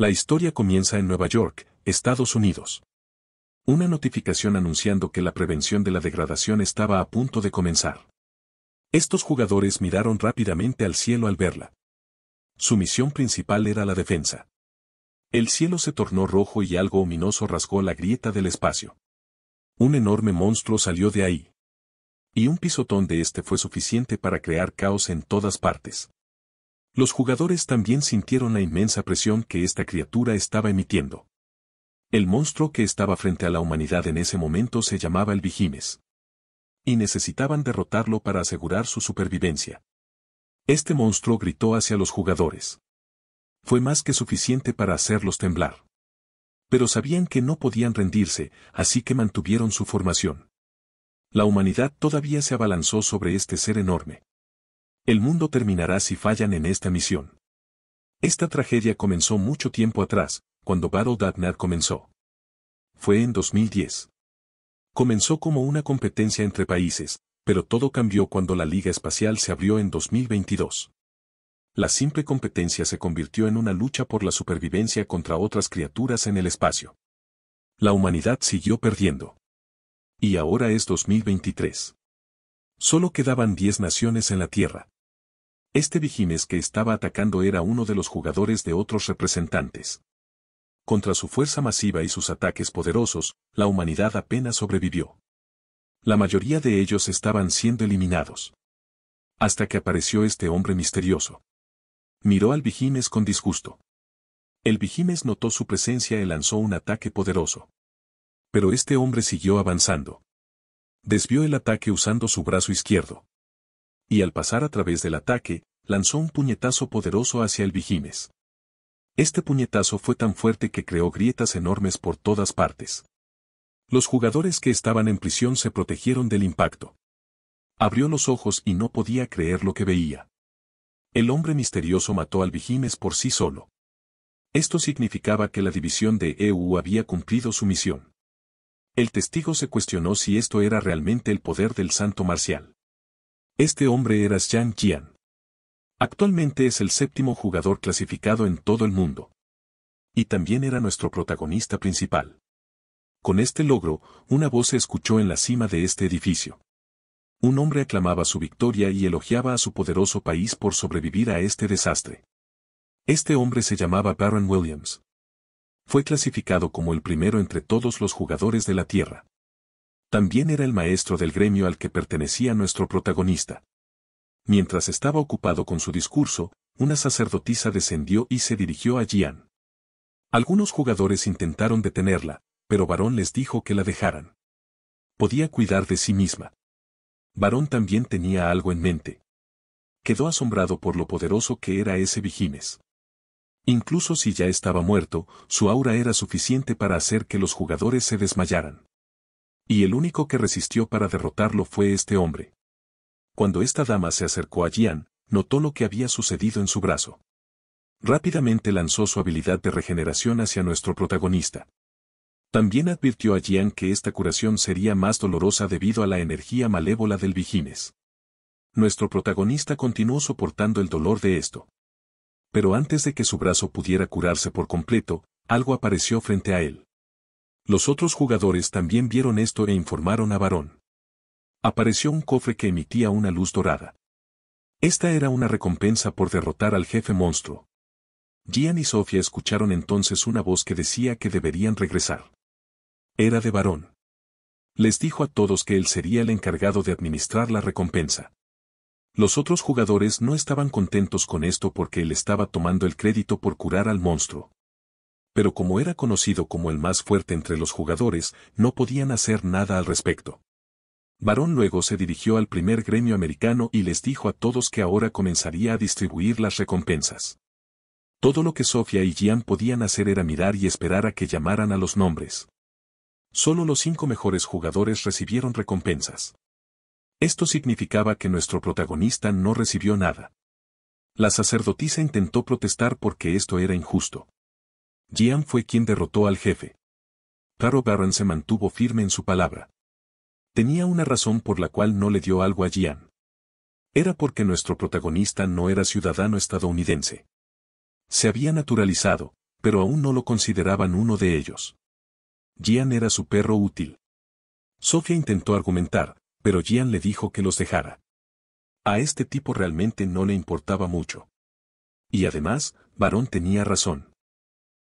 La historia comienza en Nueva York, Estados Unidos. Una notificación anunciando que la prevención de la degradación estaba a punto de comenzar. Estos jugadores miraron rápidamente al cielo al verla. Su misión principal era la defensa. El cielo se tornó rojo y algo ominoso rasgó la grieta del espacio. Un enorme monstruo salió de ahí. Y un pisotón de este fue suficiente para crear caos en todas partes. Los jugadores también sintieron la inmensa presión que esta criatura estaba emitiendo. El monstruo que estaba frente a la humanidad en ese momento se llamaba el Vigimes. Y necesitaban derrotarlo para asegurar su supervivencia. Este monstruo gritó hacia los jugadores. Fue más que suficiente para hacerlos temblar. Pero sabían que no podían rendirse, así que mantuvieron su formación. La humanidad todavía se abalanzó sobre este ser enorme. El mundo terminará si fallan en esta misión. Esta tragedia comenzó mucho tiempo atrás, cuando Battle.net comenzó. Fue en 2010. Comenzó como una competencia entre países, pero todo cambió cuando la Liga Espacial se abrió en 2022. La simple competencia se convirtió en una lucha por la supervivencia contra otras criaturas en el espacio. La humanidad siguió perdiendo. Y ahora es 2023. Solo quedaban 10 naciones en la Tierra. Este Vigimes que estaba atacando era uno de los jugadores de otros representantes. Contra su fuerza masiva y sus ataques poderosos, la humanidad apenas sobrevivió. La mayoría de ellos estaban siendo eliminados. Hasta que apareció este hombre misterioso. Miró al vijimes con disgusto. El Vigimes notó su presencia y lanzó un ataque poderoso. Pero este hombre siguió avanzando. Desvió el ataque usando su brazo izquierdo. Y al pasar a través del ataque, lanzó un puñetazo poderoso hacia el Vigimes. Este puñetazo fue tan fuerte que creó grietas enormes por todas partes. Los jugadores que estaban en prisión se protegieron del impacto. Abrió los ojos y no podía creer lo que veía. El hombre misterioso mató al Vigimes por sí solo. Esto significaba que la división de EU había cumplido su misión. El testigo se cuestionó si esto era realmente el poder del santo marcial. Este hombre era Zhang Jian. Actualmente es el séptimo jugador clasificado en todo el mundo. Y también era nuestro protagonista principal. Con este logro, una voz se escuchó en la cima de este edificio. Un hombre aclamaba su victoria y elogiaba a su poderoso país por sobrevivir a este desastre. Este hombre se llamaba Baron Williams. Fue clasificado como el primero entre todos los jugadores de la Tierra. También era el maestro del gremio al que pertenecía nuestro protagonista. Mientras estaba ocupado con su discurso, una sacerdotisa descendió y se dirigió a Jian. Algunos jugadores intentaron detenerla, pero Varón les dijo que la dejaran. Podía cuidar de sí misma. Varón también tenía algo en mente. Quedó asombrado por lo poderoso que era ese vigimes. Incluso si ya estaba muerto, su aura era suficiente para hacer que los jugadores se desmayaran. Y el único que resistió para derrotarlo fue este hombre. Cuando esta dama se acercó a Jian, notó lo que había sucedido en su brazo. Rápidamente lanzó su habilidad de regeneración hacia nuestro protagonista. También advirtió a Jian que esta curación sería más dolorosa debido a la energía malévola del Vigines. Nuestro protagonista continuó soportando el dolor de esto. Pero antes de que su brazo pudiera curarse por completo, algo apareció frente a él. Los otros jugadores también vieron esto e informaron a Varón apareció un cofre que emitía una luz dorada. Esta era una recompensa por derrotar al jefe monstruo. Gian y Sofía escucharon entonces una voz que decía que deberían regresar. Era de varón. Les dijo a todos que él sería el encargado de administrar la recompensa. Los otros jugadores no estaban contentos con esto porque él estaba tomando el crédito por curar al monstruo. Pero como era conocido como el más fuerte entre los jugadores, no podían hacer nada al respecto. Barón luego se dirigió al primer gremio americano y les dijo a todos que ahora comenzaría a distribuir las recompensas. Todo lo que Sofía y Gian podían hacer era mirar y esperar a que llamaran a los nombres. Solo los cinco mejores jugadores recibieron recompensas. Esto significaba que nuestro protagonista no recibió nada. La sacerdotisa intentó protestar porque esto era injusto. Gian fue quien derrotó al jefe. Caro Baron se mantuvo firme en su palabra. Tenía una razón por la cual no le dio algo a Gian. Era porque nuestro protagonista no era ciudadano estadounidense. Se había naturalizado, pero aún no lo consideraban uno de ellos. Gian era su perro útil. Sofía intentó argumentar, pero Gian le dijo que los dejara. A este tipo realmente no le importaba mucho. Y además, Barón tenía razón.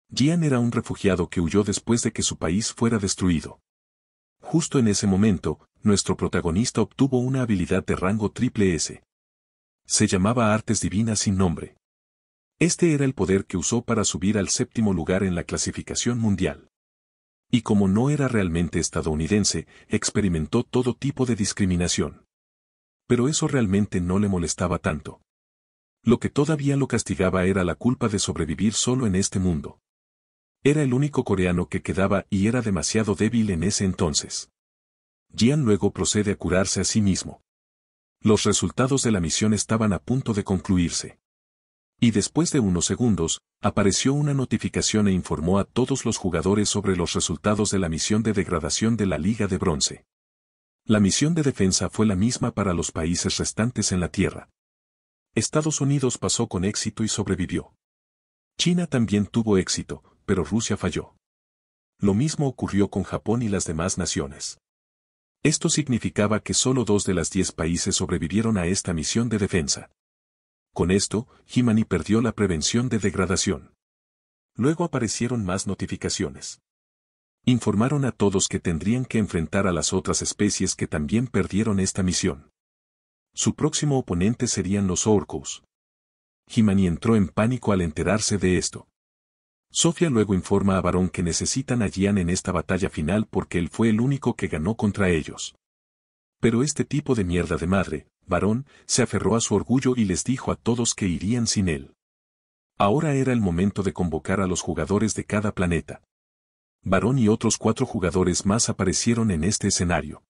Gian era un refugiado que huyó después de que su país fuera destruido. Justo en ese momento, nuestro protagonista obtuvo una habilidad de rango triple S. Se llamaba Artes Divinas sin nombre. Este era el poder que usó para subir al séptimo lugar en la clasificación mundial. Y como no era realmente estadounidense, experimentó todo tipo de discriminación. Pero eso realmente no le molestaba tanto. Lo que todavía lo castigaba era la culpa de sobrevivir solo en este mundo. Era el único coreano que quedaba y era demasiado débil en ese entonces. Jian luego procede a curarse a sí mismo. Los resultados de la misión estaban a punto de concluirse. Y después de unos segundos, apareció una notificación e informó a todos los jugadores sobre los resultados de la misión de degradación de la Liga de Bronce. La misión de defensa fue la misma para los países restantes en la Tierra. Estados Unidos pasó con éxito y sobrevivió. China también tuvo éxito, pero Rusia falló. Lo mismo ocurrió con Japón y las demás naciones. Esto significaba que solo dos de las diez países sobrevivieron a esta misión de defensa. Con esto, Himani perdió la prevención de degradación. Luego aparecieron más notificaciones. Informaron a todos que tendrían que enfrentar a las otras especies que también perdieron esta misión. Su próximo oponente serían los orcos. Himani entró en pánico al enterarse de esto. Sofia luego informa a Varón que necesitan a Gian en esta batalla final porque él fue el único que ganó contra ellos. Pero este tipo de mierda de madre, Varón, se aferró a su orgullo y les dijo a todos que irían sin él. Ahora era el momento de convocar a los jugadores de cada planeta. Varón y otros cuatro jugadores más aparecieron en este escenario.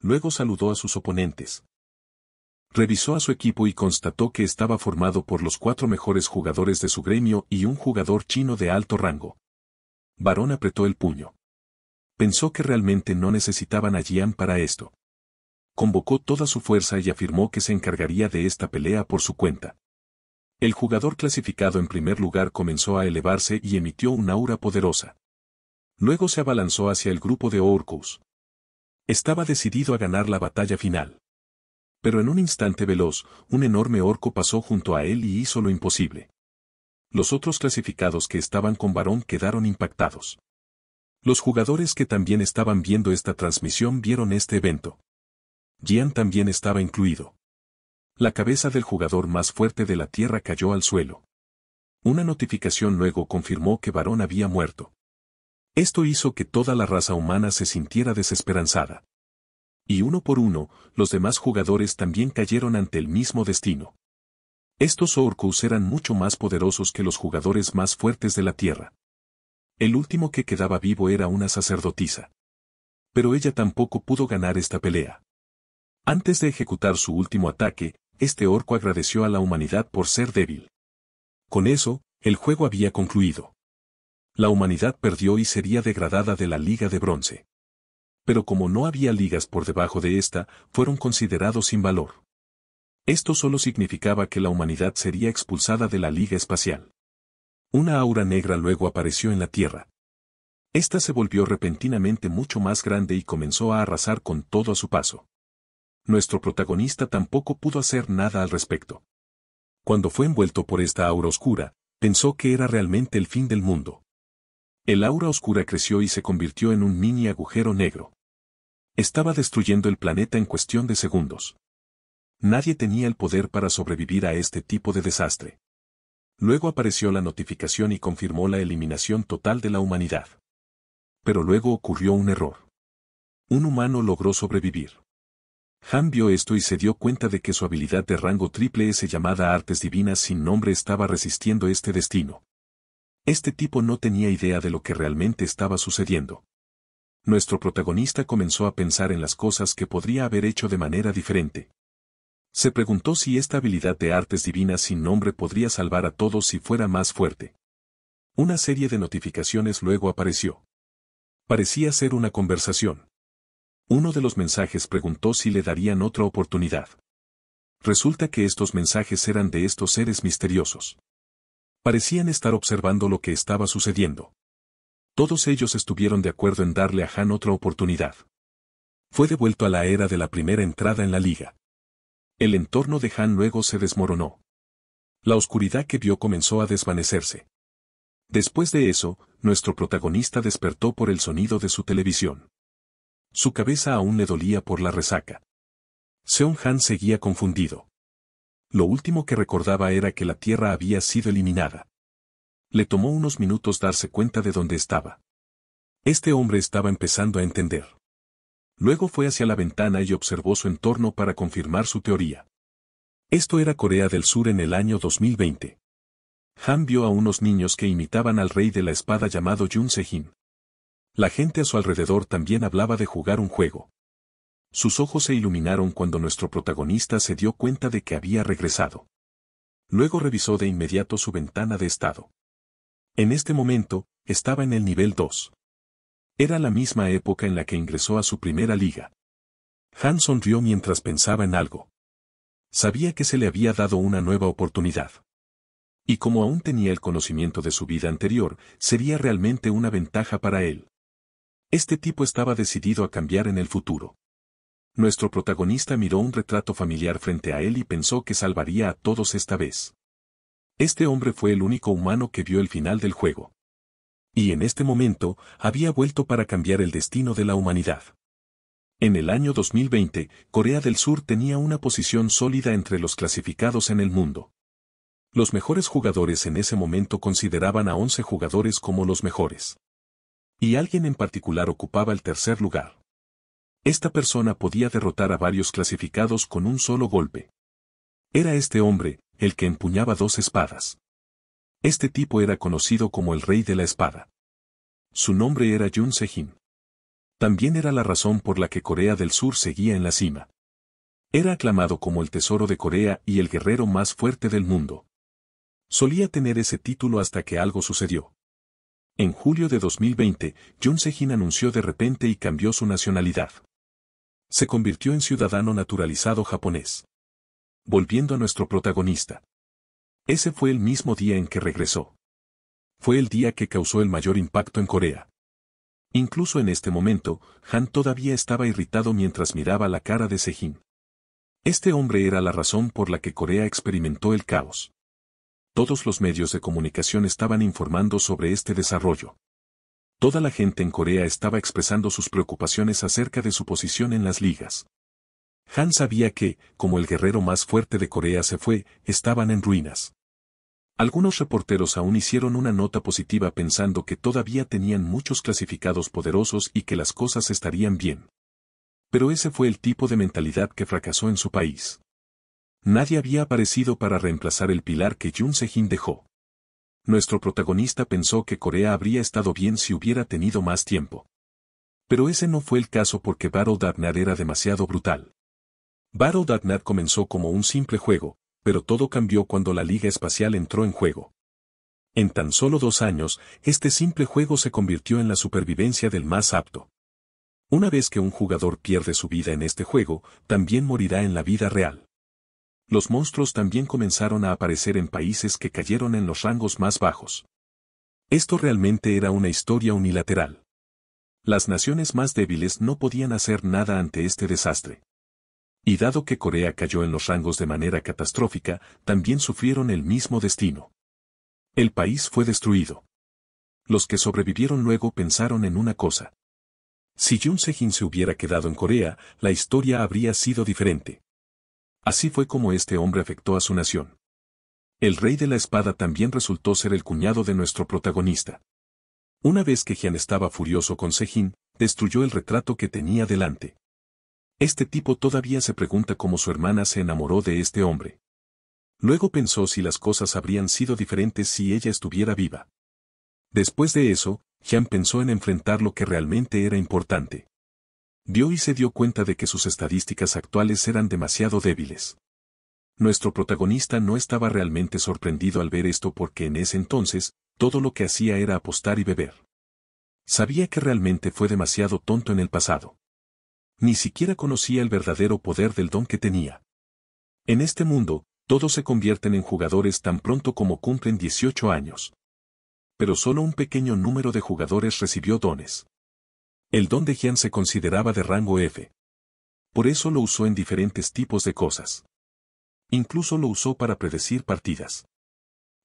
Luego saludó a sus oponentes. Revisó a su equipo y constató que estaba formado por los cuatro mejores jugadores de su gremio y un jugador chino de alto rango. Varón apretó el puño. Pensó que realmente no necesitaban a Jian para esto. Convocó toda su fuerza y afirmó que se encargaría de esta pelea por su cuenta. El jugador clasificado en primer lugar comenzó a elevarse y emitió un aura poderosa. Luego se abalanzó hacia el grupo de Orcus. Estaba decidido a ganar la batalla final. Pero en un instante veloz, un enorme orco pasó junto a él y hizo lo imposible. Los otros clasificados que estaban con Varón quedaron impactados. Los jugadores que también estaban viendo esta transmisión vieron este evento. Gian también estaba incluido. La cabeza del jugador más fuerte de la Tierra cayó al suelo. Una notificación luego confirmó que Varón había muerto. Esto hizo que toda la raza humana se sintiera desesperanzada y uno por uno, los demás jugadores también cayeron ante el mismo destino. Estos orcos eran mucho más poderosos que los jugadores más fuertes de la Tierra. El último que quedaba vivo era una sacerdotisa. Pero ella tampoco pudo ganar esta pelea. Antes de ejecutar su último ataque, este orco agradeció a la humanidad por ser débil. Con eso, el juego había concluido. La humanidad perdió y sería degradada de la Liga de Bronce pero como no había ligas por debajo de esta, fueron considerados sin valor. Esto solo significaba que la humanidad sería expulsada de la liga espacial. Una aura negra luego apareció en la Tierra. Esta se volvió repentinamente mucho más grande y comenzó a arrasar con todo a su paso. Nuestro protagonista tampoco pudo hacer nada al respecto. Cuando fue envuelto por esta aura oscura, pensó que era realmente el fin del mundo. El aura oscura creció y se convirtió en un mini agujero negro. Estaba destruyendo el planeta en cuestión de segundos. Nadie tenía el poder para sobrevivir a este tipo de desastre. Luego apareció la notificación y confirmó la eliminación total de la humanidad. Pero luego ocurrió un error. Un humano logró sobrevivir. Han vio esto y se dio cuenta de que su habilidad de rango triple S llamada Artes Divinas sin nombre estaba resistiendo este destino. Este tipo no tenía idea de lo que realmente estaba sucediendo. Nuestro protagonista comenzó a pensar en las cosas que podría haber hecho de manera diferente. Se preguntó si esta habilidad de artes divinas sin nombre podría salvar a todos si fuera más fuerte. Una serie de notificaciones luego apareció. Parecía ser una conversación. Uno de los mensajes preguntó si le darían otra oportunidad. Resulta que estos mensajes eran de estos seres misteriosos. Parecían estar observando lo que estaba sucediendo. Todos ellos estuvieron de acuerdo en darle a Han otra oportunidad. Fue devuelto a la era de la primera entrada en la liga. El entorno de Han luego se desmoronó. La oscuridad que vio comenzó a desvanecerse. Después de eso, nuestro protagonista despertó por el sonido de su televisión. Su cabeza aún le dolía por la resaca. Seon Han seguía confundido. Lo último que recordaba era que la Tierra había sido eliminada. Le tomó unos minutos darse cuenta de dónde estaba. Este hombre estaba empezando a entender. Luego fue hacia la ventana y observó su entorno para confirmar su teoría. Esto era Corea del Sur en el año 2020. Han vio a unos niños que imitaban al rey de la espada llamado Jun Sejin. La gente a su alrededor también hablaba de jugar un juego. Sus ojos se iluminaron cuando nuestro protagonista se dio cuenta de que había regresado. Luego revisó de inmediato su ventana de estado. En este momento, estaba en el nivel 2. Era la misma época en la que ingresó a su primera liga. Han sonrió mientras pensaba en algo. Sabía que se le había dado una nueva oportunidad. Y como aún tenía el conocimiento de su vida anterior, sería realmente una ventaja para él. Este tipo estaba decidido a cambiar en el futuro. Nuestro protagonista miró un retrato familiar frente a él y pensó que salvaría a todos esta vez. Este hombre fue el único humano que vio el final del juego. Y en este momento, había vuelto para cambiar el destino de la humanidad. En el año 2020, Corea del Sur tenía una posición sólida entre los clasificados en el mundo. Los mejores jugadores en ese momento consideraban a 11 jugadores como los mejores. Y alguien en particular ocupaba el tercer lugar. Esta persona podía derrotar a varios clasificados con un solo golpe. Era este hombre, el que empuñaba dos espadas. Este tipo era conocido como el rey de la espada. Su nombre era Jun Sejin. También era la razón por la que Corea del Sur seguía en la cima. Era aclamado como el tesoro de Corea y el guerrero más fuerte del mundo. Solía tener ese título hasta que algo sucedió. En julio de 2020, Jun Sejin anunció de repente y cambió su nacionalidad se convirtió en ciudadano naturalizado japonés. Volviendo a nuestro protagonista. Ese fue el mismo día en que regresó. Fue el día que causó el mayor impacto en Corea. Incluso en este momento, Han todavía estaba irritado mientras miraba la cara de Sejin. Este hombre era la razón por la que Corea experimentó el caos. Todos los medios de comunicación estaban informando sobre este desarrollo toda la gente en Corea estaba expresando sus preocupaciones acerca de su posición en las ligas. Han sabía que, como el guerrero más fuerte de Corea se fue, estaban en ruinas. Algunos reporteros aún hicieron una nota positiva pensando que todavía tenían muchos clasificados poderosos y que las cosas estarían bien. Pero ese fue el tipo de mentalidad que fracasó en su país. Nadie había aparecido para reemplazar el pilar que Jun Sejin dejó nuestro protagonista pensó que Corea habría estado bien si hubiera tenido más tiempo. Pero ese no fue el caso porque Baro era demasiado brutal. Baro comenzó como un simple juego, pero todo cambió cuando la Liga Espacial entró en juego. En tan solo dos años, este simple juego se convirtió en la supervivencia del más apto. Una vez que un jugador pierde su vida en este juego, también morirá en la vida real los monstruos también comenzaron a aparecer en países que cayeron en los rangos más bajos. Esto realmente era una historia unilateral. Las naciones más débiles no podían hacer nada ante este desastre. Y dado que Corea cayó en los rangos de manera catastrófica, también sufrieron el mismo destino. El país fue destruido. Los que sobrevivieron luego pensaron en una cosa. Si Jun Sejin se hubiera quedado en Corea, la historia habría sido diferente. Así fue como este hombre afectó a su nación. El rey de la espada también resultó ser el cuñado de nuestro protagonista. Una vez que Jian estaba furioso con Sejin, destruyó el retrato que tenía delante. Este tipo todavía se pregunta cómo su hermana se enamoró de este hombre. Luego pensó si las cosas habrían sido diferentes si ella estuviera viva. Después de eso, Jian pensó en enfrentar lo que realmente era importante vio y se dio cuenta de que sus estadísticas actuales eran demasiado débiles. Nuestro protagonista no estaba realmente sorprendido al ver esto porque en ese entonces, todo lo que hacía era apostar y beber. Sabía que realmente fue demasiado tonto en el pasado. Ni siquiera conocía el verdadero poder del don que tenía. En este mundo, todos se convierten en jugadores tan pronto como cumplen 18 años. Pero solo un pequeño número de jugadores recibió dones. El don de Jian se consideraba de rango F. Por eso lo usó en diferentes tipos de cosas. Incluso lo usó para predecir partidas.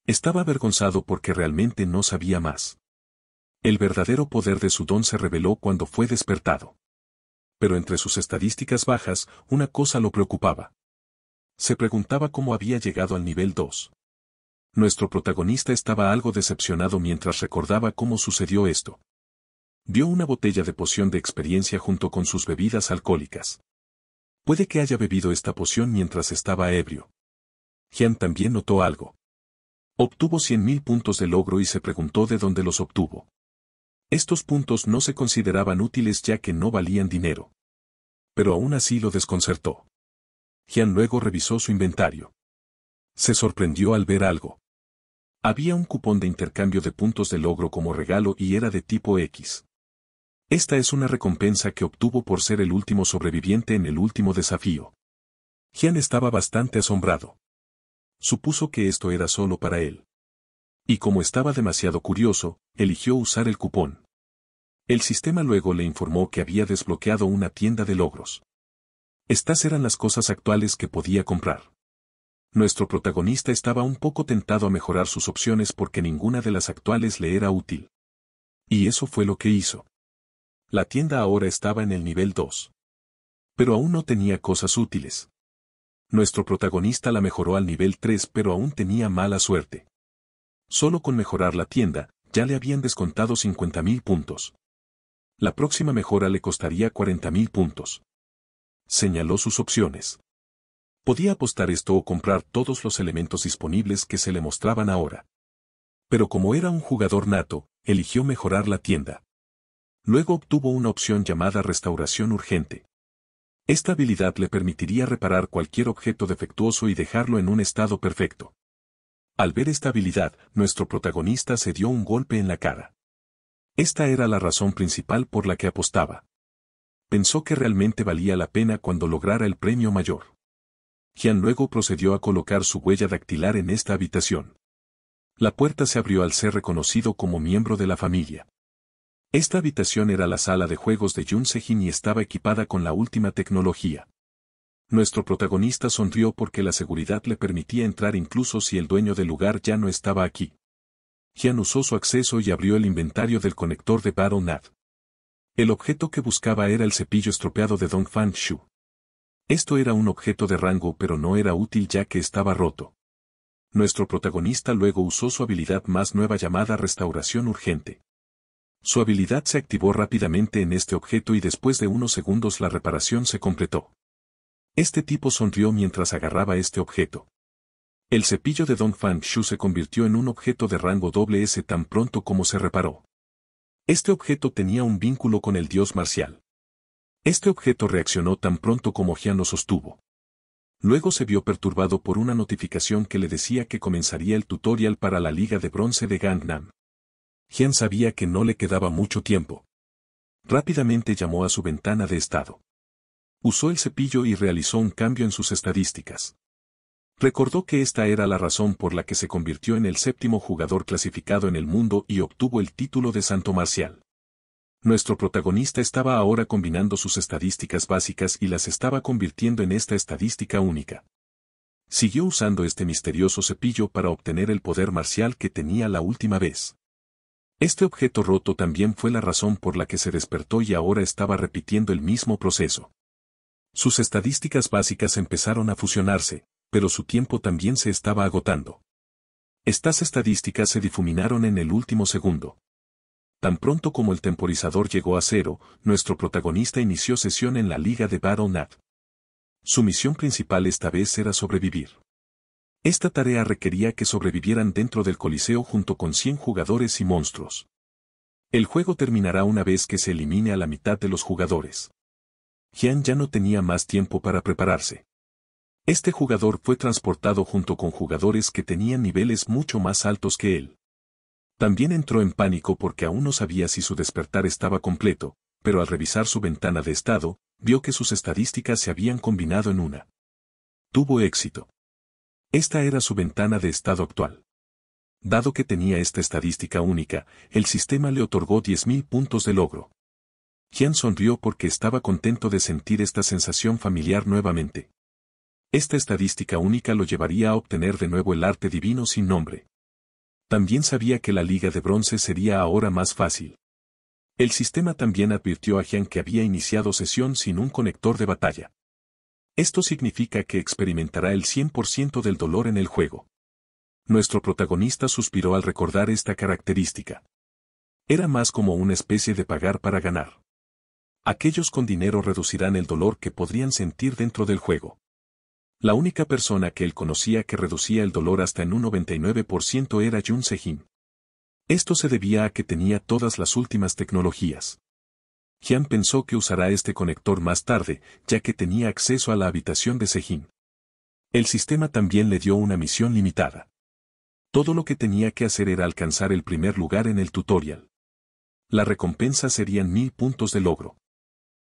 Estaba avergonzado porque realmente no sabía más. El verdadero poder de su don se reveló cuando fue despertado. Pero entre sus estadísticas bajas, una cosa lo preocupaba. Se preguntaba cómo había llegado al nivel 2. Nuestro protagonista estaba algo decepcionado mientras recordaba cómo sucedió esto. Dio una botella de poción de experiencia junto con sus bebidas alcohólicas. Puede que haya bebido esta poción mientras estaba ebrio. Jian también notó algo. Obtuvo 100.000 puntos de logro y se preguntó de dónde los obtuvo. Estos puntos no se consideraban útiles ya que no valían dinero. Pero aún así lo desconcertó. Jian luego revisó su inventario. Se sorprendió al ver algo. Había un cupón de intercambio de puntos de logro como regalo y era de tipo X. Esta es una recompensa que obtuvo por ser el último sobreviviente en el último desafío. Gian estaba bastante asombrado. Supuso que esto era solo para él. Y como estaba demasiado curioso, eligió usar el cupón. El sistema luego le informó que había desbloqueado una tienda de logros. Estas eran las cosas actuales que podía comprar. Nuestro protagonista estaba un poco tentado a mejorar sus opciones porque ninguna de las actuales le era útil. Y eso fue lo que hizo. La tienda ahora estaba en el nivel 2. Pero aún no tenía cosas útiles. Nuestro protagonista la mejoró al nivel 3 pero aún tenía mala suerte. Solo con mejorar la tienda, ya le habían descontado 50.000 puntos. La próxima mejora le costaría 40.000 puntos. Señaló sus opciones. Podía apostar esto o comprar todos los elementos disponibles que se le mostraban ahora. Pero como era un jugador nato, eligió mejorar la tienda. Luego obtuvo una opción llamada restauración urgente. Esta habilidad le permitiría reparar cualquier objeto defectuoso y dejarlo en un estado perfecto. Al ver esta habilidad, nuestro protagonista se dio un golpe en la cara. Esta era la razón principal por la que apostaba. Pensó que realmente valía la pena cuando lograra el premio mayor. Gian luego procedió a colocar su huella dactilar en esta habitación. La puerta se abrió al ser reconocido como miembro de la familia. Esta habitación era la sala de juegos de Junsejin y estaba equipada con la última tecnología. Nuestro protagonista sonrió porque la seguridad le permitía entrar incluso si el dueño del lugar ya no estaba aquí. Jian usó su acceso y abrió el inventario del conector de Battle NAD. El objeto que buscaba era el cepillo estropeado de Dong Fan Shu. Esto era un objeto de rango pero no era útil ya que estaba roto. Nuestro protagonista luego usó su habilidad más nueva llamada restauración urgente. Su habilidad se activó rápidamente en este objeto y después de unos segundos la reparación se completó. Este tipo sonrió mientras agarraba este objeto. El cepillo de Don Fang Shu se convirtió en un objeto de rango doble S tan pronto como se reparó. Este objeto tenía un vínculo con el dios marcial. Este objeto reaccionó tan pronto como Jian lo sostuvo. Luego se vio perturbado por una notificación que le decía que comenzaría el tutorial para la Liga de Bronce de Gangnam. Jean sabía que no le quedaba mucho tiempo. Rápidamente llamó a su ventana de estado. Usó el cepillo y realizó un cambio en sus estadísticas. Recordó que esta era la razón por la que se convirtió en el séptimo jugador clasificado en el mundo y obtuvo el título de Santo Marcial. Nuestro protagonista estaba ahora combinando sus estadísticas básicas y las estaba convirtiendo en esta estadística única. Siguió usando este misterioso cepillo para obtener el poder marcial que tenía la última vez. Este objeto roto también fue la razón por la que se despertó y ahora estaba repitiendo el mismo proceso. Sus estadísticas básicas empezaron a fusionarse, pero su tiempo también se estaba agotando. Estas estadísticas se difuminaron en el último segundo. Tan pronto como el temporizador llegó a cero, nuestro protagonista inició sesión en la Liga de Nat. Su misión principal esta vez era sobrevivir. Esta tarea requería que sobrevivieran dentro del Coliseo junto con 100 jugadores y monstruos. El juego terminará una vez que se elimine a la mitad de los jugadores. Jian ya no tenía más tiempo para prepararse. Este jugador fue transportado junto con jugadores que tenían niveles mucho más altos que él. También entró en pánico porque aún no sabía si su despertar estaba completo, pero al revisar su ventana de estado, vio que sus estadísticas se habían combinado en una. Tuvo éxito. Esta era su ventana de estado actual. Dado que tenía esta estadística única, el sistema le otorgó 10.000 puntos de logro. Jian sonrió porque estaba contento de sentir esta sensación familiar nuevamente. Esta estadística única lo llevaría a obtener de nuevo el arte divino sin nombre. También sabía que la liga de bronce sería ahora más fácil. El sistema también advirtió a Jian que había iniciado sesión sin un conector de batalla. Esto significa que experimentará el 100% del dolor en el juego. Nuestro protagonista suspiró al recordar esta característica. Era más como una especie de pagar para ganar. Aquellos con dinero reducirán el dolor que podrían sentir dentro del juego. La única persona que él conocía que reducía el dolor hasta en un 99% era Jun Sejin. Esto se debía a que tenía todas las últimas tecnologías. Jian pensó que usará este conector más tarde, ya que tenía acceso a la habitación de Sejin. El sistema también le dio una misión limitada. Todo lo que tenía que hacer era alcanzar el primer lugar en el tutorial. La recompensa serían mil puntos de logro.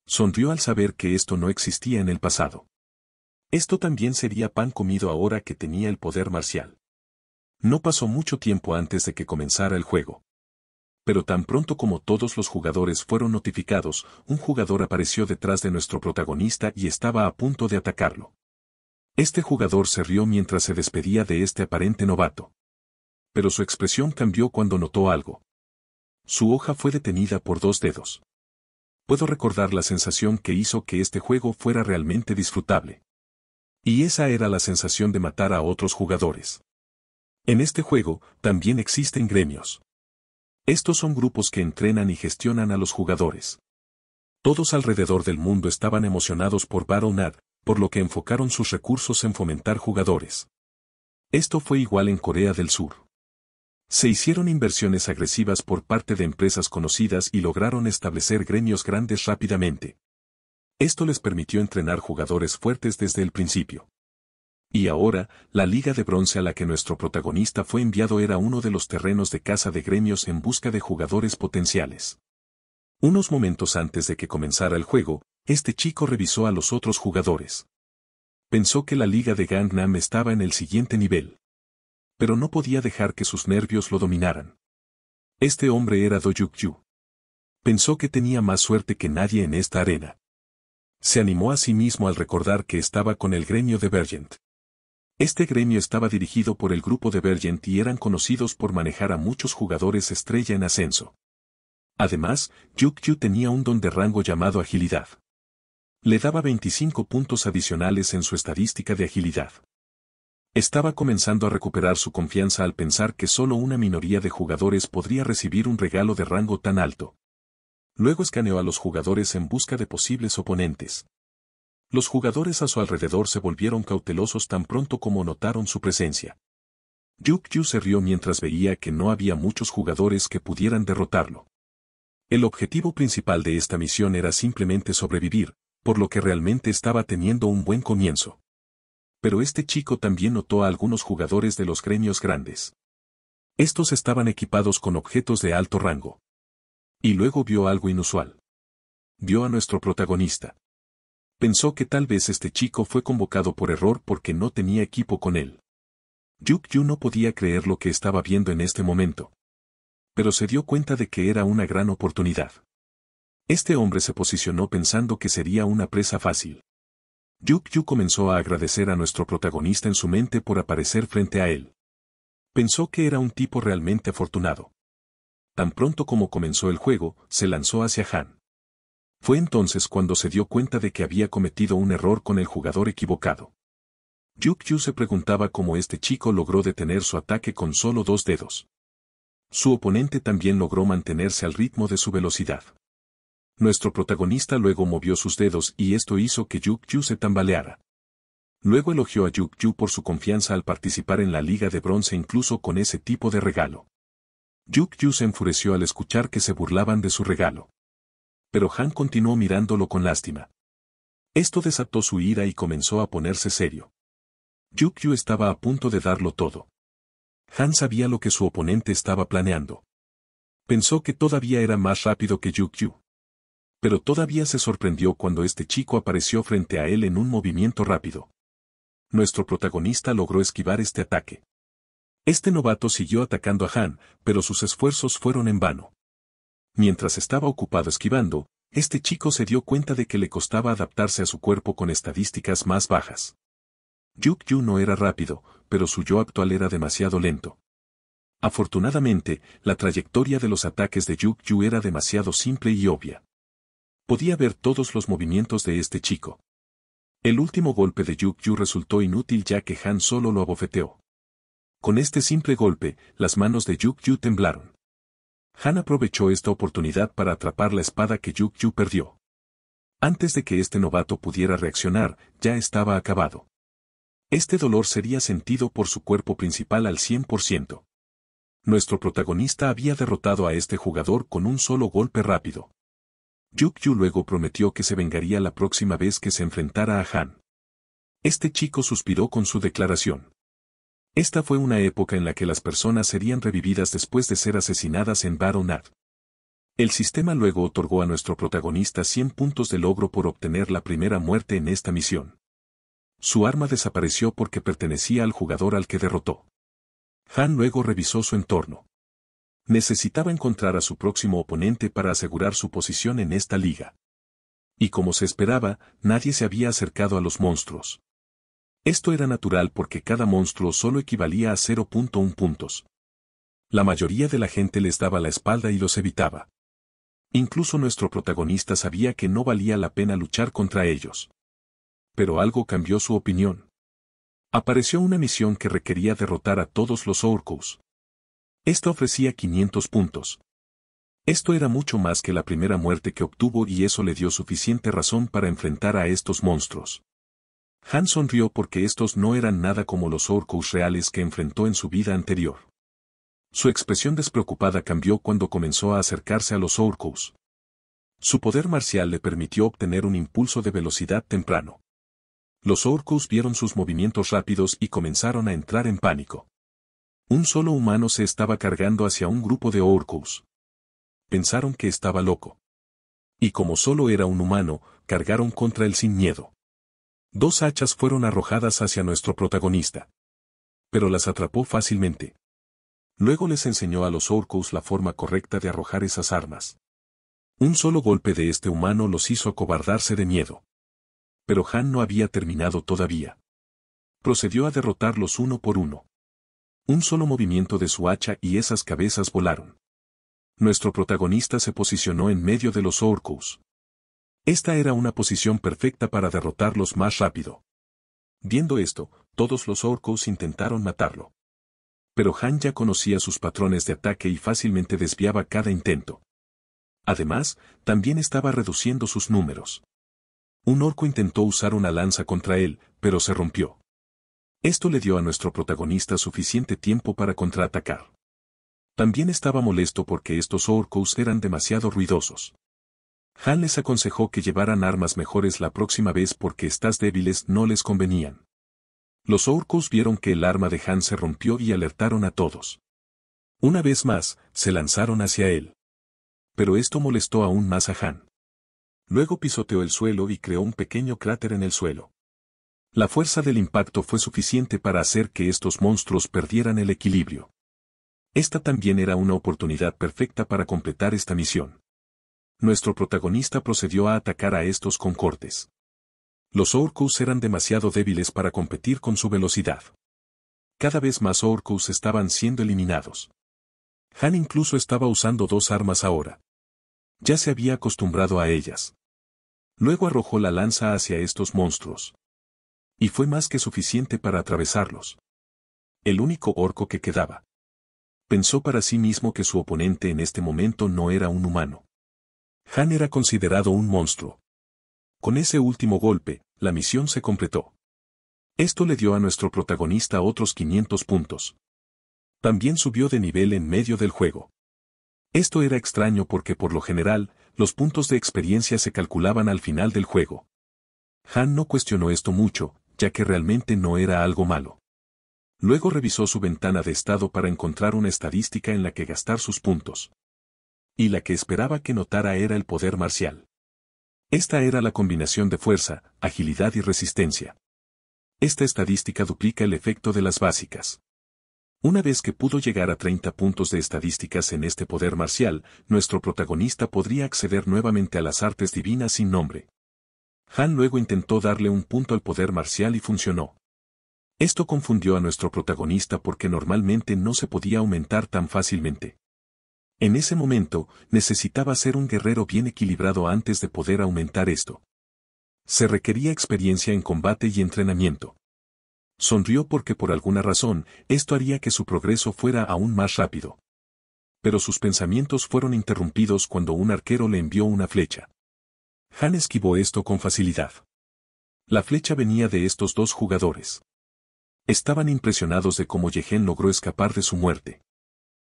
Sonrió al saber que esto no existía en el pasado. Esto también sería pan comido ahora que tenía el poder marcial. No pasó mucho tiempo antes de que comenzara el juego. Pero tan pronto como todos los jugadores fueron notificados, un jugador apareció detrás de nuestro protagonista y estaba a punto de atacarlo. Este jugador se rió mientras se despedía de este aparente novato. Pero su expresión cambió cuando notó algo. Su hoja fue detenida por dos dedos. Puedo recordar la sensación que hizo que este juego fuera realmente disfrutable. Y esa era la sensación de matar a otros jugadores. En este juego, también existen gremios. Estos son grupos que entrenan y gestionan a los jugadores. Todos alrededor del mundo estaban emocionados por BattleNet, por lo que enfocaron sus recursos en fomentar jugadores. Esto fue igual en Corea del Sur. Se hicieron inversiones agresivas por parte de empresas conocidas y lograron establecer gremios grandes rápidamente. Esto les permitió entrenar jugadores fuertes desde el principio. Y ahora, la liga de bronce a la que nuestro protagonista fue enviado era uno de los terrenos de caza de gremios en busca de jugadores potenciales. Unos momentos antes de que comenzara el juego, este chico revisó a los otros jugadores. Pensó que la liga de Gangnam estaba en el siguiente nivel. Pero no podía dejar que sus nervios lo dominaran. Este hombre era Do Yu. Pensó que tenía más suerte que nadie en esta arena. Se animó a sí mismo al recordar que estaba con el gremio de Vergent. Este gremio estaba dirigido por el grupo de Vergent y eran conocidos por manejar a muchos jugadores estrella en ascenso. Además, Yukyu tenía un don de rango llamado agilidad. Le daba 25 puntos adicionales en su estadística de agilidad. Estaba comenzando a recuperar su confianza al pensar que solo una minoría de jugadores podría recibir un regalo de rango tan alto. Luego escaneó a los jugadores en busca de posibles oponentes. Los jugadores a su alrededor se volvieron cautelosos tan pronto como notaron su presencia. Yuk Yu se rió mientras veía que no había muchos jugadores que pudieran derrotarlo. El objetivo principal de esta misión era simplemente sobrevivir, por lo que realmente estaba teniendo un buen comienzo. Pero este chico también notó a algunos jugadores de los gremios grandes. Estos estaban equipados con objetos de alto rango. Y luego vio algo inusual. Vio a nuestro protagonista pensó que tal vez este chico fue convocado por error porque no tenía equipo con él. Yuk Yu no podía creer lo que estaba viendo en este momento. Pero se dio cuenta de que era una gran oportunidad. Este hombre se posicionó pensando que sería una presa fácil. Yuk Yu comenzó a agradecer a nuestro protagonista en su mente por aparecer frente a él. Pensó que era un tipo realmente afortunado. Tan pronto como comenzó el juego, se lanzó hacia Han. Fue entonces cuando se dio cuenta de que había cometido un error con el jugador equivocado. Yu se preguntaba cómo este chico logró detener su ataque con solo dos dedos. Su oponente también logró mantenerse al ritmo de su velocidad. Nuestro protagonista luego movió sus dedos y esto hizo que Yu se tambaleara. Luego elogió a Yu por su confianza al participar en la Liga de Bronce incluso con ese tipo de regalo. Yu se enfureció al escuchar que se burlaban de su regalo pero Han continuó mirándolo con lástima. Esto desató su ira y comenzó a ponerse serio. Yukyu estaba a punto de darlo todo. Han sabía lo que su oponente estaba planeando. Pensó que todavía era más rápido que Yu. Pero todavía se sorprendió cuando este chico apareció frente a él en un movimiento rápido. Nuestro protagonista logró esquivar este ataque. Este novato siguió atacando a Han, pero sus esfuerzos fueron en vano. Mientras estaba ocupado esquivando, este chico se dio cuenta de que le costaba adaptarse a su cuerpo con estadísticas más bajas. Yuk Yu no era rápido, pero su yo actual era demasiado lento. Afortunadamente, la trayectoria de los ataques de Yuk Yu era demasiado simple y obvia. Podía ver todos los movimientos de este chico. El último golpe de Yuk Yu resultó inútil ya que Han solo lo abofeteó. Con este simple golpe, las manos de Yuk Yu temblaron. Han aprovechó esta oportunidad para atrapar la espada que Yuk Yu perdió. Antes de que este novato pudiera reaccionar, ya estaba acabado. Este dolor sería sentido por su cuerpo principal al 100%. Nuestro protagonista había derrotado a este jugador con un solo golpe rápido. Yuk Yu luego prometió que se vengaría la próxima vez que se enfrentara a Han. Este chico suspiró con su declaración. Esta fue una época en la que las personas serían revividas después de ser asesinadas en Baronard. El sistema luego otorgó a nuestro protagonista 100 puntos de logro por obtener la primera muerte en esta misión. Su arma desapareció porque pertenecía al jugador al que derrotó. Han luego revisó su entorno. Necesitaba encontrar a su próximo oponente para asegurar su posición en esta liga. Y como se esperaba, nadie se había acercado a los monstruos. Esto era natural porque cada monstruo solo equivalía a 0.1 puntos. La mayoría de la gente les daba la espalda y los evitaba. Incluso nuestro protagonista sabía que no valía la pena luchar contra ellos. Pero algo cambió su opinión. Apareció una misión que requería derrotar a todos los orcos. Esto ofrecía 500 puntos. Esto era mucho más que la primera muerte que obtuvo y eso le dio suficiente razón para enfrentar a estos monstruos. Han sonrió porque estos no eran nada como los orcos reales que enfrentó en su vida anterior. Su expresión despreocupada cambió cuando comenzó a acercarse a los orcos. Su poder marcial le permitió obtener un impulso de velocidad temprano. Los orcos vieron sus movimientos rápidos y comenzaron a entrar en pánico. Un solo humano se estaba cargando hacia un grupo de orcos. Pensaron que estaba loco. Y como solo era un humano, cargaron contra él sin miedo. Dos hachas fueron arrojadas hacia nuestro protagonista. Pero las atrapó fácilmente. Luego les enseñó a los orcos la forma correcta de arrojar esas armas. Un solo golpe de este humano los hizo acobardarse de miedo. Pero Han no había terminado todavía. Procedió a derrotarlos uno por uno. Un solo movimiento de su hacha y esas cabezas volaron. Nuestro protagonista se posicionó en medio de los orcos, esta era una posición perfecta para derrotarlos más rápido. Viendo esto, todos los orcos intentaron matarlo. Pero Han ya conocía sus patrones de ataque y fácilmente desviaba cada intento. Además, también estaba reduciendo sus números. Un orco intentó usar una lanza contra él, pero se rompió. Esto le dio a nuestro protagonista suficiente tiempo para contraatacar. También estaba molesto porque estos orcos eran demasiado ruidosos. Han les aconsejó que llevaran armas mejores la próxima vez porque estas débiles no les convenían. Los orcos vieron que el arma de Han se rompió y alertaron a todos. Una vez más, se lanzaron hacia él. Pero esto molestó aún más a Han. Luego pisoteó el suelo y creó un pequeño cráter en el suelo. La fuerza del impacto fue suficiente para hacer que estos monstruos perdieran el equilibrio. Esta también era una oportunidad perfecta para completar esta misión nuestro protagonista procedió a atacar a estos con cortes. Los orcos eran demasiado débiles para competir con su velocidad. Cada vez más Orcus estaban siendo eliminados. Han incluso estaba usando dos armas ahora. Ya se había acostumbrado a ellas. Luego arrojó la lanza hacia estos monstruos. Y fue más que suficiente para atravesarlos. El único orco que quedaba. Pensó para sí mismo que su oponente en este momento no era un humano. Han era considerado un monstruo. Con ese último golpe, la misión se completó. Esto le dio a nuestro protagonista otros 500 puntos. También subió de nivel en medio del juego. Esto era extraño porque por lo general, los puntos de experiencia se calculaban al final del juego. Han no cuestionó esto mucho, ya que realmente no era algo malo. Luego revisó su ventana de estado para encontrar una estadística en la que gastar sus puntos y la que esperaba que notara era el poder marcial. Esta era la combinación de fuerza, agilidad y resistencia. Esta estadística duplica el efecto de las básicas. Una vez que pudo llegar a 30 puntos de estadísticas en este poder marcial, nuestro protagonista podría acceder nuevamente a las artes divinas sin nombre. Han luego intentó darle un punto al poder marcial y funcionó. Esto confundió a nuestro protagonista porque normalmente no se podía aumentar tan fácilmente. En ese momento, necesitaba ser un guerrero bien equilibrado antes de poder aumentar esto. Se requería experiencia en combate y entrenamiento. Sonrió porque por alguna razón, esto haría que su progreso fuera aún más rápido. Pero sus pensamientos fueron interrumpidos cuando un arquero le envió una flecha. Han esquivó esto con facilidad. La flecha venía de estos dos jugadores. Estaban impresionados de cómo Yehen logró escapar de su muerte.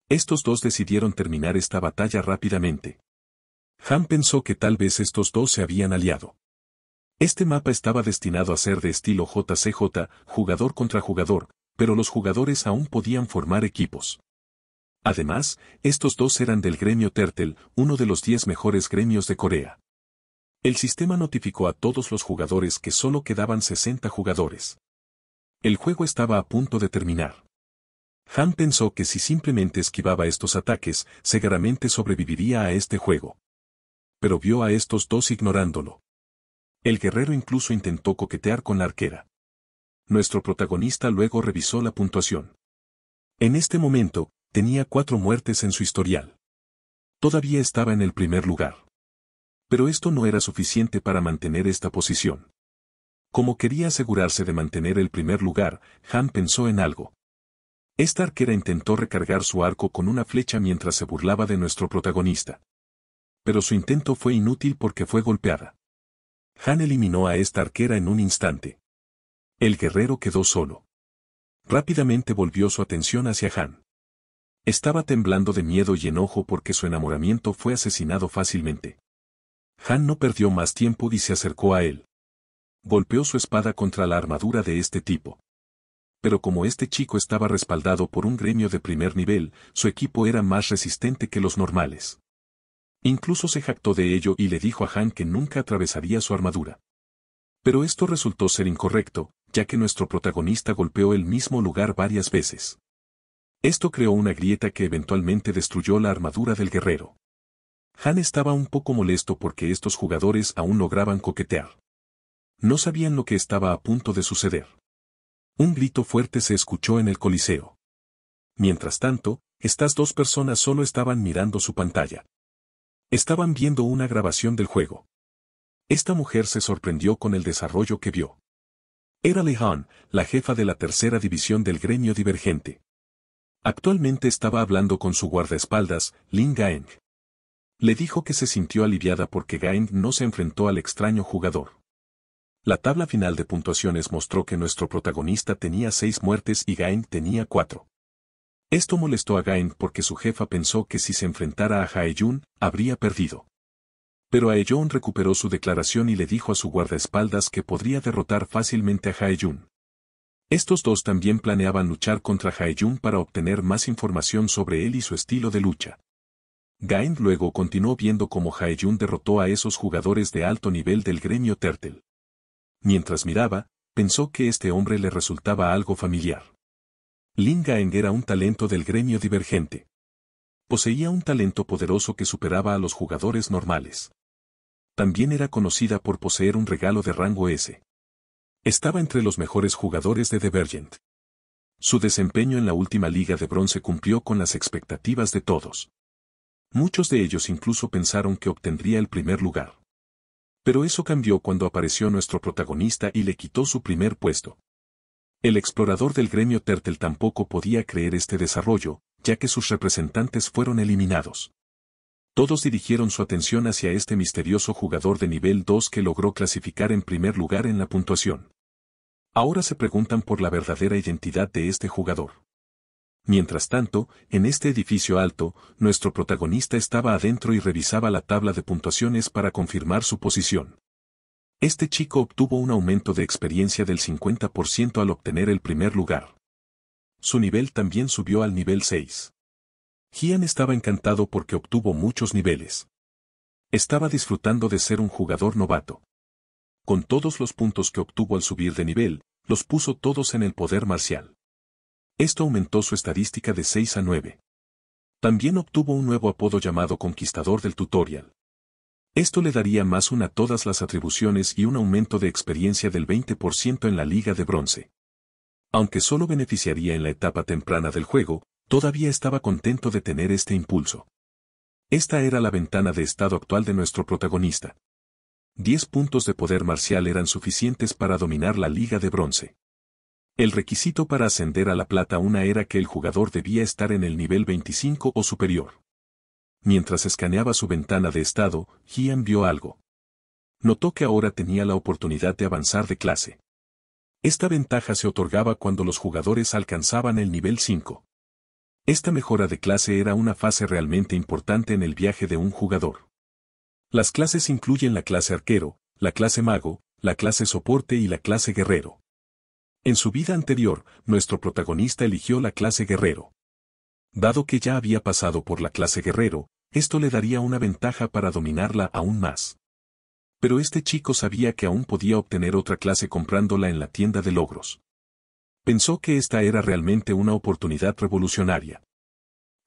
Estos dos decidieron terminar esta batalla rápidamente. Han pensó que tal vez estos dos se habían aliado. Este mapa estaba destinado a ser de estilo JCJ, jugador contra jugador, pero los jugadores aún podían formar equipos. Además, estos dos eran del gremio Tertel, uno de los 10 mejores gremios de Corea. El sistema notificó a todos los jugadores que solo quedaban 60 jugadores. El juego estaba a punto de terminar. Han pensó que si simplemente esquivaba estos ataques, seguramente sobreviviría a este juego. Pero vio a estos dos ignorándolo. El guerrero incluso intentó coquetear con la arquera. Nuestro protagonista luego revisó la puntuación. En este momento, tenía cuatro muertes en su historial. Todavía estaba en el primer lugar. Pero esto no era suficiente para mantener esta posición. Como quería asegurarse de mantener el primer lugar, Han pensó en algo. Esta arquera intentó recargar su arco con una flecha mientras se burlaba de nuestro protagonista. Pero su intento fue inútil porque fue golpeada. Han eliminó a esta arquera en un instante. El guerrero quedó solo. Rápidamente volvió su atención hacia Han. Estaba temblando de miedo y enojo porque su enamoramiento fue asesinado fácilmente. Han no perdió más tiempo y se acercó a él. Golpeó su espada contra la armadura de este tipo pero como este chico estaba respaldado por un gremio de primer nivel, su equipo era más resistente que los normales. Incluso se jactó de ello y le dijo a Han que nunca atravesaría su armadura. Pero esto resultó ser incorrecto, ya que nuestro protagonista golpeó el mismo lugar varias veces. Esto creó una grieta que eventualmente destruyó la armadura del guerrero. Han estaba un poco molesto porque estos jugadores aún lograban coquetear. No sabían lo que estaba a punto de suceder. Un grito fuerte se escuchó en el coliseo. Mientras tanto, estas dos personas solo estaban mirando su pantalla. Estaban viendo una grabación del juego. Esta mujer se sorprendió con el desarrollo que vio. Era Lehan, la jefa de la tercera división del gremio divergente. Actualmente estaba hablando con su guardaespaldas, Lin Gaeng. Le dijo que se sintió aliviada porque Gaeng no se enfrentó al extraño jugador. La tabla final de puntuaciones mostró que nuestro protagonista tenía seis muertes y Gain tenía cuatro. Esto molestó a Gain porque su jefa pensó que si se enfrentara a Haeyun, habría perdido. Pero Haeyun recuperó su declaración y le dijo a su guardaespaldas que podría derrotar fácilmente a Haeyun. Estos dos también planeaban luchar contra Haeyun para obtener más información sobre él y su estilo de lucha. Gain luego continuó viendo cómo Haeyun derrotó a esos jugadores de alto nivel del gremio Turtle. Mientras miraba, pensó que este hombre le resultaba algo familiar. Lingaeng era un talento del gremio divergente. Poseía un talento poderoso que superaba a los jugadores normales. También era conocida por poseer un regalo de rango S. Estaba entre los mejores jugadores de Divergent. Su desempeño en la última liga de bronce cumplió con las expectativas de todos. Muchos de ellos incluso pensaron que obtendría el primer lugar. Pero eso cambió cuando apareció nuestro protagonista y le quitó su primer puesto. El explorador del gremio Tertel tampoco podía creer este desarrollo, ya que sus representantes fueron eliminados. Todos dirigieron su atención hacia este misterioso jugador de nivel 2 que logró clasificar en primer lugar en la puntuación. Ahora se preguntan por la verdadera identidad de este jugador. Mientras tanto, en este edificio alto, nuestro protagonista estaba adentro y revisaba la tabla de puntuaciones para confirmar su posición. Este chico obtuvo un aumento de experiencia del 50% al obtener el primer lugar. Su nivel también subió al nivel 6. Gian estaba encantado porque obtuvo muchos niveles. Estaba disfrutando de ser un jugador novato. Con todos los puntos que obtuvo al subir de nivel, los puso todos en el poder marcial. Esto aumentó su estadística de 6 a 9. También obtuvo un nuevo apodo llamado Conquistador del Tutorial. Esto le daría más una todas las atribuciones y un aumento de experiencia del 20% en la Liga de Bronce. Aunque solo beneficiaría en la etapa temprana del juego, todavía estaba contento de tener este impulso. Esta era la ventana de estado actual de nuestro protagonista. Diez puntos de poder marcial eran suficientes para dominar la Liga de Bronce. El requisito para ascender a la plata una era que el jugador debía estar en el nivel 25 o superior. Mientras escaneaba su ventana de estado, Gian vio algo. Notó que ahora tenía la oportunidad de avanzar de clase. Esta ventaja se otorgaba cuando los jugadores alcanzaban el nivel 5. Esta mejora de clase era una fase realmente importante en el viaje de un jugador. Las clases incluyen la clase arquero, la clase mago, la clase soporte y la clase guerrero. En su vida anterior, nuestro protagonista eligió la clase guerrero. Dado que ya había pasado por la clase guerrero, esto le daría una ventaja para dominarla aún más. Pero este chico sabía que aún podía obtener otra clase comprándola en la tienda de logros. Pensó que esta era realmente una oportunidad revolucionaria.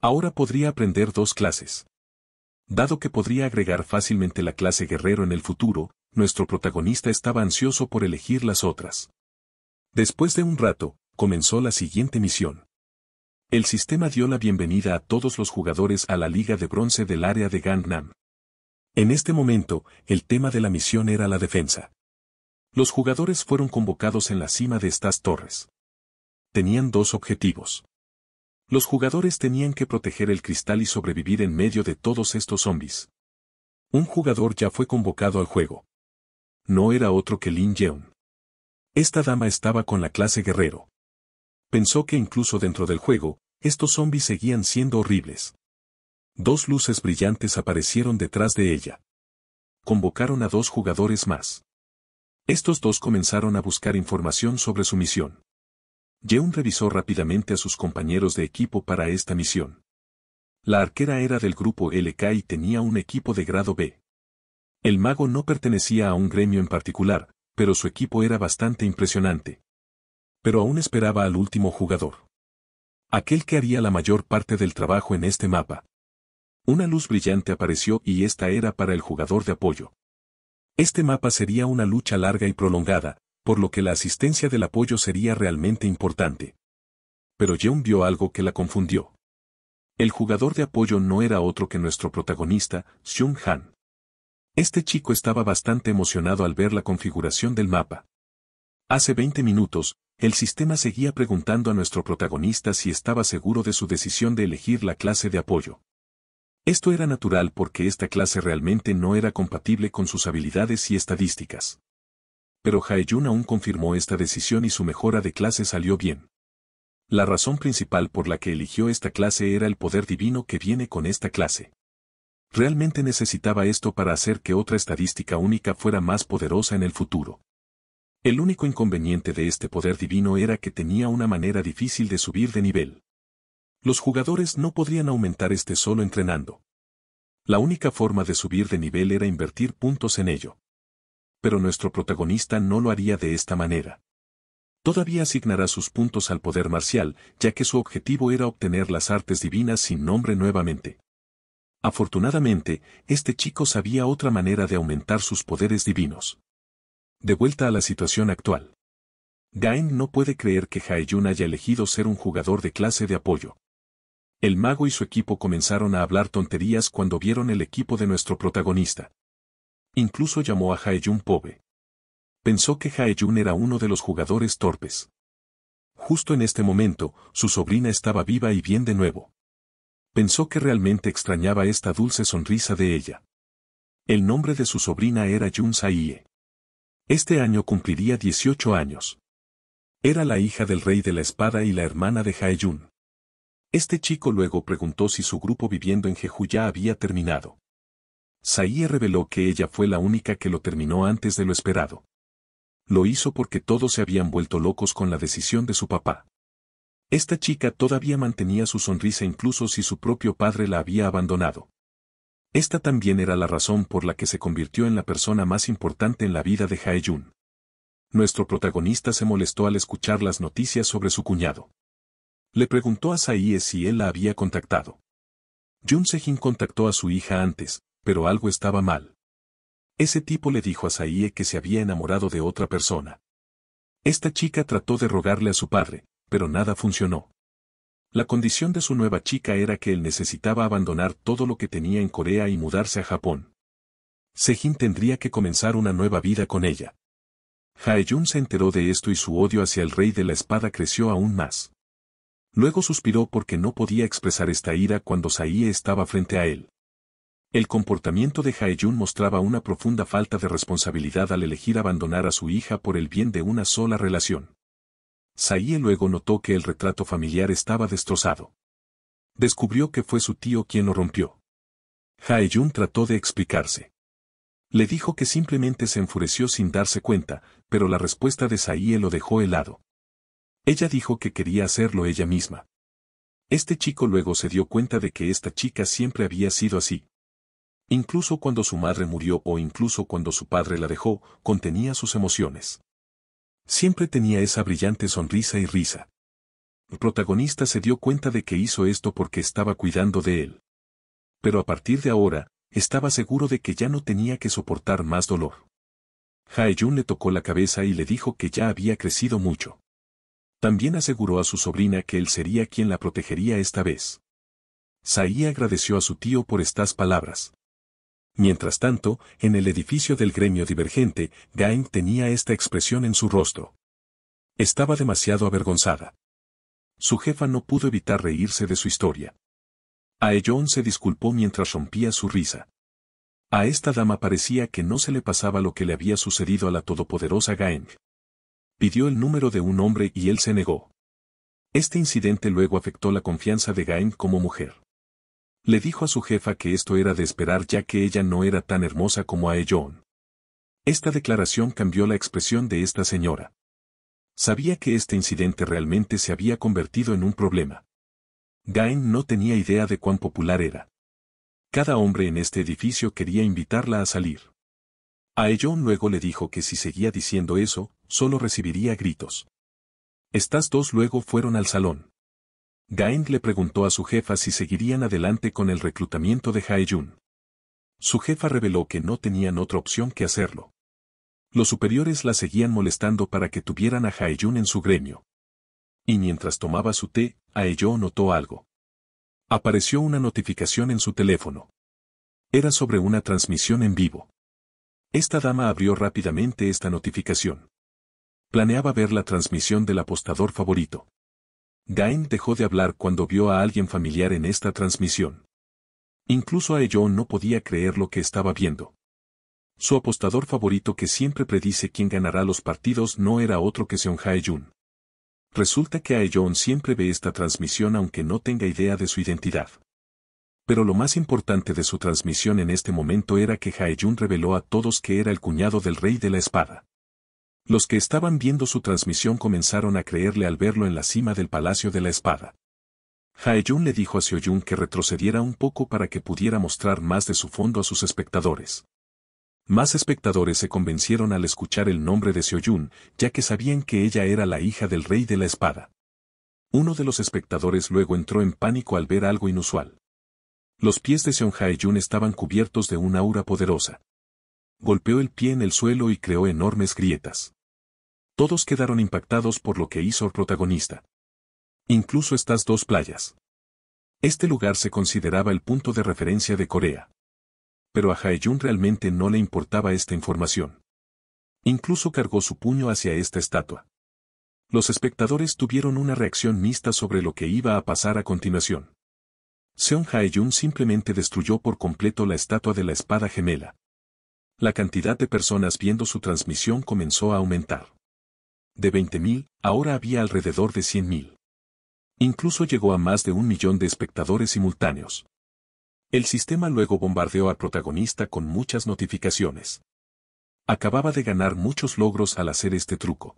Ahora podría aprender dos clases. Dado que podría agregar fácilmente la clase guerrero en el futuro, nuestro protagonista estaba ansioso por elegir las otras. Después de un rato, comenzó la siguiente misión. El sistema dio la bienvenida a todos los jugadores a la Liga de Bronce del área de Gangnam. En este momento, el tema de la misión era la defensa. Los jugadores fueron convocados en la cima de estas torres. Tenían dos objetivos. Los jugadores tenían que proteger el cristal y sobrevivir en medio de todos estos zombies. Un jugador ya fue convocado al juego. No era otro que Lin Yeon. Esta dama estaba con la clase guerrero. Pensó que incluso dentro del juego, estos zombies seguían siendo horribles. Dos luces brillantes aparecieron detrás de ella. Convocaron a dos jugadores más. Estos dos comenzaron a buscar información sobre su misión. Yeun revisó rápidamente a sus compañeros de equipo para esta misión. La arquera era del grupo LK y tenía un equipo de grado B. El mago no pertenecía a un gremio en particular, pero su equipo era bastante impresionante. Pero aún esperaba al último jugador. Aquel que haría la mayor parte del trabajo en este mapa. Una luz brillante apareció y esta era para el jugador de apoyo. Este mapa sería una lucha larga y prolongada, por lo que la asistencia del apoyo sería realmente importante. Pero Jeon vio algo que la confundió. El jugador de apoyo no era otro que nuestro protagonista, Seung Han. Este chico estaba bastante emocionado al ver la configuración del mapa. Hace 20 minutos, el sistema seguía preguntando a nuestro protagonista si estaba seguro de su decisión de elegir la clase de apoyo. Esto era natural porque esta clase realmente no era compatible con sus habilidades y estadísticas. Pero Haeyun aún confirmó esta decisión y su mejora de clase salió bien. La razón principal por la que eligió esta clase era el poder divino que viene con esta clase. Realmente necesitaba esto para hacer que otra estadística única fuera más poderosa en el futuro. El único inconveniente de este poder divino era que tenía una manera difícil de subir de nivel. Los jugadores no podrían aumentar este solo entrenando. La única forma de subir de nivel era invertir puntos en ello. Pero nuestro protagonista no lo haría de esta manera. Todavía asignará sus puntos al poder marcial, ya que su objetivo era obtener las artes divinas sin nombre nuevamente. Afortunadamente, este chico sabía otra manera de aumentar sus poderes divinos. De vuelta a la situación actual. Gain no puede creer que Haeyun haya elegido ser un jugador de clase de apoyo. El mago y su equipo comenzaron a hablar tonterías cuando vieron el equipo de nuestro protagonista. Incluso llamó a Haeyun pobre. Pensó que Haeyun era uno de los jugadores torpes. Justo en este momento, su sobrina estaba viva y bien de nuevo pensó que realmente extrañaba esta dulce sonrisa de ella. El nombre de su sobrina era Jun Saie. Este año cumpliría 18 años. Era la hija del rey de la espada y la hermana de Haeyun. Este chico luego preguntó si su grupo viviendo en Jeju ya había terminado. Saie reveló que ella fue la única que lo terminó antes de lo esperado. Lo hizo porque todos se habían vuelto locos con la decisión de su papá. Esta chica todavía mantenía su sonrisa incluso si su propio padre la había abandonado. Esta también era la razón por la que se convirtió en la persona más importante en la vida de Haeyun. Nuestro protagonista se molestó al escuchar las noticias sobre su cuñado. Le preguntó a Saíe si él la había contactado. Jun Sejin contactó a su hija antes, pero algo estaba mal. Ese tipo le dijo a Saie que se había enamorado de otra persona. Esta chica trató de rogarle a su padre, pero nada funcionó. La condición de su nueva chica era que él necesitaba abandonar todo lo que tenía en Corea y mudarse a Japón. Sejin tendría que comenzar una nueva vida con ella. Haeyun se enteró de esto y su odio hacia el rey de la espada creció aún más. Luego suspiró porque no podía expresar esta ira cuando Saie estaba frente a él. El comportamiento de Haeyun mostraba una profunda falta de responsabilidad al elegir abandonar a su hija por el bien de una sola relación. Saie luego notó que el retrato familiar estaba destrozado. Descubrió que fue su tío quien lo rompió. Haeyun trató de explicarse. Le dijo que simplemente se enfureció sin darse cuenta, pero la respuesta de Saie lo dejó helado. Ella dijo que quería hacerlo ella misma. Este chico luego se dio cuenta de que esta chica siempre había sido así. Incluso cuando su madre murió o incluso cuando su padre la dejó, contenía sus emociones. Siempre tenía esa brillante sonrisa y risa. El protagonista se dio cuenta de que hizo esto porque estaba cuidando de él. Pero a partir de ahora, estaba seguro de que ya no tenía que soportar más dolor. Haeyun le tocó la cabeza y le dijo que ya había crecido mucho. También aseguró a su sobrina que él sería quien la protegería esta vez. Saí agradeció a su tío por estas palabras. Mientras tanto, en el edificio del gremio divergente, Gain tenía esta expresión en su rostro. Estaba demasiado avergonzada. Su jefa no pudo evitar reírse de su historia. A Aeon se disculpó mientras rompía su risa. A esta dama parecía que no se le pasaba lo que le había sucedido a la todopoderosa Gaeng. Pidió el número de un hombre y él se negó. Este incidente luego afectó la confianza de Gaeng como mujer. Le dijo a su jefa que esto era de esperar ya que ella no era tan hermosa como a Ejon. Esta declaración cambió la expresión de esta señora. Sabía que este incidente realmente se había convertido en un problema. Gain no tenía idea de cuán popular era. Cada hombre en este edificio quería invitarla a salir. A Ejon luego le dijo que si seguía diciendo eso, solo recibiría gritos. Estas dos luego fueron al salón. Gaend le preguntó a su jefa si seguirían adelante con el reclutamiento de Haeyun. Su jefa reveló que no tenían otra opción que hacerlo. Los superiores la seguían molestando para que tuvieran a Haeyun en su gremio. Y mientras tomaba su té, ello notó algo. Apareció una notificación en su teléfono. Era sobre una transmisión en vivo. Esta dama abrió rápidamente esta notificación. Planeaba ver la transmisión del apostador favorito. Gain dejó de hablar cuando vio a alguien familiar en esta transmisión. Incluso a ello no podía creer lo que estaba viendo. Su apostador favorito que siempre predice quién ganará los partidos no era otro que Seon Hae-jun. Resulta que Aejon siempre ve esta transmisión aunque no tenga idea de su identidad. Pero lo más importante de su transmisión en este momento era que Haeyun reveló a todos que era el cuñado del rey de la espada. Los que estaban viendo su transmisión comenzaron a creerle al verlo en la cima del Palacio de la Espada. Haeyun le dijo a Seoyun que retrocediera un poco para que pudiera mostrar más de su fondo a sus espectadores. Más espectadores se convencieron al escuchar el nombre de Seoyun, ya que sabían que ella era la hija del rey de la espada. Uno de los espectadores luego entró en pánico al ver algo inusual. Los pies de Seon Haeyun estaban cubiertos de una aura poderosa. Golpeó el pie en el suelo y creó enormes grietas. Todos quedaron impactados por lo que hizo el protagonista. Incluso estas dos playas. Este lugar se consideraba el punto de referencia de Corea. Pero a Haeyun realmente no le importaba esta información. Incluso cargó su puño hacia esta estatua. Los espectadores tuvieron una reacción mixta sobre lo que iba a pasar a continuación. Seon Haeyun simplemente destruyó por completo la estatua de la espada gemela. La cantidad de personas viendo su transmisión comenzó a aumentar de 20.000, ahora había alrededor de 100.000. Incluso llegó a más de un millón de espectadores simultáneos. El sistema luego bombardeó al protagonista con muchas notificaciones. Acababa de ganar muchos logros al hacer este truco.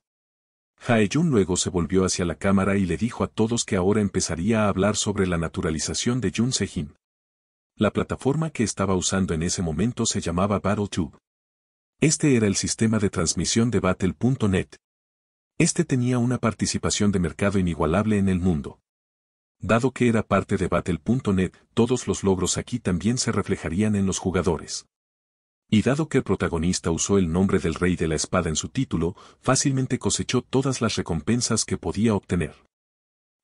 Haeyun luego se volvió hacia la cámara y le dijo a todos que ahora empezaría a hablar sobre la naturalización de Jun Sejin. La plataforma que estaba usando en ese momento se llamaba BattleTube. Este era el sistema de transmisión de Battle.net, este tenía una participación de mercado inigualable en el mundo. Dado que era parte de Battle.net, todos los logros aquí también se reflejarían en los jugadores. Y dado que el protagonista usó el nombre del rey de la espada en su título, fácilmente cosechó todas las recompensas que podía obtener.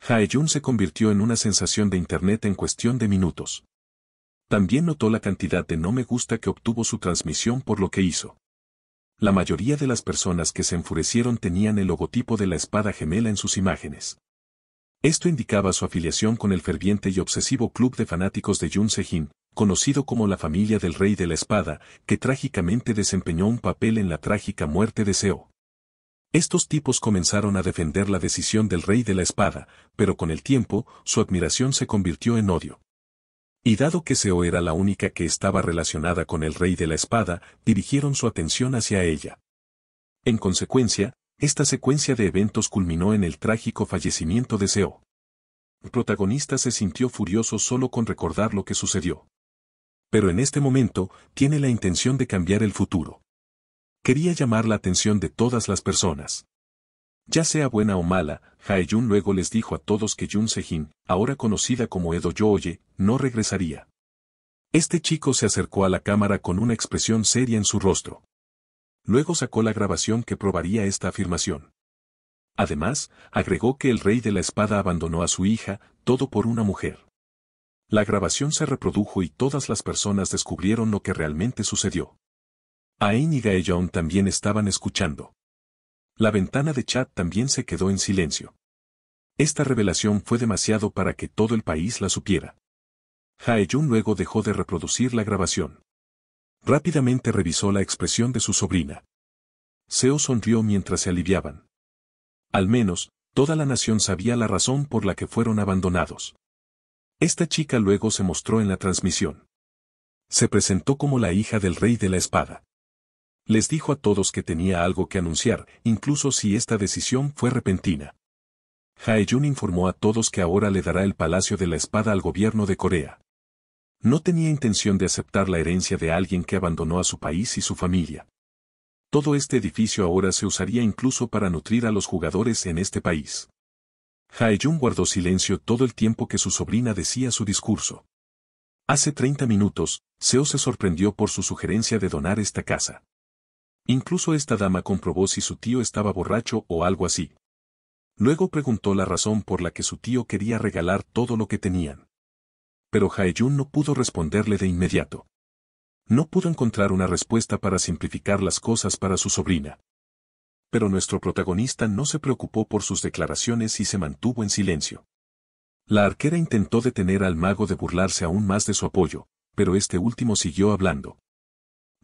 Haeyun se convirtió en una sensación de Internet en cuestión de minutos. También notó la cantidad de no me gusta que obtuvo su transmisión por lo que hizo. La mayoría de las personas que se enfurecieron tenían el logotipo de la espada gemela en sus imágenes. Esto indicaba su afiliación con el ferviente y obsesivo club de fanáticos de Jun Sejin, conocido como la familia del rey de la espada, que trágicamente desempeñó un papel en la trágica muerte de Seo. Estos tipos comenzaron a defender la decisión del rey de la espada, pero con el tiempo, su admiración se convirtió en odio. Y dado que Seo era la única que estaba relacionada con el rey de la espada, dirigieron su atención hacia ella. En consecuencia, esta secuencia de eventos culminó en el trágico fallecimiento de Seo. El protagonista se sintió furioso solo con recordar lo que sucedió. Pero en este momento, tiene la intención de cambiar el futuro. Quería llamar la atención de todas las personas. Ya sea buena o mala, Haeyun luego les dijo a todos que Jun Sejin, ahora conocida como Edo oye no regresaría. Este chico se acercó a la cámara con una expresión seria en su rostro. Luego sacó la grabación que probaría esta afirmación. Además, agregó que el rey de la espada abandonó a su hija, todo por una mujer. La grabación se reprodujo y todas las personas descubrieron lo que realmente sucedió. Ain y Gaeyeon también estaban escuchando. La ventana de chat también se quedó en silencio. Esta revelación fue demasiado para que todo el país la supiera. Haeyun luego dejó de reproducir la grabación. Rápidamente revisó la expresión de su sobrina. Seo sonrió mientras se aliviaban. Al menos, toda la nación sabía la razón por la que fueron abandonados. Esta chica luego se mostró en la transmisión. Se presentó como la hija del rey de la espada. Les dijo a todos que tenía algo que anunciar, incluso si esta decisión fue repentina. Haeyun informó a todos que ahora le dará el Palacio de la Espada al gobierno de Corea. No tenía intención de aceptar la herencia de alguien que abandonó a su país y su familia. Todo este edificio ahora se usaría incluso para nutrir a los jugadores en este país. Haeyun guardó silencio todo el tiempo que su sobrina decía su discurso. Hace 30 minutos, Seo se sorprendió por su sugerencia de donar esta casa. Incluso esta dama comprobó si su tío estaba borracho o algo así. Luego preguntó la razón por la que su tío quería regalar todo lo que tenían. Pero Haeyun no pudo responderle de inmediato. No pudo encontrar una respuesta para simplificar las cosas para su sobrina. Pero nuestro protagonista no se preocupó por sus declaraciones y se mantuvo en silencio. La arquera intentó detener al mago de burlarse aún más de su apoyo, pero este último siguió hablando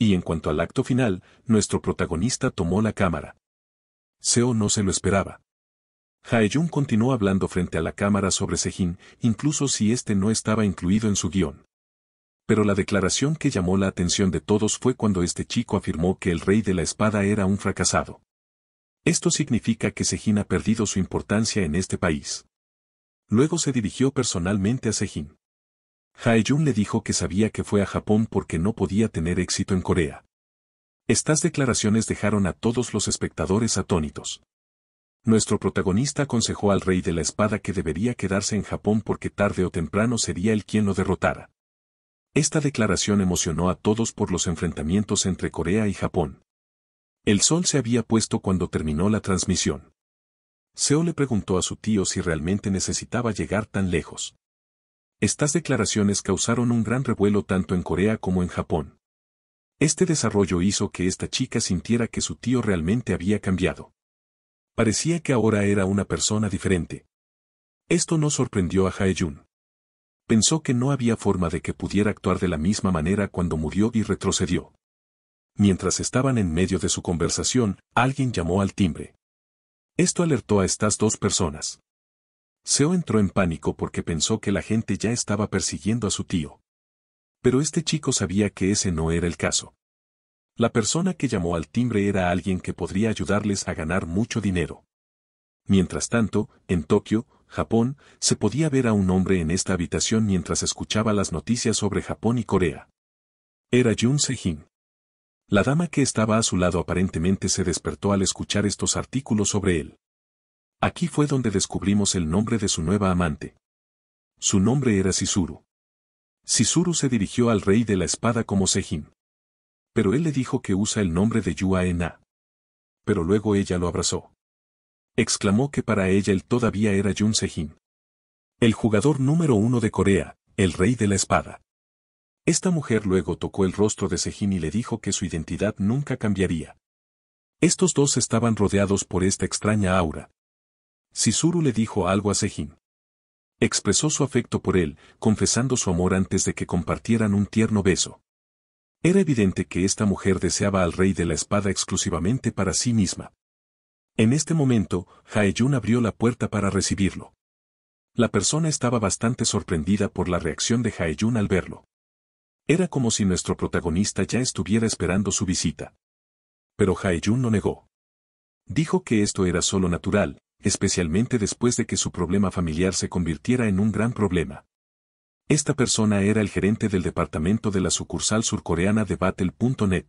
y en cuanto al acto final, nuestro protagonista tomó la cámara. Seo no se lo esperaba. Haeyun continuó hablando frente a la cámara sobre Sejin, incluso si este no estaba incluido en su guión. Pero la declaración que llamó la atención de todos fue cuando este chico afirmó que el rey de la espada era un fracasado. Esto significa que Sejin ha perdido su importancia en este país. Luego se dirigió personalmente a Sejin. Jung le dijo que sabía que fue a Japón porque no podía tener éxito en Corea. Estas declaraciones dejaron a todos los espectadores atónitos. Nuestro protagonista aconsejó al rey de la espada que debería quedarse en Japón porque tarde o temprano sería el quien lo derrotara. Esta declaración emocionó a todos por los enfrentamientos entre Corea y Japón. El sol se había puesto cuando terminó la transmisión. Seo le preguntó a su tío si realmente necesitaba llegar tan lejos. Estas declaraciones causaron un gran revuelo tanto en Corea como en Japón. Este desarrollo hizo que esta chica sintiera que su tío realmente había cambiado. Parecía que ahora era una persona diferente. Esto no sorprendió a Haeyun. Pensó que no había forma de que pudiera actuar de la misma manera cuando murió y retrocedió. Mientras estaban en medio de su conversación, alguien llamó al timbre. Esto alertó a estas dos personas. Seo entró en pánico porque pensó que la gente ya estaba persiguiendo a su tío. Pero este chico sabía que ese no era el caso. La persona que llamó al timbre era alguien que podría ayudarles a ganar mucho dinero. Mientras tanto, en Tokio, Japón, se podía ver a un hombre en esta habitación mientras escuchaba las noticias sobre Japón y Corea. Era Jun Sejin. La dama que estaba a su lado aparentemente se despertó al escuchar estos artículos sobre él. Aquí fue donde descubrimos el nombre de su nueva amante. Su nombre era Sisuru. Sisuru se dirigió al rey de la espada como Sejin. Pero él le dijo que usa el nombre de Yu Pero luego ella lo abrazó. Exclamó que para ella él todavía era Jun Sejin. El jugador número uno de Corea, el rey de la espada. Esta mujer luego tocó el rostro de Sejin y le dijo que su identidad nunca cambiaría. Estos dos estaban rodeados por esta extraña aura, Sisuru le dijo algo a Sejin. Expresó su afecto por él, confesando su amor antes de que compartieran un tierno beso. Era evidente que esta mujer deseaba al rey de la espada exclusivamente para sí misma. En este momento, Haeyun abrió la puerta para recibirlo. La persona estaba bastante sorprendida por la reacción de Haeyun al verlo. Era como si nuestro protagonista ya estuviera esperando su visita. Pero Haeyun lo negó. Dijo que esto era solo natural, especialmente después de que su problema familiar se convirtiera en un gran problema. Esta persona era el gerente del departamento de la sucursal surcoreana de Battle.net.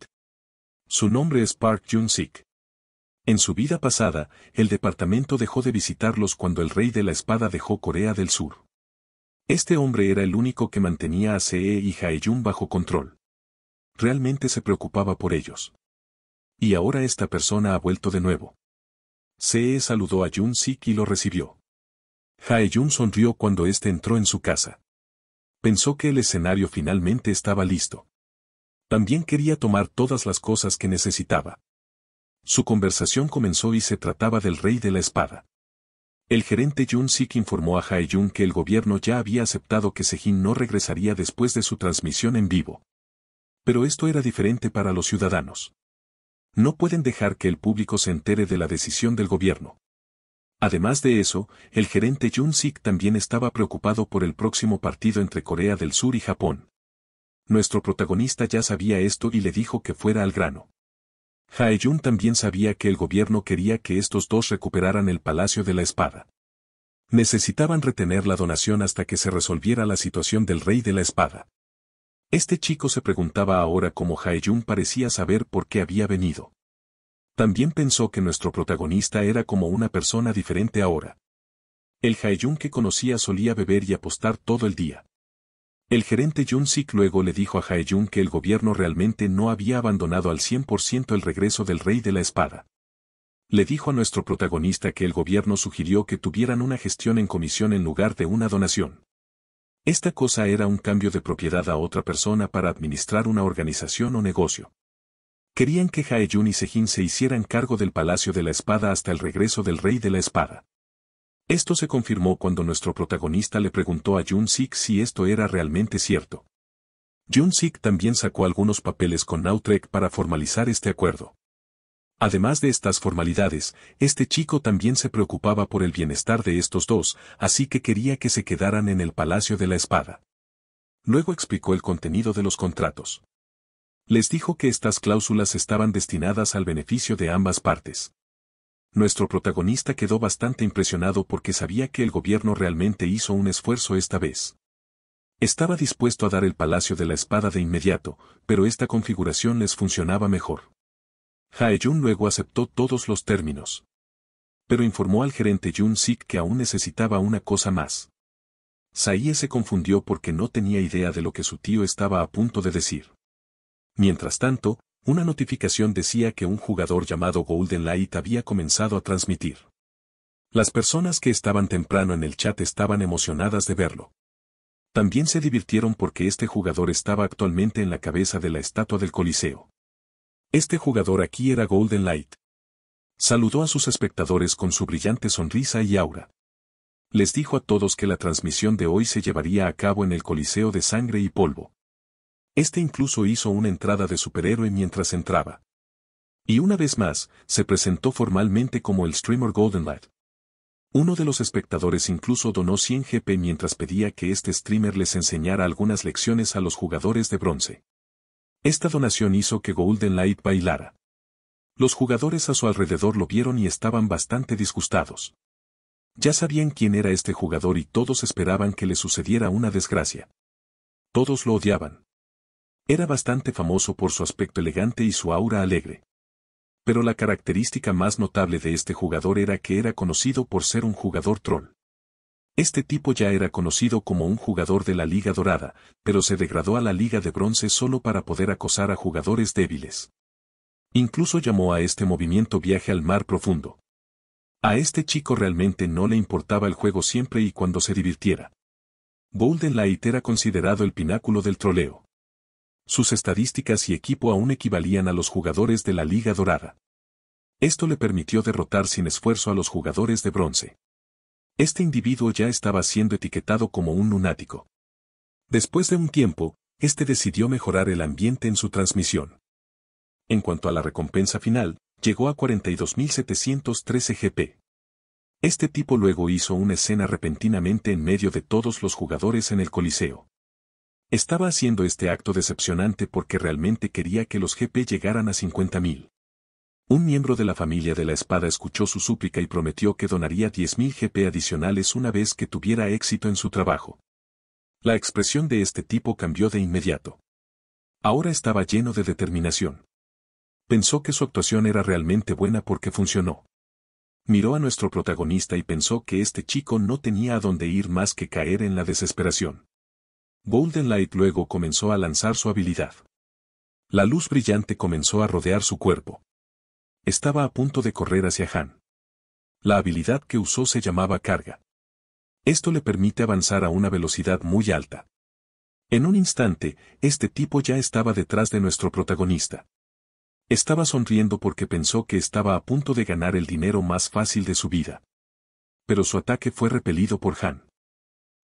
Su nombre es Park Jun-sik. En su vida pasada, el departamento dejó de visitarlos cuando el rey de la espada dejó Corea del Sur. Este hombre era el único que mantenía a CE y Haeyun bajo control. Realmente se preocupaba por ellos. Y ahora esta persona ha vuelto de nuevo. Se saludó a Jun Sik y lo recibió. Hae-jun sonrió cuando este entró en su casa. Pensó que el escenario finalmente estaba listo. También quería tomar todas las cosas que necesitaba. Su conversación comenzó y se trataba del rey de la espada. El gerente Jun Sik informó a Hae-jun que el gobierno ya había aceptado que Sejin no regresaría después de su transmisión en vivo. Pero esto era diferente para los ciudadanos no pueden dejar que el público se entere de la decisión del gobierno. Además de eso, el gerente Jun Sik también estaba preocupado por el próximo partido entre Corea del Sur y Japón. Nuestro protagonista ya sabía esto y le dijo que fuera al grano. hae también sabía que el gobierno quería que estos dos recuperaran el Palacio de la Espada. Necesitaban retener la donación hasta que se resolviera la situación del Rey de la Espada. Este chico se preguntaba ahora cómo Haeyun parecía saber por qué había venido. También pensó que nuestro protagonista era como una persona diferente ahora. El Haeyun que conocía solía beber y apostar todo el día. El gerente Jun Sik luego le dijo a Haeyun que el gobierno realmente no había abandonado al 100% el regreso del Rey de la Espada. Le dijo a nuestro protagonista que el gobierno sugirió que tuvieran una gestión en comisión en lugar de una donación. Esta cosa era un cambio de propiedad a otra persona para administrar una organización o negocio. Querían que Haeyun y Sejin se hicieran cargo del Palacio de la Espada hasta el regreso del Rey de la Espada. Esto se confirmó cuando nuestro protagonista le preguntó a Jun Sik si esto era realmente cierto. Jun Sik también sacó algunos papeles con Nautrek para formalizar este acuerdo. Además de estas formalidades, este chico también se preocupaba por el bienestar de estos dos, así que quería que se quedaran en el Palacio de la Espada. Luego explicó el contenido de los contratos. Les dijo que estas cláusulas estaban destinadas al beneficio de ambas partes. Nuestro protagonista quedó bastante impresionado porque sabía que el gobierno realmente hizo un esfuerzo esta vez. Estaba dispuesto a dar el Palacio de la Espada de inmediato, pero esta configuración les funcionaba mejor hae luego aceptó todos los términos. Pero informó al gerente Jun Sik que aún necesitaba una cosa más. Saie se confundió porque no tenía idea de lo que su tío estaba a punto de decir. Mientras tanto, una notificación decía que un jugador llamado Golden Light había comenzado a transmitir. Las personas que estaban temprano en el chat estaban emocionadas de verlo. También se divirtieron porque este jugador estaba actualmente en la cabeza de la estatua del Coliseo. Este jugador aquí era Golden Light. Saludó a sus espectadores con su brillante sonrisa y aura. Les dijo a todos que la transmisión de hoy se llevaría a cabo en el Coliseo de Sangre y Polvo. Este incluso hizo una entrada de superhéroe mientras entraba. Y una vez más, se presentó formalmente como el streamer Golden Light. Uno de los espectadores incluso donó 100 GP mientras pedía que este streamer les enseñara algunas lecciones a los jugadores de bronce. Esta donación hizo que Golden Light bailara. Los jugadores a su alrededor lo vieron y estaban bastante disgustados. Ya sabían quién era este jugador y todos esperaban que le sucediera una desgracia. Todos lo odiaban. Era bastante famoso por su aspecto elegante y su aura alegre. Pero la característica más notable de este jugador era que era conocido por ser un jugador troll. Este tipo ya era conocido como un jugador de la Liga Dorada, pero se degradó a la Liga de Bronce solo para poder acosar a jugadores débiles. Incluso llamó a este movimiento viaje al mar profundo. A este chico realmente no le importaba el juego siempre y cuando se divirtiera. Bolden Light era considerado el pináculo del troleo. Sus estadísticas y equipo aún equivalían a los jugadores de la Liga Dorada. Esto le permitió derrotar sin esfuerzo a los jugadores de bronce. Este individuo ya estaba siendo etiquetado como un lunático. Después de un tiempo, este decidió mejorar el ambiente en su transmisión. En cuanto a la recompensa final, llegó a 42.713 GP. Este tipo luego hizo una escena repentinamente en medio de todos los jugadores en el Coliseo. Estaba haciendo este acto decepcionante porque realmente quería que los GP llegaran a 50.000. Un miembro de la familia de la espada escuchó su súplica y prometió que donaría 10.000 GP adicionales una vez que tuviera éxito en su trabajo. La expresión de este tipo cambió de inmediato. Ahora estaba lleno de determinación. Pensó que su actuación era realmente buena porque funcionó. Miró a nuestro protagonista y pensó que este chico no tenía a dónde ir más que caer en la desesperación. Golden Light luego comenzó a lanzar su habilidad. La luz brillante comenzó a rodear su cuerpo. Estaba a punto de correr hacia Han. La habilidad que usó se llamaba carga. Esto le permite avanzar a una velocidad muy alta. En un instante, este tipo ya estaba detrás de nuestro protagonista. Estaba sonriendo porque pensó que estaba a punto de ganar el dinero más fácil de su vida. Pero su ataque fue repelido por Han.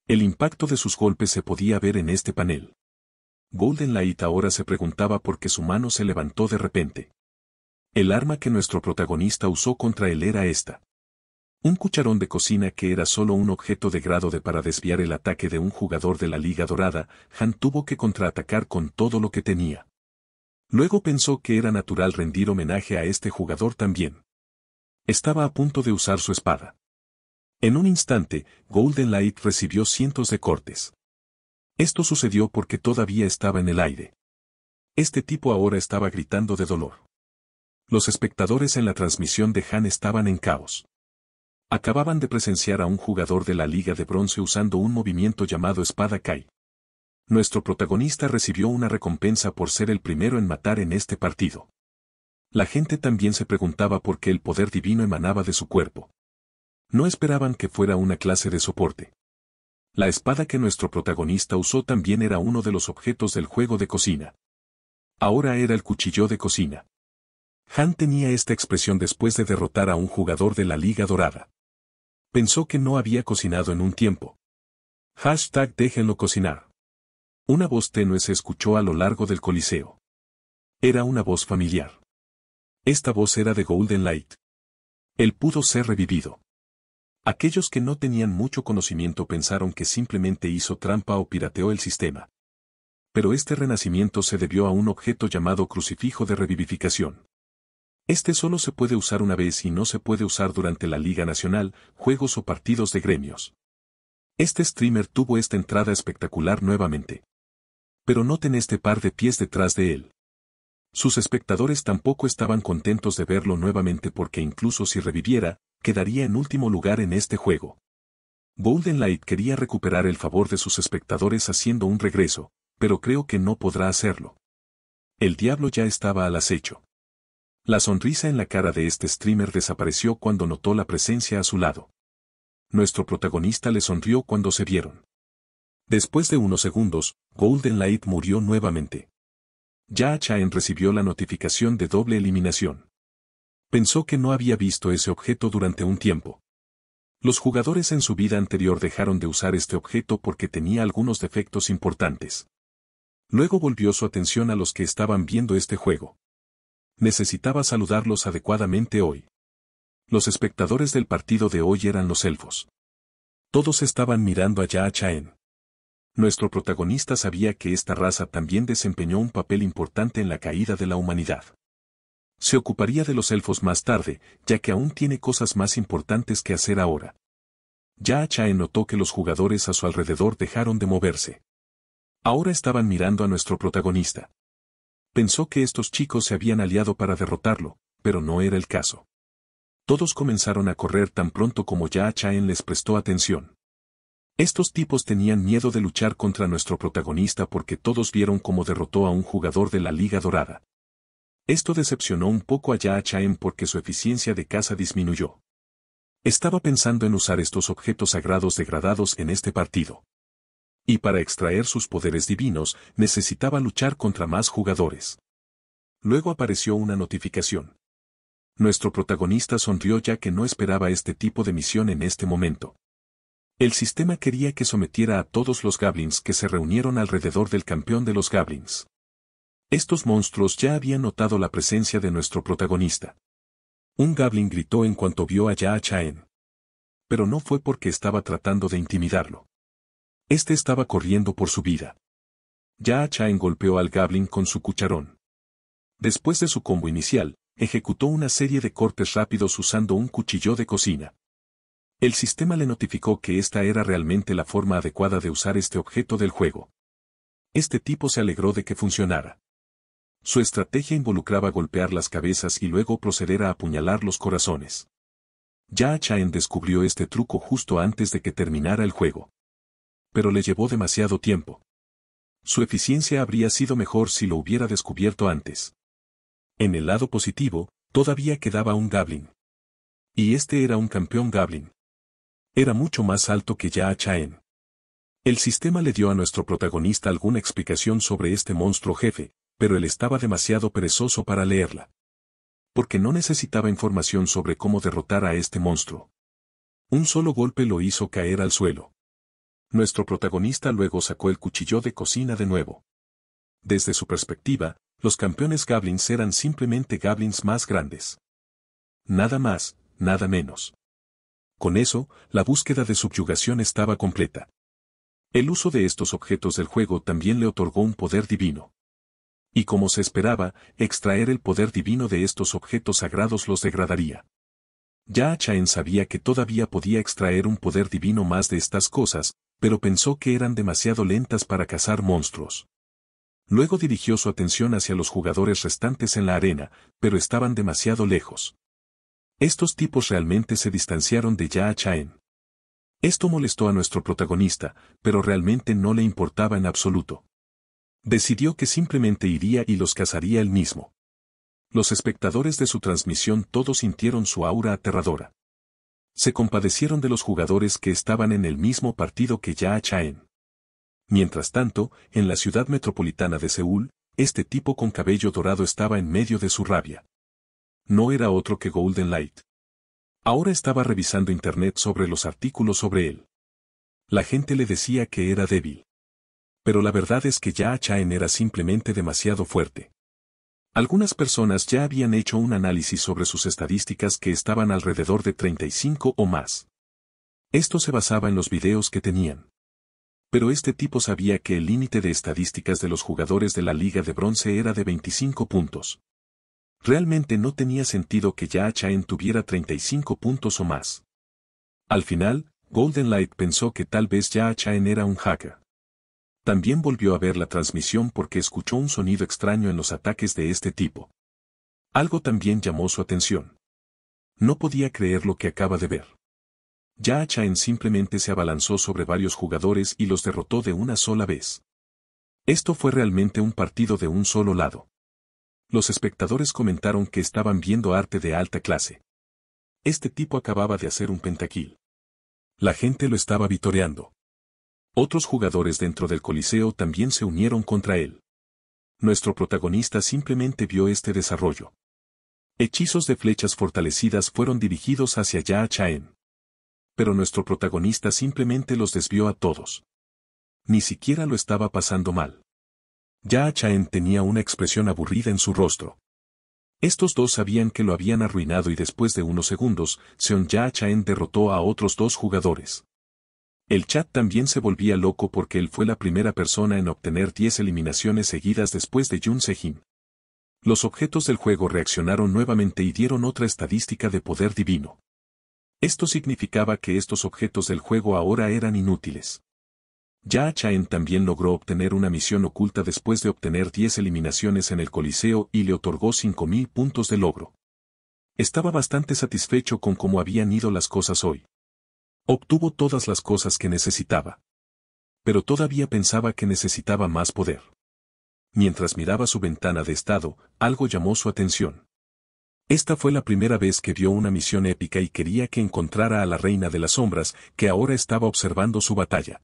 El impacto de sus golpes se podía ver en este panel. Golden Light ahora se preguntaba por qué su mano se levantó de repente. El arma que nuestro protagonista usó contra él era esta. Un cucharón de cocina que era solo un objeto de grado de para desviar el ataque de un jugador de la Liga Dorada, Han tuvo que contraatacar con todo lo que tenía. Luego pensó que era natural rendir homenaje a este jugador también. Estaba a punto de usar su espada. En un instante, Golden Light recibió cientos de cortes. Esto sucedió porque todavía estaba en el aire. Este tipo ahora estaba gritando de dolor. Los espectadores en la transmisión de Han estaban en caos. Acababan de presenciar a un jugador de la Liga de Bronce usando un movimiento llamado Espada Kai. Nuestro protagonista recibió una recompensa por ser el primero en matar en este partido. La gente también se preguntaba por qué el poder divino emanaba de su cuerpo. No esperaban que fuera una clase de soporte. La espada que nuestro protagonista usó también era uno de los objetos del juego de cocina. Ahora era el cuchillo de cocina. Han tenía esta expresión después de derrotar a un jugador de la Liga Dorada. Pensó que no había cocinado en un tiempo. Hashtag déjenlo cocinar. Una voz tenue se escuchó a lo largo del coliseo. Era una voz familiar. Esta voz era de Golden Light. Él pudo ser revivido. Aquellos que no tenían mucho conocimiento pensaron que simplemente hizo trampa o pirateó el sistema. Pero este renacimiento se debió a un objeto llamado crucifijo de revivificación. Este solo se puede usar una vez y no se puede usar durante la Liga Nacional, juegos o partidos de gremios. Este streamer tuvo esta entrada espectacular nuevamente. Pero noten este par de pies detrás de él. Sus espectadores tampoco estaban contentos de verlo nuevamente porque incluso si reviviera, quedaría en último lugar en este juego. Golden Light quería recuperar el favor de sus espectadores haciendo un regreso, pero creo que no podrá hacerlo. El diablo ya estaba al acecho. La sonrisa en la cara de este streamer desapareció cuando notó la presencia a su lado. Nuestro protagonista le sonrió cuando se vieron. Después de unos segundos, Golden Light murió nuevamente. Ya Chaen recibió la notificación de doble eliminación. Pensó que no había visto ese objeto durante un tiempo. Los jugadores en su vida anterior dejaron de usar este objeto porque tenía algunos defectos importantes. Luego volvió su atención a los que estaban viendo este juego necesitaba saludarlos adecuadamente hoy. Los espectadores del partido de hoy eran los elfos. Todos estaban mirando allá a Chaen. Nuestro protagonista sabía que esta raza también desempeñó un papel importante en la caída de la humanidad. Se ocuparía de los elfos más tarde, ya que aún tiene cosas más importantes que hacer ahora. Ya Chaen notó que los jugadores a su alrededor dejaron de moverse. Ahora estaban mirando a nuestro protagonista. Pensó que estos chicos se habían aliado para derrotarlo, pero no era el caso. Todos comenzaron a correr tan pronto como ya Chaen les prestó atención. Estos tipos tenían miedo de luchar contra nuestro protagonista porque todos vieron cómo derrotó a un jugador de la Liga Dorada. Esto decepcionó un poco a Yaa Chaen porque su eficiencia de caza disminuyó. Estaba pensando en usar estos objetos sagrados degradados en este partido y para extraer sus poderes divinos necesitaba luchar contra más jugadores. Luego apareció una notificación. Nuestro protagonista sonrió ya que no esperaba este tipo de misión en este momento. El sistema quería que sometiera a todos los goblins que se reunieron alrededor del campeón de los goblins. Estos monstruos ya habían notado la presencia de nuestro protagonista. Un goblin gritó en cuanto vio a a Chaen. Pero no fue porque estaba tratando de intimidarlo. Este estaba corriendo por su vida. Ya Chain golpeó al Gablin con su cucharón. Después de su combo inicial, ejecutó una serie de cortes rápidos usando un cuchillo de cocina. El sistema le notificó que esta era realmente la forma adecuada de usar este objeto del juego. Este tipo se alegró de que funcionara. Su estrategia involucraba golpear las cabezas y luego proceder a apuñalar los corazones. Ya Chaen descubrió este truco justo antes de que terminara el juego pero le llevó demasiado tiempo. Su eficiencia habría sido mejor si lo hubiera descubierto antes. En el lado positivo, todavía quedaba un Gablin. Y este era un campeón Gablin. Era mucho más alto que ya Chaen. El sistema le dio a nuestro protagonista alguna explicación sobre este monstruo jefe, pero él estaba demasiado perezoso para leerla. Porque no necesitaba información sobre cómo derrotar a este monstruo. Un solo golpe lo hizo caer al suelo. Nuestro protagonista luego sacó el cuchillo de cocina de nuevo. Desde su perspectiva, los campeones Goblins eran simplemente Goblins más grandes. Nada más, nada menos. Con eso, la búsqueda de subyugación estaba completa. El uso de estos objetos del juego también le otorgó un poder divino. Y como se esperaba, extraer el poder divino de estos objetos sagrados los degradaría. Ya Achaen sabía que todavía podía extraer un poder divino más de estas cosas, pero pensó que eran demasiado lentas para cazar monstruos. Luego dirigió su atención hacia los jugadores restantes en la arena, pero estaban demasiado lejos. Estos tipos realmente se distanciaron de Ya Chaen. Esto molestó a nuestro protagonista, pero realmente no le importaba en absoluto. Decidió que simplemente iría y los cazaría él mismo. Los espectadores de su transmisión todos sintieron su aura aterradora se compadecieron de los jugadores que estaban en el mismo partido que ya Chaen. Mientras tanto, en la ciudad metropolitana de Seúl, este tipo con cabello dorado estaba en medio de su rabia. No era otro que Golden Light. Ahora estaba revisando internet sobre los artículos sobre él. La gente le decía que era débil. Pero la verdad es que ya Chaen era simplemente demasiado fuerte. Algunas personas ya habían hecho un análisis sobre sus estadísticas que estaban alrededor de 35 o más. Esto se basaba en los videos que tenían. Pero este tipo sabía que el límite de estadísticas de los jugadores de la Liga de Bronce era de 25 puntos. Realmente no tenía sentido que ya Chaen tuviera 35 puntos o más. Al final, Golden Light pensó que tal vez ya Chaen era un hacker. También volvió a ver la transmisión porque escuchó un sonido extraño en los ataques de este tipo. Algo también llamó su atención. No podía creer lo que acaba de ver. Ya Chaen simplemente se abalanzó sobre varios jugadores y los derrotó de una sola vez. Esto fue realmente un partido de un solo lado. Los espectadores comentaron que estaban viendo arte de alta clase. Este tipo acababa de hacer un pentaquil. La gente lo estaba vitoreando. Otros jugadores dentro del Coliseo también se unieron contra él. Nuestro protagonista simplemente vio este desarrollo. Hechizos de flechas fortalecidas fueron dirigidos hacia Ya Chaen. Pero nuestro protagonista simplemente los desvió a todos. Ni siquiera lo estaba pasando mal. Ya Chaen tenía una expresión aburrida en su rostro. Estos dos sabían que lo habían arruinado y después de unos segundos, Seon Ya Chaen derrotó a otros dos jugadores. El chat también se volvía loco porque él fue la primera persona en obtener 10 eliminaciones seguidas después de Jun Sejin. Los objetos del juego reaccionaron nuevamente y dieron otra estadística de poder divino. Esto significaba que estos objetos del juego ahora eran inútiles. Ya Chaen también logró obtener una misión oculta después de obtener 10 eliminaciones en el Coliseo y le otorgó 5.000 puntos de logro. Estaba bastante satisfecho con cómo habían ido las cosas hoy. Obtuvo todas las cosas que necesitaba. Pero todavía pensaba que necesitaba más poder. Mientras miraba su ventana de estado, algo llamó su atención. Esta fue la primera vez que vio una misión épica y quería que encontrara a la Reina de las Sombras, que ahora estaba observando su batalla.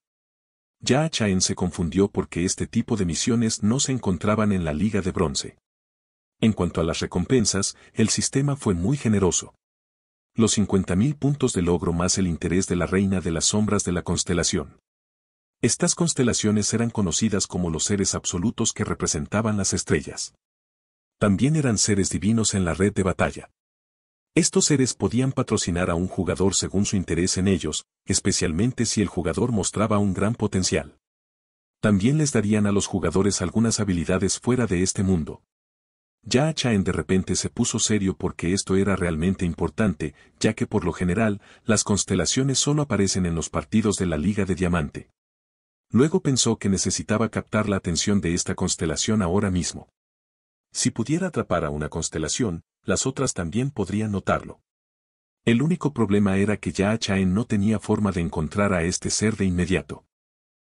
Ya Chaen se confundió porque este tipo de misiones no se encontraban en la Liga de Bronce. En cuanto a las recompensas, el sistema fue muy generoso. Los 50.000 puntos de logro más el interés de la reina de las sombras de la constelación. Estas constelaciones eran conocidas como los seres absolutos que representaban las estrellas. También eran seres divinos en la red de batalla. Estos seres podían patrocinar a un jugador según su interés en ellos, especialmente si el jugador mostraba un gran potencial. También les darían a los jugadores algunas habilidades fuera de este mundo, ya Chaen de repente se puso serio porque esto era realmente importante, ya que por lo general, las constelaciones solo aparecen en los partidos de la Liga de Diamante. Luego pensó que necesitaba captar la atención de esta constelación ahora mismo. Si pudiera atrapar a una constelación, las otras también podrían notarlo. El único problema era que ya Chaen no tenía forma de encontrar a este ser de inmediato.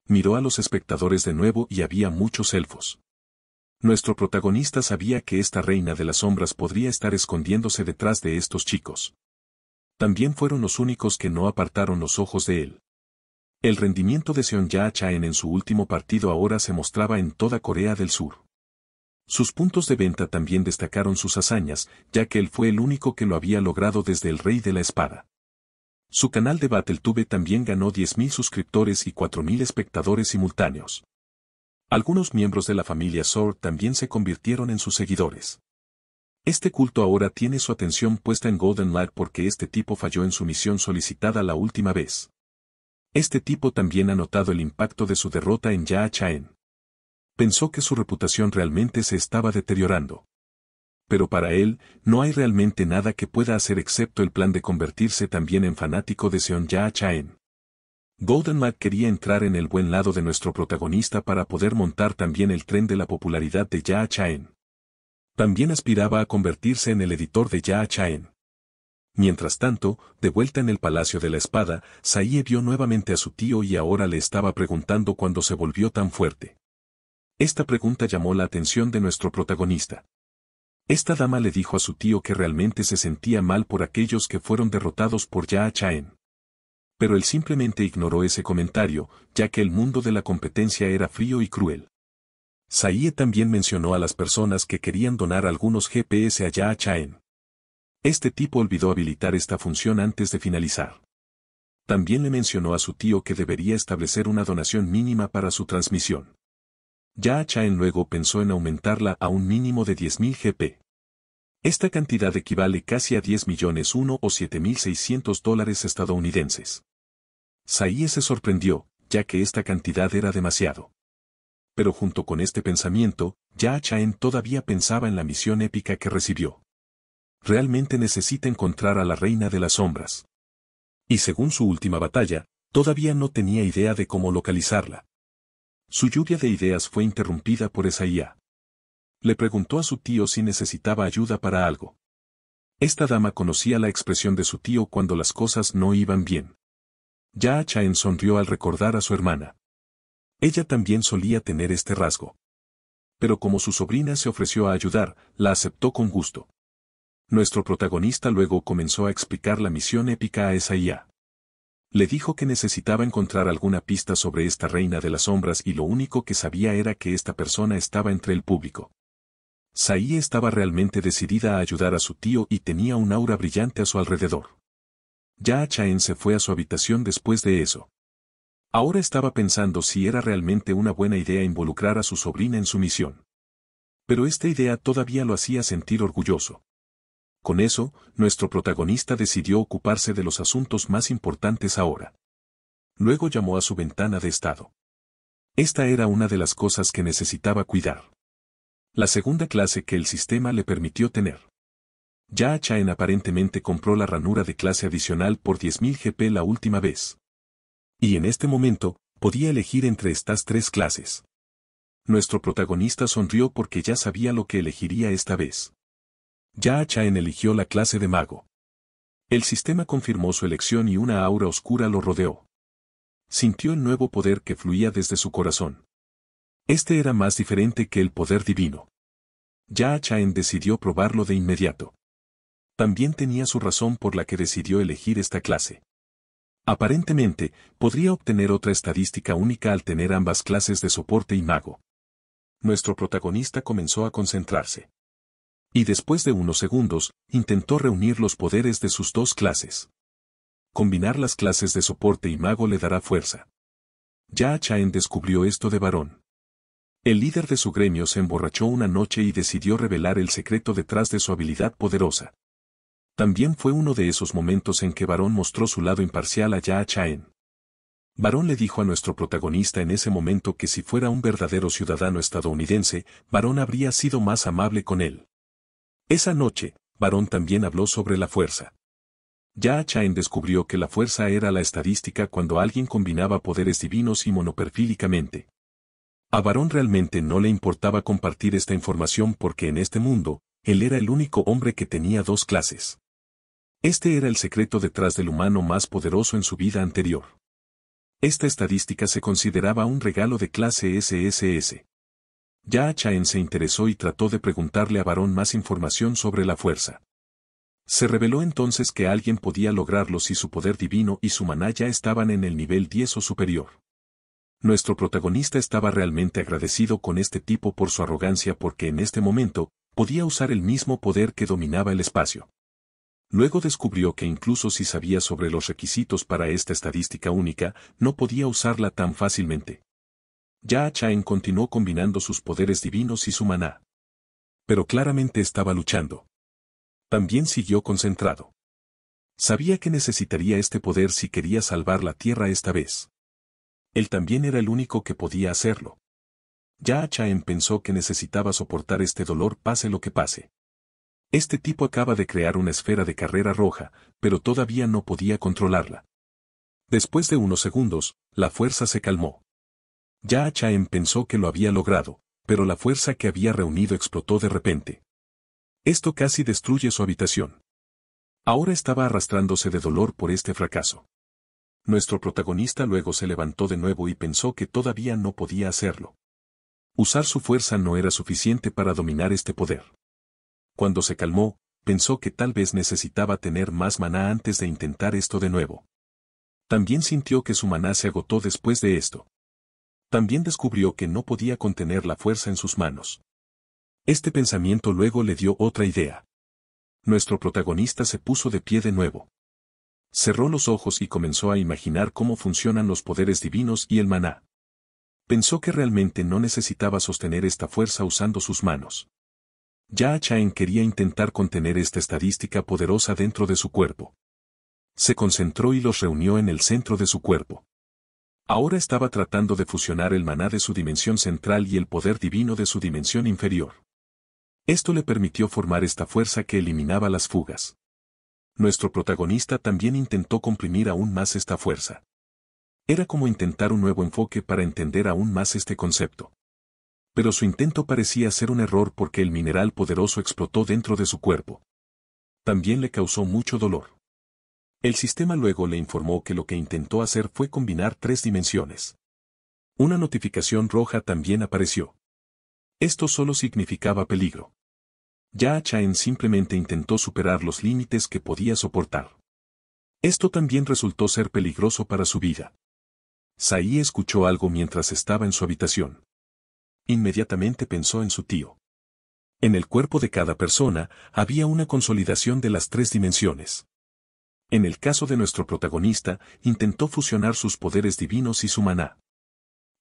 Miró a los espectadores de nuevo y había muchos elfos. Nuestro protagonista sabía que esta reina de las sombras podría estar escondiéndose detrás de estos chicos. También fueron los únicos que no apartaron los ojos de él. El rendimiento de Seon Ja Chaen en su último partido ahora se mostraba en toda Corea del Sur. Sus puntos de venta también destacaron sus hazañas, ya que él fue el único que lo había logrado desde el Rey de la Espada. Su canal de Battletube también ganó 10.000 suscriptores y 4.000 espectadores simultáneos. Algunos miembros de la familia Sor también se convirtieron en sus seguidores. Este culto ahora tiene su atención puesta en Golden Light porque este tipo falló en su misión solicitada la última vez. Este tipo también ha notado el impacto de su derrota en Yaa Chaen. Pensó que su reputación realmente se estaba deteriorando. Pero para él, no hay realmente nada que pueda hacer excepto el plan de convertirse también en fanático de Seon Yaa Chaen. Golden quería entrar en el buen lado de nuestro protagonista para poder montar también el tren de la popularidad de Ya Chaen. También aspiraba a convertirse en el editor de Ya Chaen. Mientras tanto, de vuelta en el Palacio de la Espada, Saie vio nuevamente a su tío y ahora le estaba preguntando cuándo se volvió tan fuerte. Esta pregunta llamó la atención de nuestro protagonista. Esta dama le dijo a su tío que realmente se sentía mal por aquellos que fueron derrotados por Ya Chaen pero él simplemente ignoró ese comentario, ya que el mundo de la competencia era frío y cruel. Saie también mencionó a las personas que querían donar algunos GPS a a Chaen. Este tipo olvidó habilitar esta función antes de finalizar. También le mencionó a su tío que debería establecer una donación mínima para su transmisión. Ya Chaen luego pensó en aumentarla a un mínimo de 10.000 GP. Esta cantidad equivale casi a 10 millones uno o 7.600 dólares estadounidenses. Saí se sorprendió, ya que esta cantidad era demasiado. Pero junto con este pensamiento, ya Chaen todavía pensaba en la misión épica que recibió. Realmente necesita encontrar a la Reina de las Sombras. Y según su última batalla, todavía no tenía idea de cómo localizarla. Su lluvia de ideas fue interrumpida por IA le preguntó a su tío si necesitaba ayuda para algo. Esta dama conocía la expresión de su tío cuando las cosas no iban bien. Ya Chaen sonrió al recordar a su hermana. Ella también solía tener este rasgo. Pero como su sobrina se ofreció a ayudar, la aceptó con gusto. Nuestro protagonista luego comenzó a explicar la misión épica a esa IA. Le dijo que necesitaba encontrar alguna pista sobre esta reina de las sombras y lo único que sabía era que esta persona estaba entre el público. Saí estaba realmente decidida a ayudar a su tío y tenía un aura brillante a su alrededor. Ya Chaen se fue a su habitación después de eso. Ahora estaba pensando si era realmente una buena idea involucrar a su sobrina en su misión. Pero esta idea todavía lo hacía sentir orgulloso. Con eso, nuestro protagonista decidió ocuparse de los asuntos más importantes ahora. Luego llamó a su ventana de estado. Esta era una de las cosas que necesitaba cuidar la segunda clase que el sistema le permitió tener. Ya Chain aparentemente compró la ranura de clase adicional por 10.000 GP la última vez. Y en este momento, podía elegir entre estas tres clases. Nuestro protagonista sonrió porque ya sabía lo que elegiría esta vez. Ya Chain eligió la clase de mago. El sistema confirmó su elección y una aura oscura lo rodeó. Sintió el nuevo poder que fluía desde su corazón. Este era más diferente que el poder divino. Ya Chaen decidió probarlo de inmediato. También tenía su razón por la que decidió elegir esta clase. Aparentemente, podría obtener otra estadística única al tener ambas clases de soporte y mago. Nuestro protagonista comenzó a concentrarse. Y después de unos segundos, intentó reunir los poderes de sus dos clases. Combinar las clases de soporte y mago le dará fuerza. Ya Chaen descubrió esto de varón. El líder de su gremio se emborrachó una noche y decidió revelar el secreto detrás de su habilidad poderosa. También fue uno de esos momentos en que Barón mostró su lado imparcial a Chaen. Barón le dijo a nuestro protagonista en ese momento que si fuera un verdadero ciudadano estadounidense, Barón habría sido más amable con él. Esa noche, Barón también habló sobre la fuerza. Ya descubrió que la fuerza era la estadística cuando alguien combinaba poderes divinos y monoperfílicamente. A Varón realmente no le importaba compartir esta información porque en este mundo, él era el único hombre que tenía dos clases. Este era el secreto detrás del humano más poderoso en su vida anterior. Esta estadística se consideraba un regalo de clase SSS. Ya Chaen se interesó y trató de preguntarle a Varón más información sobre la fuerza. Se reveló entonces que alguien podía lograrlo si su poder divino y su maná ya estaban en el nivel 10 o superior nuestro protagonista estaba realmente agradecido con este tipo por su arrogancia porque en este momento, podía usar el mismo poder que dominaba el espacio. Luego descubrió que incluso si sabía sobre los requisitos para esta estadística única, no podía usarla tan fácilmente. Ya Chain continuó combinando sus poderes divinos y su maná. Pero claramente estaba luchando. También siguió concentrado. Sabía que necesitaría este poder si quería salvar la Tierra esta vez. Él también era el único que podía hacerlo. Ya Chaen pensó que necesitaba soportar este dolor pase lo que pase. Este tipo acaba de crear una esfera de carrera roja, pero todavía no podía controlarla. Después de unos segundos, la fuerza se calmó. Ya Chaen pensó que lo había logrado, pero la fuerza que había reunido explotó de repente. Esto casi destruye su habitación. Ahora estaba arrastrándose de dolor por este fracaso nuestro protagonista luego se levantó de nuevo y pensó que todavía no podía hacerlo. Usar su fuerza no era suficiente para dominar este poder. Cuando se calmó, pensó que tal vez necesitaba tener más maná antes de intentar esto de nuevo. También sintió que su maná se agotó después de esto. También descubrió que no podía contener la fuerza en sus manos. Este pensamiento luego le dio otra idea. Nuestro protagonista se puso de pie de nuevo cerró los ojos y comenzó a imaginar cómo funcionan los poderes divinos y el maná. Pensó que realmente no necesitaba sostener esta fuerza usando sus manos. Ya Chaen quería intentar contener esta estadística poderosa dentro de su cuerpo. Se concentró y los reunió en el centro de su cuerpo. Ahora estaba tratando de fusionar el maná de su dimensión central y el poder divino de su dimensión inferior. Esto le permitió formar esta fuerza que eliminaba las fugas nuestro protagonista también intentó comprimir aún más esta fuerza. Era como intentar un nuevo enfoque para entender aún más este concepto. Pero su intento parecía ser un error porque el mineral poderoso explotó dentro de su cuerpo. También le causó mucho dolor. El sistema luego le informó que lo que intentó hacer fue combinar tres dimensiones. Una notificación roja también apareció. Esto solo significaba peligro ya Chaen simplemente intentó superar los límites que podía soportar. Esto también resultó ser peligroso para su vida. Saí escuchó algo mientras estaba en su habitación. Inmediatamente pensó en su tío. En el cuerpo de cada persona había una consolidación de las tres dimensiones. En el caso de nuestro protagonista, intentó fusionar sus poderes divinos y su maná.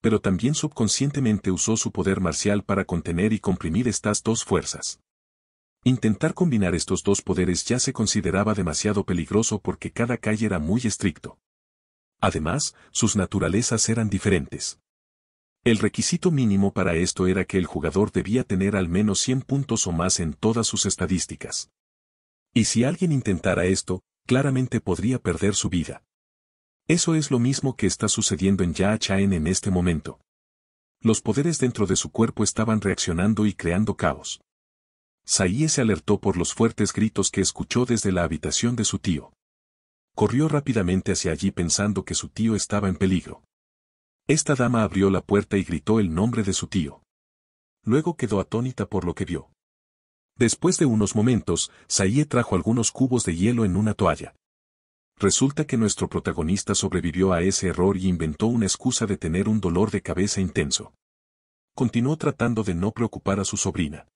Pero también subconscientemente usó su poder marcial para contener y comprimir estas dos fuerzas. Intentar combinar estos dos poderes ya se consideraba demasiado peligroso porque cada calle era muy estricto. Además, sus naturalezas eran diferentes. El requisito mínimo para esto era que el jugador debía tener al menos 100 puntos o más en todas sus estadísticas. Y si alguien intentara esto, claramente podría perder su vida. Eso es lo mismo que está sucediendo en Ya Chaen en este momento. Los poderes dentro de su cuerpo estaban reaccionando y creando caos. Saie se alertó por los fuertes gritos que escuchó desde la habitación de su tío. Corrió rápidamente hacia allí pensando que su tío estaba en peligro. Esta dama abrió la puerta y gritó el nombre de su tío. Luego quedó atónita por lo que vio. Después de unos momentos, Saie trajo algunos cubos de hielo en una toalla. Resulta que nuestro protagonista sobrevivió a ese error y inventó una excusa de tener un dolor de cabeza intenso. Continuó tratando de no preocupar a su sobrina.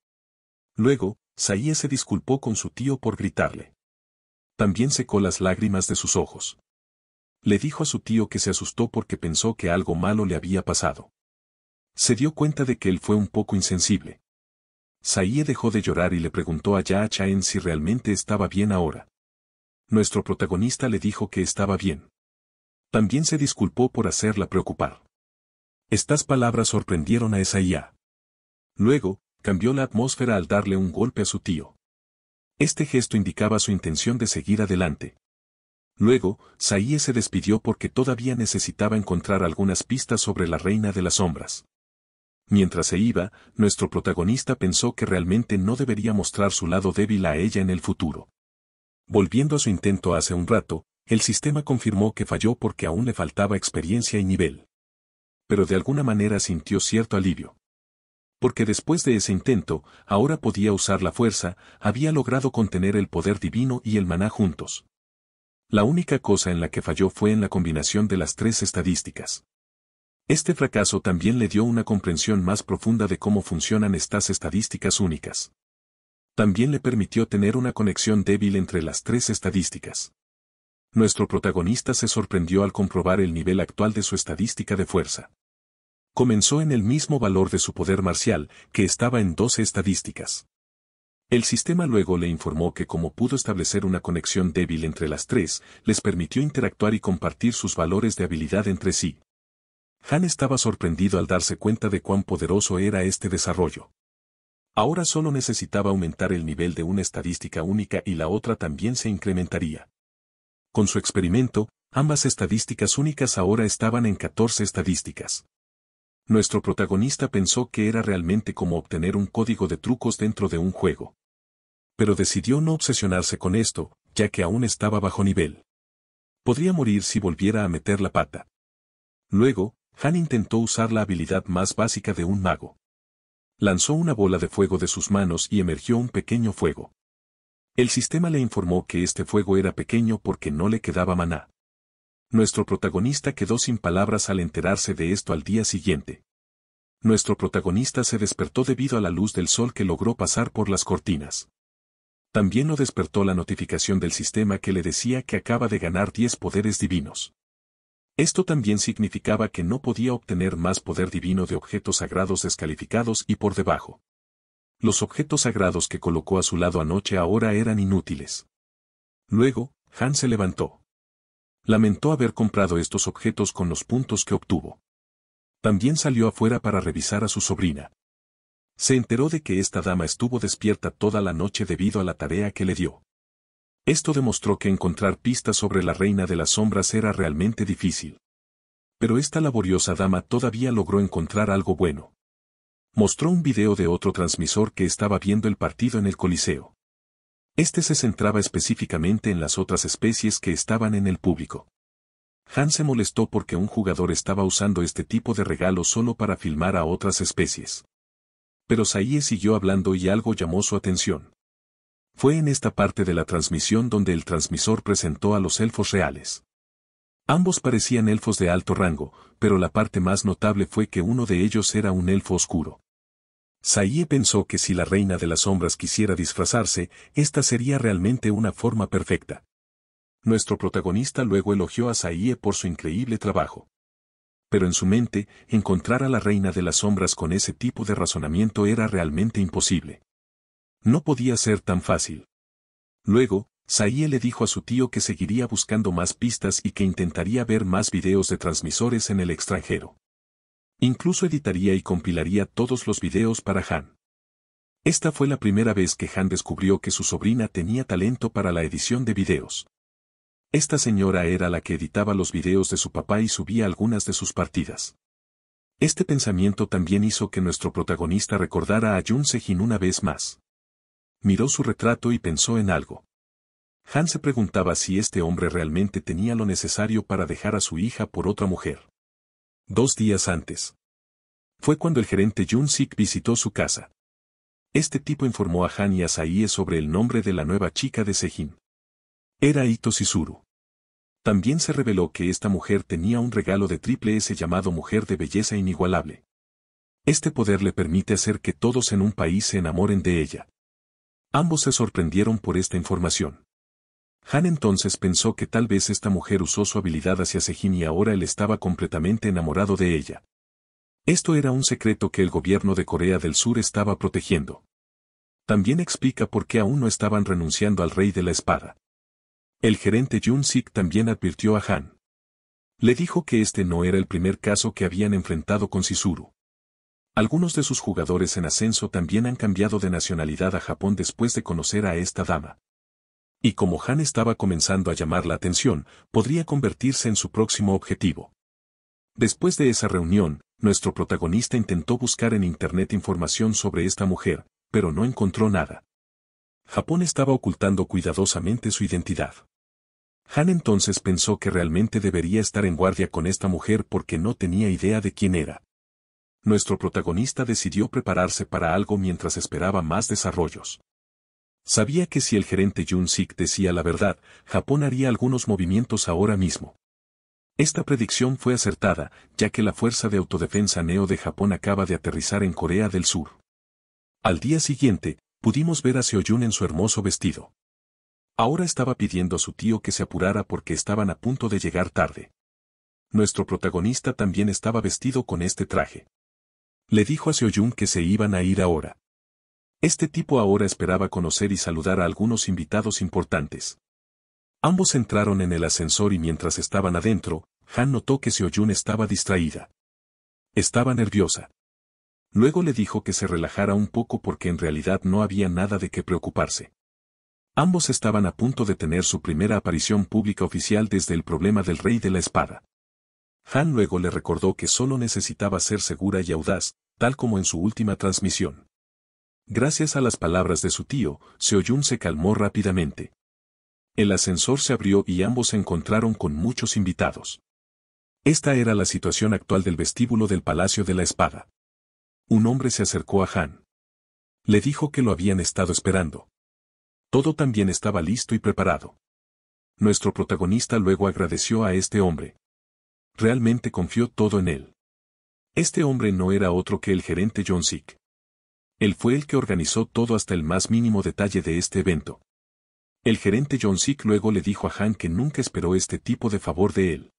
Luego, Saía se disculpó con su tío por gritarle. También secó las lágrimas de sus ojos. Le dijo a su tío que se asustó porque pensó que algo malo le había pasado. Se dio cuenta de que él fue un poco insensible. Saíe dejó de llorar y le preguntó a Yaha Chaen si realmente estaba bien ahora. Nuestro protagonista le dijo que estaba bien. También se disculpó por hacerla preocupar. Estas palabras sorprendieron a Esaía. Luego, cambió la atmósfera al darle un golpe a su tío. Este gesto indicaba su intención de seguir adelante. Luego, saíe se despidió porque todavía necesitaba encontrar algunas pistas sobre la reina de las sombras. Mientras se iba, nuestro protagonista pensó que realmente no debería mostrar su lado débil a ella en el futuro. Volviendo a su intento hace un rato, el sistema confirmó que falló porque aún le faltaba experiencia y nivel. Pero de alguna manera sintió cierto alivio porque después de ese intento, ahora podía usar la fuerza, había logrado contener el poder divino y el maná juntos. La única cosa en la que falló fue en la combinación de las tres estadísticas. Este fracaso también le dio una comprensión más profunda de cómo funcionan estas estadísticas únicas. También le permitió tener una conexión débil entre las tres estadísticas. Nuestro protagonista se sorprendió al comprobar el nivel actual de su estadística de fuerza comenzó en el mismo valor de su poder marcial, que estaba en 12 estadísticas. El sistema luego le informó que como pudo establecer una conexión débil entre las tres, les permitió interactuar y compartir sus valores de habilidad entre sí. Han estaba sorprendido al darse cuenta de cuán poderoso era este desarrollo. Ahora solo necesitaba aumentar el nivel de una estadística única y la otra también se incrementaría. Con su experimento, ambas estadísticas únicas ahora estaban en 14 estadísticas nuestro protagonista pensó que era realmente como obtener un código de trucos dentro de un juego. Pero decidió no obsesionarse con esto, ya que aún estaba bajo nivel. Podría morir si volviera a meter la pata. Luego, Han intentó usar la habilidad más básica de un mago. Lanzó una bola de fuego de sus manos y emergió un pequeño fuego. El sistema le informó que este fuego era pequeño porque no le quedaba maná. Nuestro protagonista quedó sin palabras al enterarse de esto al día siguiente. Nuestro protagonista se despertó debido a la luz del sol que logró pasar por las cortinas. También lo despertó la notificación del sistema que le decía que acaba de ganar 10 poderes divinos. Esto también significaba que no podía obtener más poder divino de objetos sagrados descalificados y por debajo. Los objetos sagrados que colocó a su lado anoche ahora eran inútiles. Luego, Han se levantó. Lamentó haber comprado estos objetos con los puntos que obtuvo. También salió afuera para revisar a su sobrina. Se enteró de que esta dama estuvo despierta toda la noche debido a la tarea que le dio. Esto demostró que encontrar pistas sobre la reina de las sombras era realmente difícil. Pero esta laboriosa dama todavía logró encontrar algo bueno. Mostró un video de otro transmisor que estaba viendo el partido en el Coliseo. Este se centraba específicamente en las otras especies que estaban en el público. Han se molestó porque un jugador estaba usando este tipo de regalo solo para filmar a otras especies. Pero Saie siguió hablando y algo llamó su atención. Fue en esta parte de la transmisión donde el transmisor presentó a los elfos reales. Ambos parecían elfos de alto rango, pero la parte más notable fue que uno de ellos era un elfo oscuro. Saie pensó que si la reina de las sombras quisiera disfrazarse, esta sería realmente una forma perfecta. Nuestro protagonista luego elogió a Saíe por su increíble trabajo. Pero en su mente, encontrar a la reina de las sombras con ese tipo de razonamiento era realmente imposible. No podía ser tan fácil. Luego, Saie le dijo a su tío que seguiría buscando más pistas y que intentaría ver más videos de transmisores en el extranjero. Incluso editaría y compilaría todos los videos para Han. Esta fue la primera vez que Han descubrió que su sobrina tenía talento para la edición de videos. Esta señora era la que editaba los videos de su papá y subía algunas de sus partidas. Este pensamiento también hizo que nuestro protagonista recordara a Jun Sejin una vez más. Miró su retrato y pensó en algo. Han se preguntaba si este hombre realmente tenía lo necesario para dejar a su hija por otra mujer. Dos días antes. Fue cuando el gerente Jun Sik visitó su casa. Este tipo informó a Han y a sobre el nombre de la nueva chica de Sejin. Era Ito Sisuru. También se reveló que esta mujer tenía un regalo de triple S llamado Mujer de Belleza Inigualable. Este poder le permite hacer que todos en un país se enamoren de ella. Ambos se sorprendieron por esta información. Han entonces pensó que tal vez esta mujer usó su habilidad hacia Sejin y ahora él estaba completamente enamorado de ella. Esto era un secreto que el gobierno de Corea del Sur estaba protegiendo. También explica por qué aún no estaban renunciando al rey de la espada. El gerente Jun Sik también advirtió a Han. Le dijo que este no era el primer caso que habían enfrentado con Sisuru. Algunos de sus jugadores en ascenso también han cambiado de nacionalidad a Japón después de conocer a esta dama. Y como Han estaba comenzando a llamar la atención, podría convertirse en su próximo objetivo. Después de esa reunión, nuestro protagonista intentó buscar en Internet información sobre esta mujer, pero no encontró nada. Japón estaba ocultando cuidadosamente su identidad. Han entonces pensó que realmente debería estar en guardia con esta mujer porque no tenía idea de quién era. Nuestro protagonista decidió prepararse para algo mientras esperaba más desarrollos. Sabía que si el gerente Jun Sik decía la verdad, Japón haría algunos movimientos ahora mismo. Esta predicción fue acertada, ya que la Fuerza de Autodefensa Neo de Japón acaba de aterrizar en Corea del Sur. Al día siguiente, pudimos ver a seo Seoyun en su hermoso vestido. Ahora estaba pidiendo a su tío que se apurara porque estaban a punto de llegar tarde. Nuestro protagonista también estaba vestido con este traje. Le dijo a seo Seoyun que se iban a ir ahora. Este tipo ahora esperaba conocer y saludar a algunos invitados importantes. Ambos entraron en el ascensor y mientras estaban adentro, Han notó que Seoyun estaba distraída. Estaba nerviosa. Luego le dijo que se relajara un poco porque en realidad no había nada de qué preocuparse. Ambos estaban a punto de tener su primera aparición pública oficial desde el problema del Rey de la Espada. Han luego le recordó que solo necesitaba ser segura y audaz, tal como en su última transmisión. Gracias a las palabras de su tío, Seoyun se calmó rápidamente. El ascensor se abrió y ambos se encontraron con muchos invitados. Esta era la situación actual del vestíbulo del Palacio de la Espada. Un hombre se acercó a Han. Le dijo que lo habían estado esperando. Todo también estaba listo y preparado. Nuestro protagonista luego agradeció a este hombre. Realmente confió todo en él. Este hombre no era otro que el gerente John Sick. Él fue el que organizó todo hasta el más mínimo detalle de este evento. El gerente John sik luego le dijo a Han que nunca esperó este tipo de favor de él.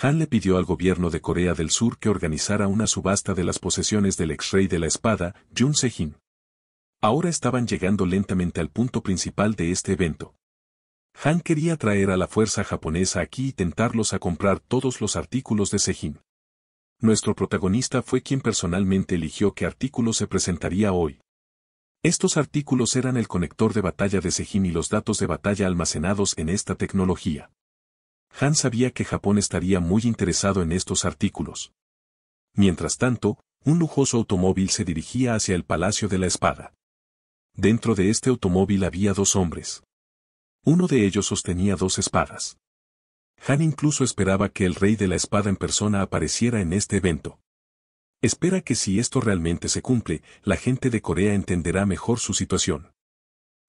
Han le pidió al gobierno de Corea del Sur que organizara una subasta de las posesiones del ex-rey de la espada, Jun Sejin. Ahora estaban llegando lentamente al punto principal de este evento. Han quería traer a la fuerza japonesa aquí y tentarlos a comprar todos los artículos de Sejin nuestro protagonista fue quien personalmente eligió qué artículo se presentaría hoy. Estos artículos eran el conector de batalla de Sejin y los datos de batalla almacenados en esta tecnología. Han sabía que Japón estaría muy interesado en estos artículos. Mientras tanto, un lujoso automóvil se dirigía hacia el Palacio de la Espada. Dentro de este automóvil había dos hombres. Uno de ellos sostenía dos espadas. Han incluso esperaba que el rey de la espada en persona apareciera en este evento. Espera que si esto realmente se cumple, la gente de Corea entenderá mejor su situación.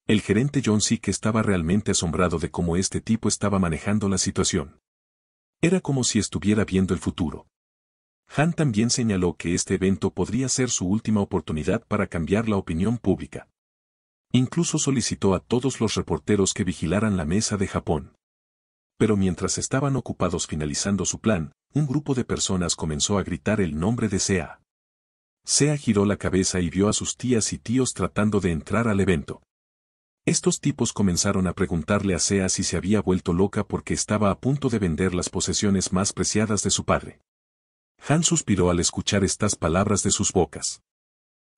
El gerente John sik que estaba realmente asombrado de cómo este tipo estaba manejando la situación. Era como si estuviera viendo el futuro. Han también señaló que este evento podría ser su última oportunidad para cambiar la opinión pública. Incluso solicitó a todos los reporteros que vigilaran la mesa de Japón pero mientras estaban ocupados finalizando su plan, un grupo de personas comenzó a gritar el nombre de Sea. Sea giró la cabeza y vio a sus tías y tíos tratando de entrar al evento. Estos tipos comenzaron a preguntarle a Sea si se había vuelto loca porque estaba a punto de vender las posesiones más preciadas de su padre. Han suspiró al escuchar estas palabras de sus bocas.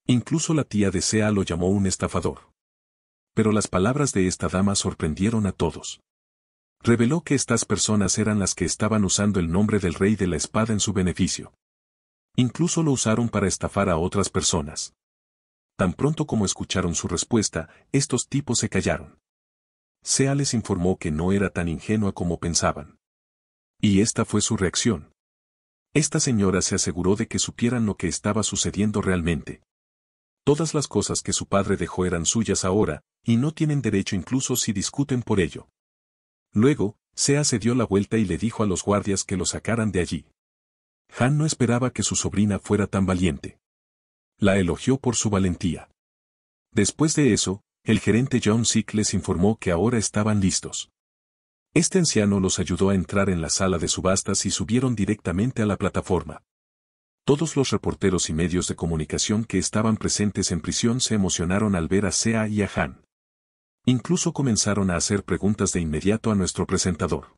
Incluso la tía de Sea lo llamó un estafador. Pero las palabras de esta dama sorprendieron a todos reveló que estas personas eran las que estaban usando el nombre del rey de la espada en su beneficio. Incluso lo usaron para estafar a otras personas. Tan pronto como escucharon su respuesta, estos tipos se callaron. Sea les informó que no era tan ingenua como pensaban. Y esta fue su reacción. Esta señora se aseguró de que supieran lo que estaba sucediendo realmente. Todas las cosas que su padre dejó eran suyas ahora, y no tienen derecho incluso si discuten por ello. Luego, Sea se dio la vuelta y le dijo a los guardias que lo sacaran de allí. Han no esperaba que su sobrina fuera tan valiente. La elogió por su valentía. Después de eso, el gerente John Sick les informó que ahora estaban listos. Este anciano los ayudó a entrar en la sala de subastas y subieron directamente a la plataforma. Todos los reporteros y medios de comunicación que estaban presentes en prisión se emocionaron al ver a Sea y a Han. Incluso comenzaron a hacer preguntas de inmediato a nuestro presentador.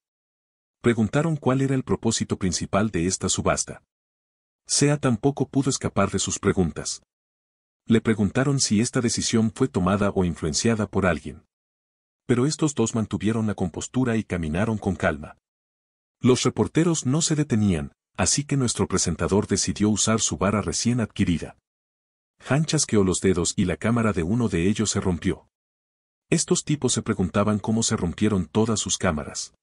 Preguntaron cuál era el propósito principal de esta subasta. Sea tampoco pudo escapar de sus preguntas. Le preguntaron si esta decisión fue tomada o influenciada por alguien. Pero estos dos mantuvieron la compostura y caminaron con calma. Los reporteros no se detenían, así que nuestro presentador decidió usar su vara recién adquirida. Han chasqueó los dedos y la cámara de uno de ellos se rompió. Estos tipos se preguntaban cómo se rompieron todas sus cámaras.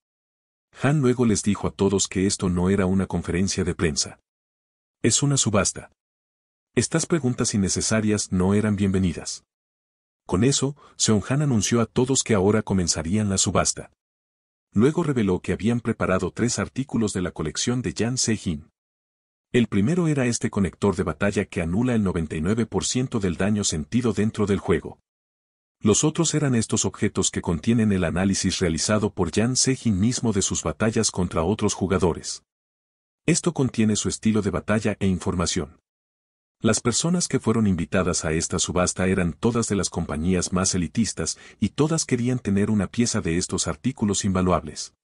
Han luego les dijo a todos que esto no era una conferencia de prensa. Es una subasta. Estas preguntas innecesarias no eran bienvenidas. Con eso, Seon Han anunció a todos que ahora comenzarían la subasta. Luego reveló que habían preparado tres artículos de la colección de Jan se El primero era este conector de batalla que anula el 99% del daño sentido dentro del juego. Los otros eran estos objetos que contienen el análisis realizado por Jan Sejin mismo de sus batallas contra otros jugadores. Esto contiene su estilo de batalla e información. Las personas que fueron invitadas a esta subasta eran todas de las compañías más elitistas y todas querían tener una pieza de estos artículos invaluables.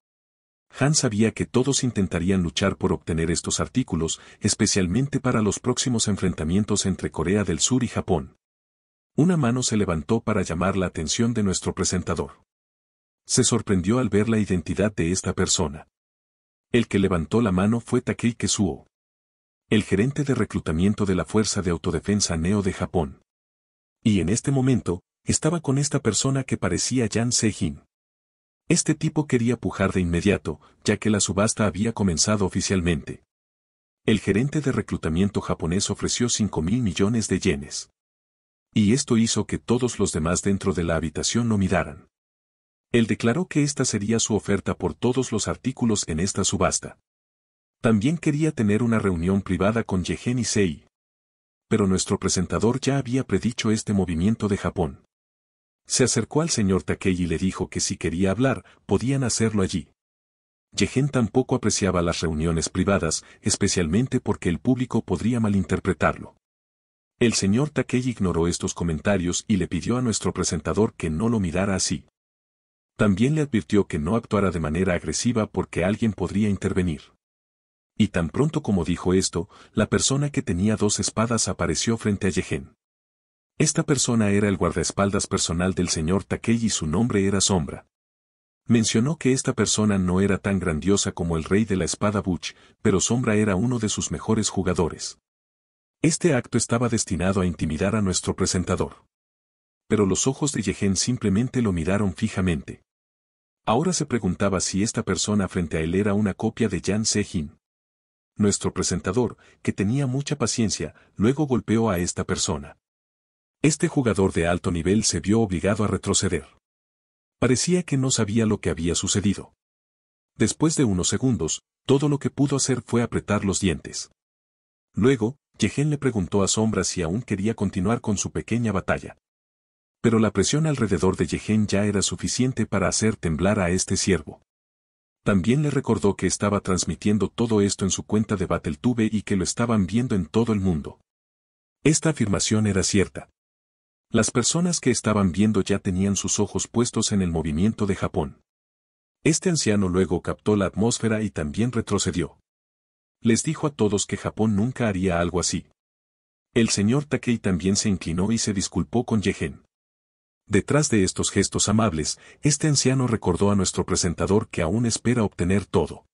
Han sabía que todos intentarían luchar por obtener estos artículos, especialmente para los próximos enfrentamientos entre Corea del Sur y Japón. Una mano se levantó para llamar la atención de nuestro presentador. Se sorprendió al ver la identidad de esta persona. El que levantó la mano fue Takei Kesuo. El gerente de reclutamiento de la Fuerza de Autodefensa Neo de Japón. Y en este momento, estaba con esta persona que parecía Jan Sejin. Este tipo quería pujar de inmediato, ya que la subasta había comenzado oficialmente. El gerente de reclutamiento japonés ofreció 5 mil millones de yenes y esto hizo que todos los demás dentro de la habitación no miraran. Él declaró que esta sería su oferta por todos los artículos en esta subasta. También quería tener una reunión privada con Yehen Sei. Pero nuestro presentador ya había predicho este movimiento de Japón. Se acercó al señor Takei y le dijo que si quería hablar, podían hacerlo allí. Yehen tampoco apreciaba las reuniones privadas, especialmente porque el público podría malinterpretarlo. El señor Takei ignoró estos comentarios y le pidió a nuestro presentador que no lo mirara así. También le advirtió que no actuara de manera agresiva porque alguien podría intervenir. Y tan pronto como dijo esto, la persona que tenía dos espadas apareció frente a Yehen. Esta persona era el guardaespaldas personal del señor Takei y su nombre era Sombra. Mencionó que esta persona no era tan grandiosa como el rey de la espada Butch, pero Sombra era uno de sus mejores jugadores. Este acto estaba destinado a intimidar a nuestro presentador. Pero los ojos de Yehen simplemente lo miraron fijamente. Ahora se preguntaba si esta persona frente a él era una copia de Jan Sejin. Nuestro presentador, que tenía mucha paciencia, luego golpeó a esta persona. Este jugador de alto nivel se vio obligado a retroceder. Parecía que no sabía lo que había sucedido. Después de unos segundos, todo lo que pudo hacer fue apretar los dientes. Luego, Yehen le preguntó a Sombra si aún quería continuar con su pequeña batalla. Pero la presión alrededor de Yehen ya era suficiente para hacer temblar a este siervo. También le recordó que estaba transmitiendo todo esto en su cuenta de Battletube y que lo estaban viendo en todo el mundo. Esta afirmación era cierta. Las personas que estaban viendo ya tenían sus ojos puestos en el movimiento de Japón. Este anciano luego captó la atmósfera y también retrocedió les dijo a todos que Japón nunca haría algo así. El señor Takei también se inclinó y se disculpó con Yehen. Detrás de estos gestos amables, este anciano recordó a nuestro presentador que aún espera obtener todo.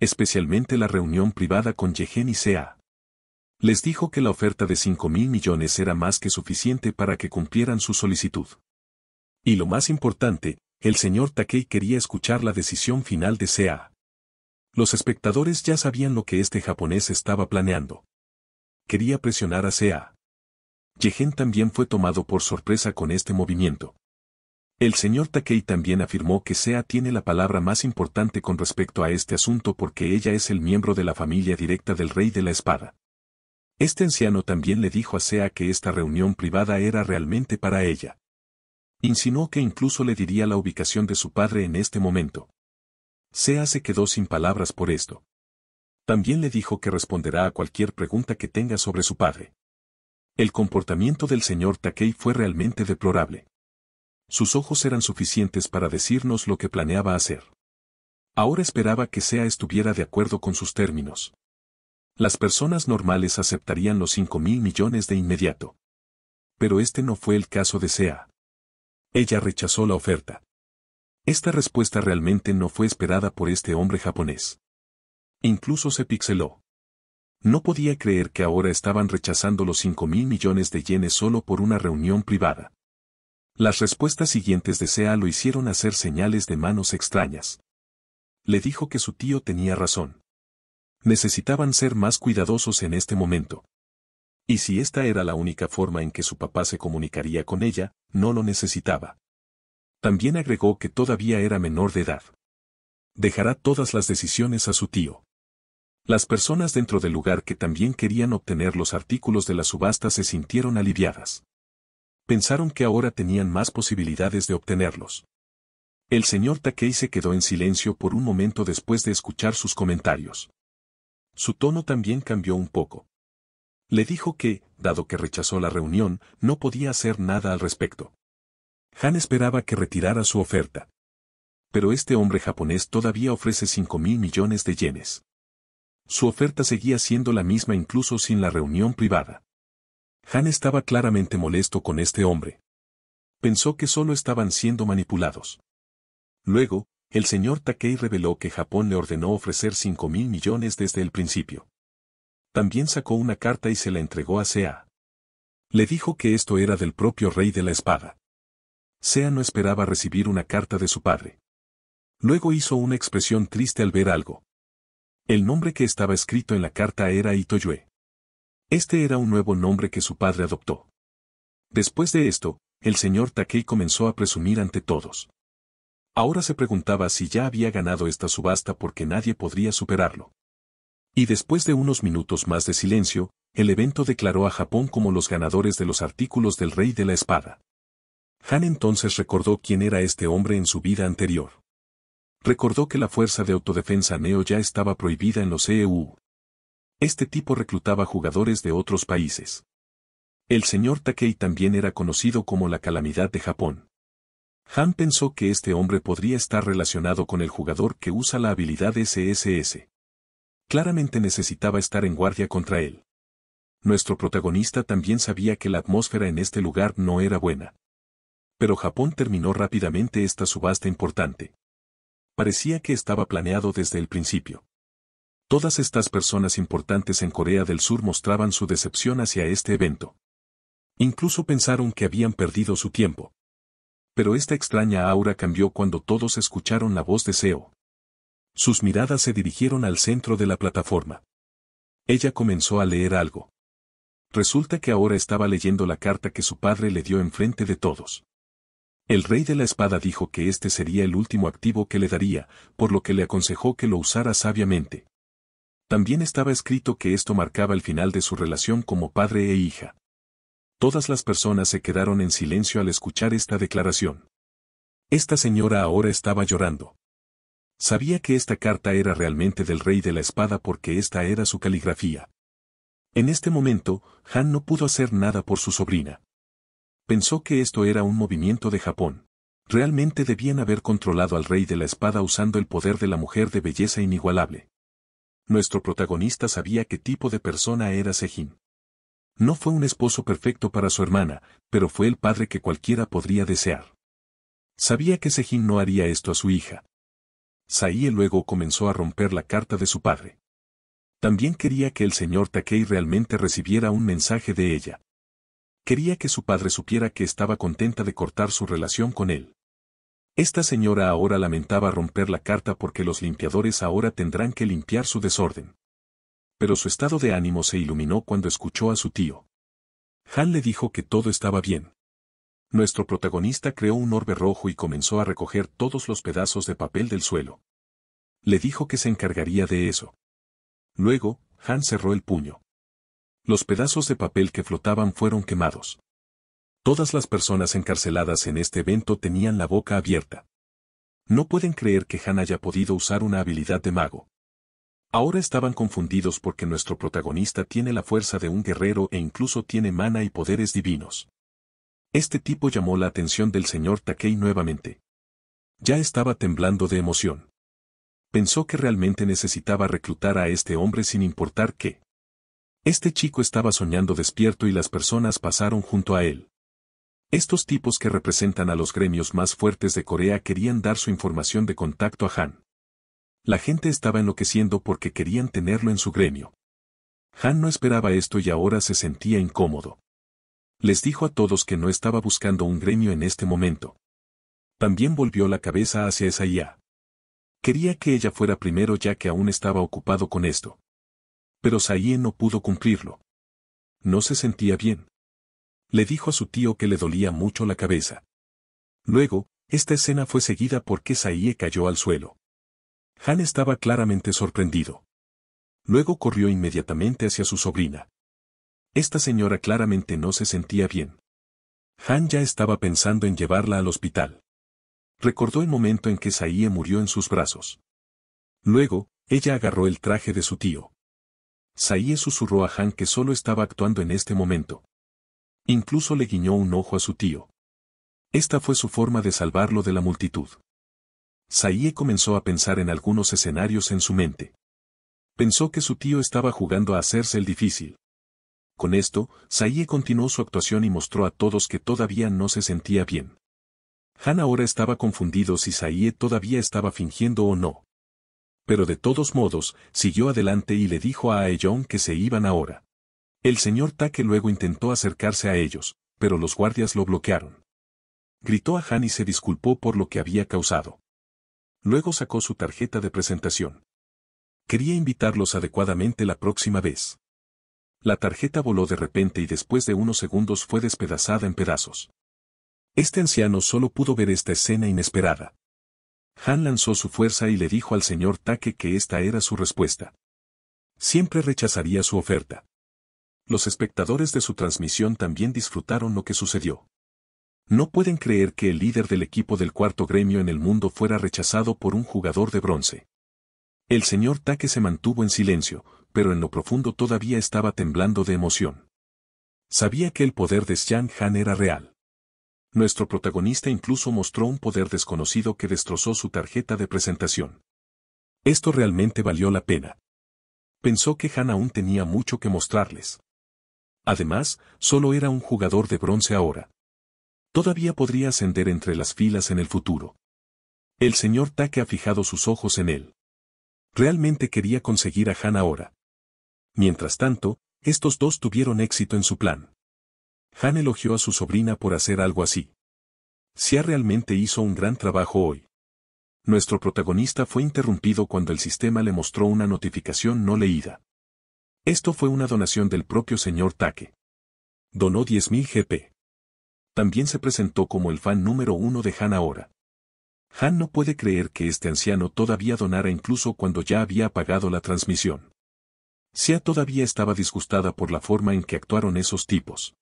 Especialmente la reunión privada con Yehen y Sea. Les dijo que la oferta de 5 mil millones era más que suficiente para que cumplieran su solicitud. Y lo más importante, el señor Takei quería escuchar la decisión final de Sea. Los espectadores ya sabían lo que este japonés estaba planeando. Quería presionar a Sea. Yehen también fue tomado por sorpresa con este movimiento. El señor Takei también afirmó que Sea tiene la palabra más importante con respecto a este asunto porque ella es el miembro de la familia directa del Rey de la Espada. Este anciano también le dijo a Sea que esta reunión privada era realmente para ella. Insinuó que incluso le diría la ubicación de su padre en este momento. Sea se quedó sin palabras por esto. También le dijo que responderá a cualquier pregunta que tenga sobre su padre. El comportamiento del señor Takei fue realmente deplorable. Sus ojos eran suficientes para decirnos lo que planeaba hacer. Ahora esperaba que Sea estuviera de acuerdo con sus términos. Las personas normales aceptarían los cinco mil millones de inmediato. Pero este no fue el caso de Sea. Ella rechazó la oferta. Esta respuesta realmente no fue esperada por este hombre japonés. Incluso se pixeló. No podía creer que ahora estaban rechazando los 5 mil millones de yenes solo por una reunión privada. Las respuestas siguientes de Sea lo hicieron hacer señales de manos extrañas. Le dijo que su tío tenía razón. Necesitaban ser más cuidadosos en este momento. Y si esta era la única forma en que su papá se comunicaría con ella, no lo necesitaba. También agregó que todavía era menor de edad. Dejará todas las decisiones a su tío. Las personas dentro del lugar que también querían obtener los artículos de la subasta se sintieron aliviadas. Pensaron que ahora tenían más posibilidades de obtenerlos. El señor Takei se quedó en silencio por un momento después de escuchar sus comentarios. Su tono también cambió un poco. Le dijo que, dado que rechazó la reunión, no podía hacer nada al respecto. Han esperaba que retirara su oferta. Pero este hombre japonés todavía ofrece 5 mil millones de yenes. Su oferta seguía siendo la misma incluso sin la reunión privada. Han estaba claramente molesto con este hombre. Pensó que solo estaban siendo manipulados. Luego, el señor Takei reveló que Japón le ordenó ofrecer 5 mil millones desde el principio. También sacó una carta y se la entregó a Sea. Le dijo que esto era del propio rey de la espada. Sea no esperaba recibir una carta de su padre. Luego hizo una expresión triste al ver algo. El nombre que estaba escrito en la carta era Itoyue. Este era un nuevo nombre que su padre adoptó. Después de esto, el señor Takei comenzó a presumir ante todos. Ahora se preguntaba si ya había ganado esta subasta porque nadie podría superarlo. Y después de unos minutos más de silencio, el evento declaró a Japón como los ganadores de los artículos del Rey de la Espada. Han entonces recordó quién era este hombre en su vida anterior. Recordó que la fuerza de autodefensa Neo ya estaba prohibida en los EU. Este tipo reclutaba jugadores de otros países. El señor Takei también era conocido como la calamidad de Japón. Han pensó que este hombre podría estar relacionado con el jugador que usa la habilidad SSS. Claramente necesitaba estar en guardia contra él. Nuestro protagonista también sabía que la atmósfera en este lugar no era buena pero Japón terminó rápidamente esta subasta importante. Parecía que estaba planeado desde el principio. Todas estas personas importantes en Corea del Sur mostraban su decepción hacia este evento. Incluso pensaron que habían perdido su tiempo. Pero esta extraña aura cambió cuando todos escucharon la voz de Seo. Sus miradas se dirigieron al centro de la plataforma. Ella comenzó a leer algo. Resulta que ahora estaba leyendo la carta que su padre le dio enfrente de todos. El rey de la espada dijo que este sería el último activo que le daría, por lo que le aconsejó que lo usara sabiamente. También estaba escrito que esto marcaba el final de su relación como padre e hija. Todas las personas se quedaron en silencio al escuchar esta declaración. Esta señora ahora estaba llorando. Sabía que esta carta era realmente del rey de la espada porque esta era su caligrafía. En este momento, Han no pudo hacer nada por su sobrina pensó que esto era un movimiento de Japón. Realmente debían haber controlado al rey de la espada usando el poder de la mujer de belleza inigualable. Nuestro protagonista sabía qué tipo de persona era Sejin. No fue un esposo perfecto para su hermana, pero fue el padre que cualquiera podría desear. Sabía que Sejin no haría esto a su hija. Saíe luego comenzó a romper la carta de su padre. También quería que el señor Takei realmente recibiera un mensaje de ella quería que su padre supiera que estaba contenta de cortar su relación con él. Esta señora ahora lamentaba romper la carta porque los limpiadores ahora tendrán que limpiar su desorden. Pero su estado de ánimo se iluminó cuando escuchó a su tío. Han le dijo que todo estaba bien. Nuestro protagonista creó un orbe rojo y comenzó a recoger todos los pedazos de papel del suelo. Le dijo que se encargaría de eso. Luego, Han cerró el puño los pedazos de papel que flotaban fueron quemados. Todas las personas encarceladas en este evento tenían la boca abierta. No pueden creer que Han haya podido usar una habilidad de mago. Ahora estaban confundidos porque nuestro protagonista tiene la fuerza de un guerrero e incluso tiene mana y poderes divinos. Este tipo llamó la atención del señor Takei nuevamente. Ya estaba temblando de emoción. Pensó que realmente necesitaba reclutar a este hombre sin importar qué. Este chico estaba soñando despierto y las personas pasaron junto a él. Estos tipos que representan a los gremios más fuertes de Corea querían dar su información de contacto a Han. La gente estaba enloqueciendo porque querían tenerlo en su gremio. Han no esperaba esto y ahora se sentía incómodo. Les dijo a todos que no estaba buscando un gremio en este momento. También volvió la cabeza hacia esa IA. Quería que ella fuera primero ya que aún estaba ocupado con esto pero Saie no pudo cumplirlo. No se sentía bien. Le dijo a su tío que le dolía mucho la cabeza. Luego, esta escena fue seguida porque Saie cayó al suelo. Han estaba claramente sorprendido. Luego corrió inmediatamente hacia su sobrina. Esta señora claramente no se sentía bien. Han ya estaba pensando en llevarla al hospital. Recordó el momento en que Saie murió en sus brazos. Luego, ella agarró el traje de su tío. Saíe susurró a Han que solo estaba actuando en este momento. Incluso le guiñó un ojo a su tío. Esta fue su forma de salvarlo de la multitud. Saíe comenzó a pensar en algunos escenarios en su mente. Pensó que su tío estaba jugando a hacerse el difícil. Con esto, Saíe continuó su actuación y mostró a todos que todavía no se sentía bien. Han ahora estaba confundido si Saíe todavía estaba fingiendo o no pero de todos modos, siguió adelante y le dijo a Aeyon que se iban ahora. El señor Taque luego intentó acercarse a ellos, pero los guardias lo bloquearon. Gritó a Han y se disculpó por lo que había causado. Luego sacó su tarjeta de presentación. Quería invitarlos adecuadamente la próxima vez. La tarjeta voló de repente y después de unos segundos fue despedazada en pedazos. Este anciano solo pudo ver esta escena inesperada. Han lanzó su fuerza y le dijo al señor Take que esta era su respuesta. Siempre rechazaría su oferta. Los espectadores de su transmisión también disfrutaron lo que sucedió. No pueden creer que el líder del equipo del cuarto gremio en el mundo fuera rechazado por un jugador de bronce. El señor Take se mantuvo en silencio, pero en lo profundo todavía estaba temblando de emoción. Sabía que el poder de Xiang Han era real nuestro protagonista incluso mostró un poder desconocido que destrozó su tarjeta de presentación. Esto realmente valió la pena. Pensó que Han aún tenía mucho que mostrarles. Además, solo era un jugador de bronce ahora. Todavía podría ascender entre las filas en el futuro. El señor Take ha fijado sus ojos en él. Realmente quería conseguir a Han ahora. Mientras tanto, estos dos tuvieron éxito en su plan. Han elogió a su sobrina por hacer algo así. Sia realmente hizo un gran trabajo hoy. Nuestro protagonista fue interrumpido cuando el sistema le mostró una notificación no leída. Esto fue una donación del propio señor Take. Donó 10.000 GP. También se presentó como el fan número uno de Han ahora. Han no puede creer que este anciano todavía donara incluso cuando ya había apagado la transmisión. Sia todavía estaba disgustada por la forma en que actuaron esos tipos.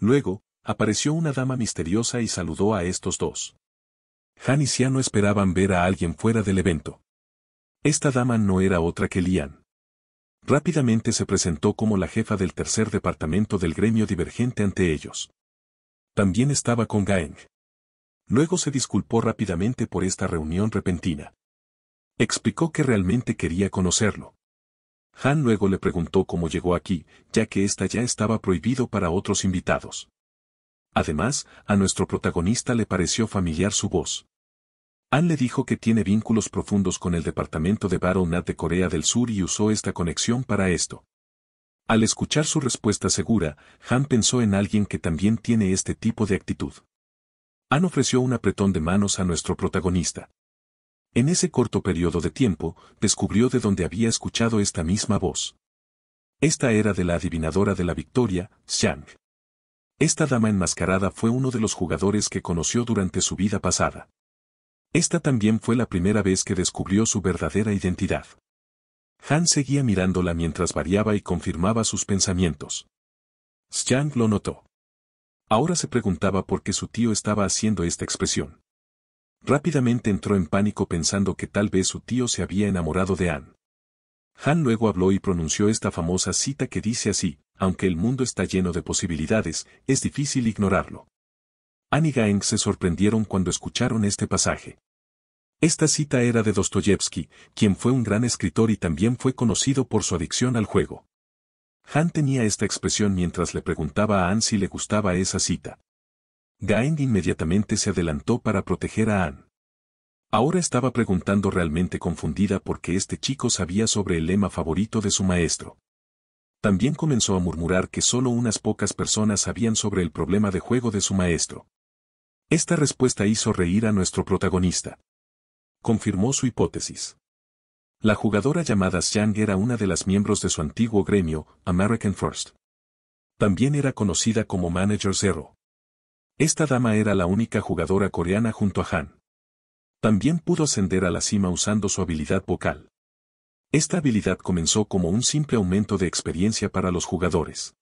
Luego, apareció una dama misteriosa y saludó a estos dos. Han y Sia no esperaban ver a alguien fuera del evento. Esta dama no era otra que Lian. Rápidamente se presentó como la jefa del tercer departamento del gremio divergente ante ellos. También estaba con Gaeng. Luego se disculpó rápidamente por esta reunión repentina. Explicó que realmente quería conocerlo. Han luego le preguntó cómo llegó aquí, ya que esta ya estaba prohibido para otros invitados. Además, a nuestro protagonista le pareció familiar su voz. Han le dijo que tiene vínculos profundos con el departamento de Baronat de Corea del Sur y usó esta conexión para esto. Al escuchar su respuesta segura, Han pensó en alguien que también tiene este tipo de actitud. Han ofreció un apretón de manos a nuestro protagonista. En ese corto periodo de tiempo, descubrió de dónde había escuchado esta misma voz. Esta era de la adivinadora de la victoria, Xiang. Esta dama enmascarada fue uno de los jugadores que conoció durante su vida pasada. Esta también fue la primera vez que descubrió su verdadera identidad. Han seguía mirándola mientras variaba y confirmaba sus pensamientos. Xiang lo notó. Ahora se preguntaba por qué su tío estaba haciendo esta expresión. Rápidamente entró en pánico pensando que tal vez su tío se había enamorado de Anne. Han luego habló y pronunció esta famosa cita que dice así, aunque el mundo está lleno de posibilidades, es difícil ignorarlo. Anne y Gaeng se sorprendieron cuando escucharon este pasaje. Esta cita era de Dostoyevsky, quien fue un gran escritor y también fue conocido por su adicción al juego. Han tenía esta expresión mientras le preguntaba a Anne si le gustaba esa cita. Gain inmediatamente se adelantó para proteger a Ann. Ahora estaba preguntando realmente confundida porque este chico sabía sobre el lema favorito de su maestro. También comenzó a murmurar que solo unas pocas personas sabían sobre el problema de juego de su maestro. Esta respuesta hizo reír a nuestro protagonista. Confirmó su hipótesis. La jugadora llamada Xiang era una de las miembros de su antiguo gremio, American First. También era conocida como Manager Zero. Esta dama era la única jugadora coreana junto a Han. También pudo ascender a la cima usando su habilidad vocal. Esta habilidad comenzó como un simple aumento de experiencia para los jugadores.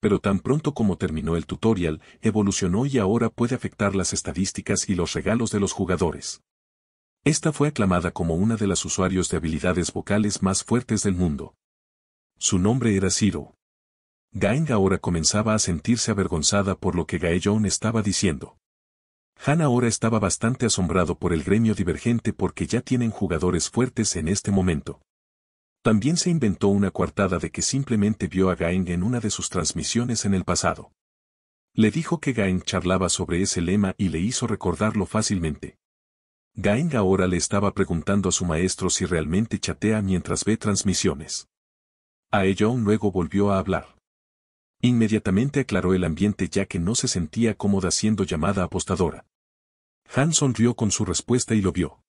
Pero tan pronto como terminó el tutorial, evolucionó y ahora puede afectar las estadísticas y los regalos de los jugadores. Esta fue aclamada como una de las usuarios de habilidades vocales más fuertes del mundo. Su nombre era Ciro. Gaeng ahora comenzaba a sentirse avergonzada por lo que John estaba diciendo. Han ahora estaba bastante asombrado por el gremio divergente porque ya tienen jugadores fuertes en este momento. También se inventó una coartada de que simplemente vio a Gaeng en una de sus transmisiones en el pasado. Le dijo que Gaeng charlaba sobre ese lema y le hizo recordarlo fácilmente. Gaeng ahora le estaba preguntando a su maestro si realmente chatea mientras ve transmisiones. ello luego volvió a hablar. Inmediatamente aclaró el ambiente ya que no se sentía cómoda siendo llamada apostadora. Han sonrió con su respuesta y lo vio.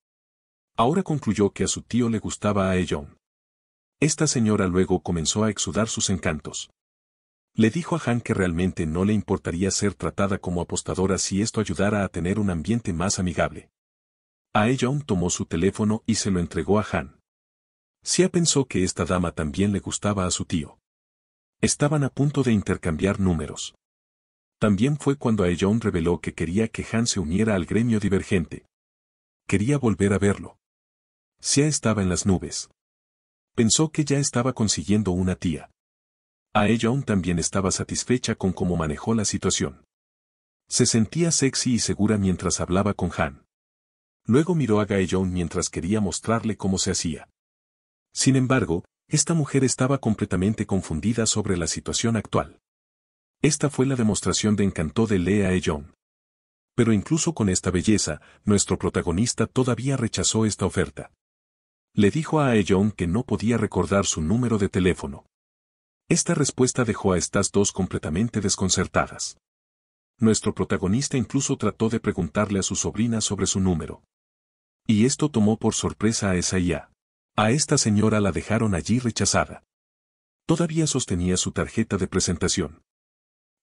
Ahora concluyó que a su tío le gustaba a ella. Esta señora luego comenzó a exudar sus encantos. Le dijo a Han que realmente no le importaría ser tratada como apostadora si esto ayudara a tener un ambiente más amigable. A tomó su teléfono y se lo entregó a Han. Xia pensó que esta dama también le gustaba a su tío. Estaban a punto de intercambiar números. También fue cuando Aeon reveló que quería que Han se uniera al gremio divergente. Quería volver a verlo. Sea estaba en las nubes. Pensó que ya estaba consiguiendo una tía. aún también estaba satisfecha con cómo manejó la situación. Se sentía sexy y segura mientras hablaba con Han. Luego miró a Gaeyeon mientras quería mostrarle cómo se hacía. Sin embargo, esta mujer estaba completamente confundida sobre la situación actual. Esta fue la demostración de encanto de Lea John. E. Pero incluso con esta belleza, nuestro protagonista todavía rechazó esta oferta. Le dijo a John e. que no podía recordar su número de teléfono. Esta respuesta dejó a estas dos completamente desconcertadas. Nuestro protagonista incluso trató de preguntarle a su sobrina sobre su número. Y esto tomó por sorpresa a Esaía. A esta señora la dejaron allí rechazada. Todavía sostenía su tarjeta de presentación.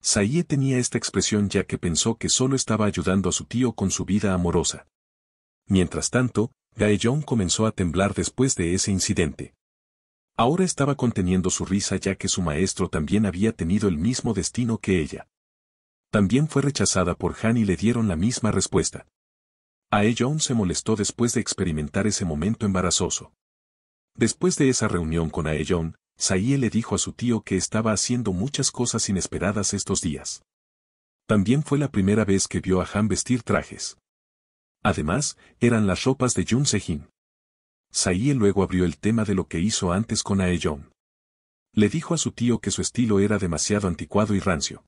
Saye tenía esta expresión ya que pensó que solo estaba ayudando a su tío con su vida amorosa. Mientras tanto, Gaellón comenzó a temblar después de ese incidente. Ahora estaba conteniendo su risa ya que su maestro también había tenido el mismo destino que ella. También fue rechazada por Han y le dieron la misma respuesta. A aún se molestó después de experimentar ese momento embarazoso. Después de esa reunión con Aeyon, Saie le dijo a su tío que estaba haciendo muchas cosas inesperadas estos días. También fue la primera vez que vio a Han vestir trajes. Además, eran las ropas de Jun Sejin. Saie luego abrió el tema de lo que hizo antes con Aeyon. Le dijo a su tío que su estilo era demasiado anticuado y rancio.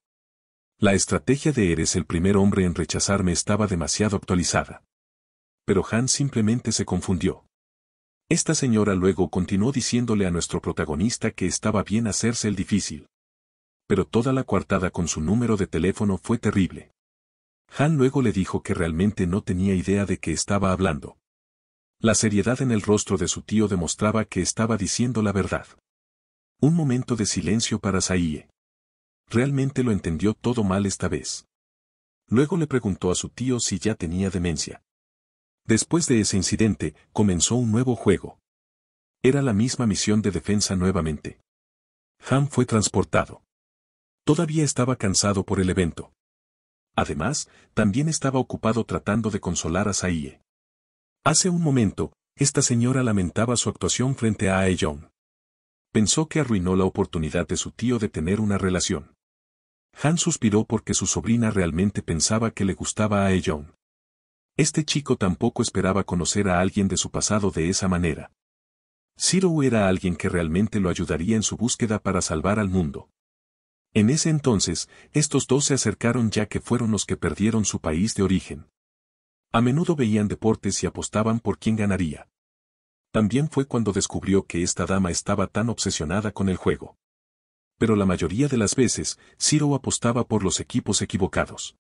La estrategia de Eres el primer hombre en rechazarme estaba demasiado actualizada. Pero Han simplemente se confundió. Esta señora luego continuó diciéndole a nuestro protagonista que estaba bien hacerse el difícil. Pero toda la coartada con su número de teléfono fue terrible. Han luego le dijo que realmente no tenía idea de qué estaba hablando. La seriedad en el rostro de su tío demostraba que estaba diciendo la verdad. Un momento de silencio para Saie. Realmente lo entendió todo mal esta vez. Luego le preguntó a su tío si ya tenía demencia. Después de ese incidente, comenzó un nuevo juego. Era la misma misión de defensa nuevamente. Han fue transportado. Todavía estaba cansado por el evento. Además, también estaba ocupado tratando de consolar a Saie. Hace un momento, esta señora lamentaba su actuación frente a Jong. E Pensó que arruinó la oportunidad de su tío de tener una relación. Han suspiró porque su sobrina realmente pensaba que le gustaba a Jong. E este chico tampoco esperaba conocer a alguien de su pasado de esa manera. Ciro era alguien que realmente lo ayudaría en su búsqueda para salvar al mundo. En ese entonces, estos dos se acercaron ya que fueron los que perdieron su país de origen. A menudo veían deportes y apostaban por quién ganaría. También fue cuando descubrió que esta dama estaba tan obsesionada con el juego. Pero la mayoría de las veces, Ciro apostaba por los equipos equivocados.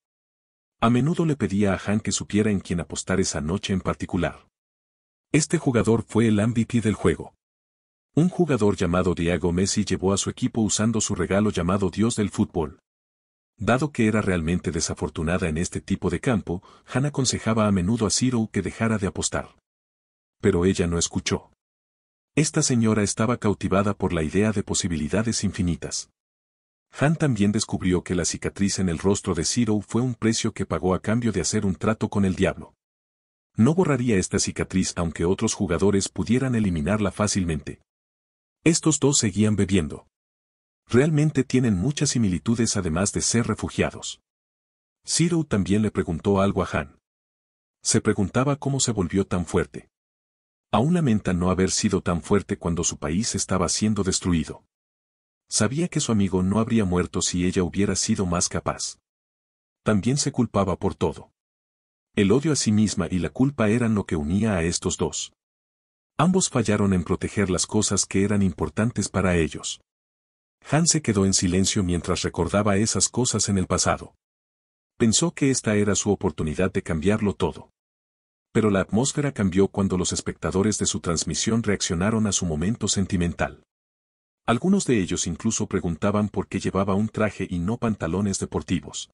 A menudo le pedía a Han que supiera en quién apostar esa noche en particular. Este jugador fue el MVP del juego. Un jugador llamado Diego Messi llevó a su equipo usando su regalo llamado Dios del fútbol. Dado que era realmente desafortunada en este tipo de campo, Han aconsejaba a menudo a Ciro que dejara de apostar. Pero ella no escuchó. Esta señora estaba cautivada por la idea de posibilidades infinitas. Han también descubrió que la cicatriz en el rostro de Zero fue un precio que pagó a cambio de hacer un trato con el diablo. No borraría esta cicatriz aunque otros jugadores pudieran eliminarla fácilmente. Estos dos seguían bebiendo. Realmente tienen muchas similitudes además de ser refugiados. Zero también le preguntó algo a Han. Se preguntaba cómo se volvió tan fuerte. Aún lamenta no haber sido tan fuerte cuando su país estaba siendo destruido. Sabía que su amigo no habría muerto si ella hubiera sido más capaz. También se culpaba por todo. El odio a sí misma y la culpa eran lo que unía a estos dos. Ambos fallaron en proteger las cosas que eran importantes para ellos. Han se quedó en silencio mientras recordaba esas cosas en el pasado. Pensó que esta era su oportunidad de cambiarlo todo. Pero la atmósfera cambió cuando los espectadores de su transmisión reaccionaron a su momento sentimental. Algunos de ellos incluso preguntaban por qué llevaba un traje y no pantalones deportivos.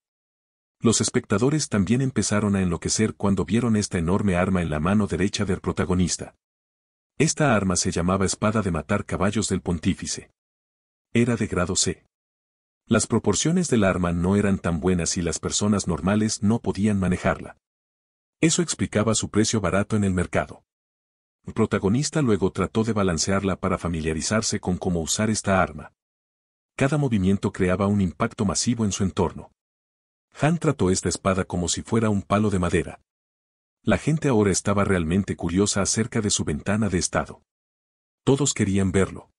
Los espectadores también empezaron a enloquecer cuando vieron esta enorme arma en la mano derecha del protagonista. Esta arma se llamaba espada de matar caballos del pontífice. Era de grado C. Las proporciones del arma no eran tan buenas y las personas normales no podían manejarla. Eso explicaba su precio barato en el mercado protagonista luego trató de balancearla para familiarizarse con cómo usar esta arma. Cada movimiento creaba un impacto masivo en su entorno. Han trató esta espada como si fuera un palo de madera. La gente ahora estaba realmente curiosa acerca de su ventana de estado. Todos querían verlo.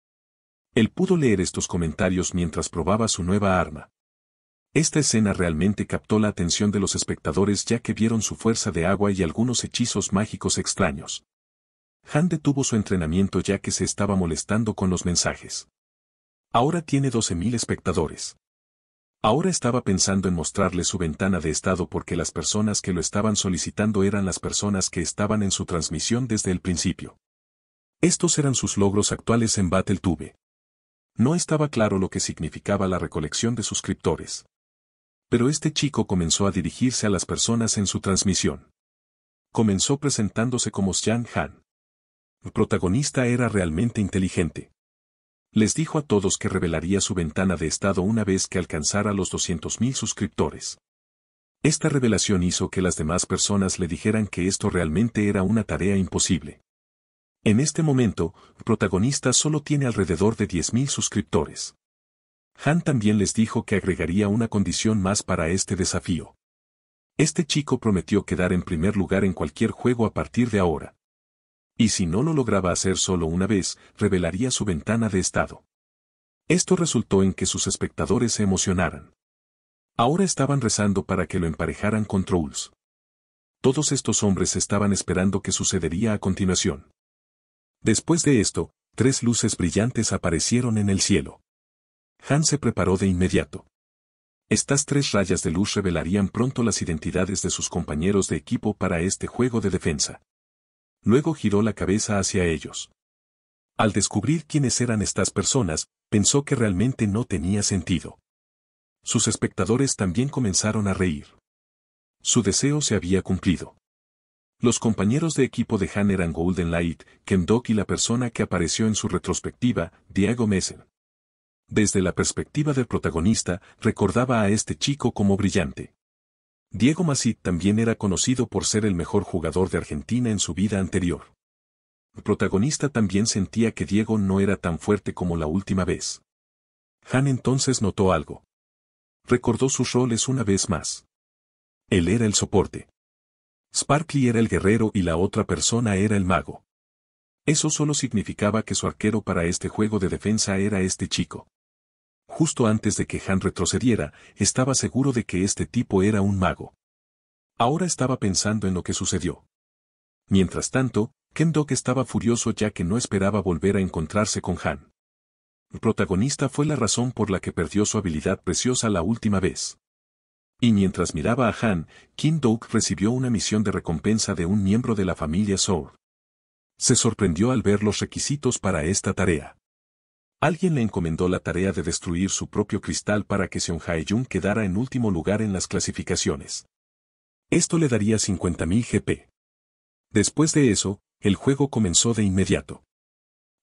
Él pudo leer estos comentarios mientras probaba su nueva arma. Esta escena realmente captó la atención de los espectadores ya que vieron su fuerza de agua y algunos hechizos mágicos extraños. Han detuvo su entrenamiento ya que se estaba molestando con los mensajes. Ahora tiene 12.000 espectadores. Ahora estaba pensando en mostrarle su ventana de estado porque las personas que lo estaban solicitando eran las personas que estaban en su transmisión desde el principio. Estos eran sus logros actuales en BattleTube. No estaba claro lo que significaba la recolección de suscriptores. Pero este chico comenzó a dirigirse a las personas en su transmisión. Comenzó presentándose como Xian Han protagonista era realmente inteligente. Les dijo a todos que revelaría su ventana de estado una vez que alcanzara los 200.000 suscriptores. Esta revelación hizo que las demás personas le dijeran que esto realmente era una tarea imposible. En este momento, protagonista solo tiene alrededor de 10.000 suscriptores. Han también les dijo que agregaría una condición más para este desafío. Este chico prometió quedar en primer lugar en cualquier juego a partir de ahora y si no lo lograba hacer solo una vez, revelaría su ventana de estado. Esto resultó en que sus espectadores se emocionaran. Ahora estaban rezando para que lo emparejaran con Trolls. Todos estos hombres estaban esperando qué sucedería a continuación. Después de esto, tres luces brillantes aparecieron en el cielo. Han se preparó de inmediato. Estas tres rayas de luz revelarían pronto las identidades de sus compañeros de equipo para este juego de defensa luego giró la cabeza hacia ellos. Al descubrir quiénes eran estas personas, pensó que realmente no tenía sentido. Sus espectadores también comenzaron a reír. Su deseo se había cumplido. Los compañeros de equipo de Han eran Golden Light, Kendok y la persona que apareció en su retrospectiva, Diego Messen. Desde la perspectiva del protagonista, recordaba a este chico como brillante. Diego Masid también era conocido por ser el mejor jugador de Argentina en su vida anterior. El protagonista también sentía que Diego no era tan fuerte como la última vez. Han entonces notó algo. Recordó sus roles una vez más. Él era el soporte. Sparkly era el guerrero y la otra persona era el mago. Eso solo significaba que su arquero para este juego de defensa era este chico justo antes de que Han retrocediera, estaba seguro de que este tipo era un mago. Ahora estaba pensando en lo que sucedió. Mientras tanto, Dok estaba furioso ya que no esperaba volver a encontrarse con Han. El protagonista fue la razón por la que perdió su habilidad preciosa la última vez. Y mientras miraba a Han, Kim Dok recibió una misión de recompensa de un miembro de la familia soul Se sorprendió al ver los requisitos para esta tarea. Alguien le encomendó la tarea de destruir su propio cristal para que Seon jae quedara en último lugar en las clasificaciones. Esto le daría 50.000 GP. Después de eso, el juego comenzó de inmediato.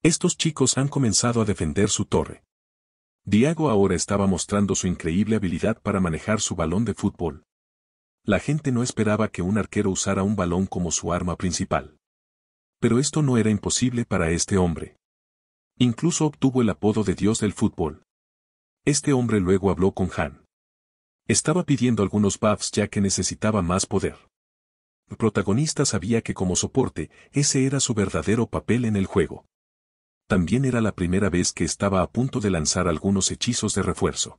Estos chicos han comenzado a defender su torre. Diago ahora estaba mostrando su increíble habilidad para manejar su balón de fútbol. La gente no esperaba que un arquero usara un balón como su arma principal. Pero esto no era imposible para este hombre. Incluso obtuvo el apodo de Dios del fútbol. Este hombre luego habló con Han. Estaba pidiendo algunos buffs ya que necesitaba más poder. El protagonista sabía que como soporte, ese era su verdadero papel en el juego. También era la primera vez que estaba a punto de lanzar algunos hechizos de refuerzo.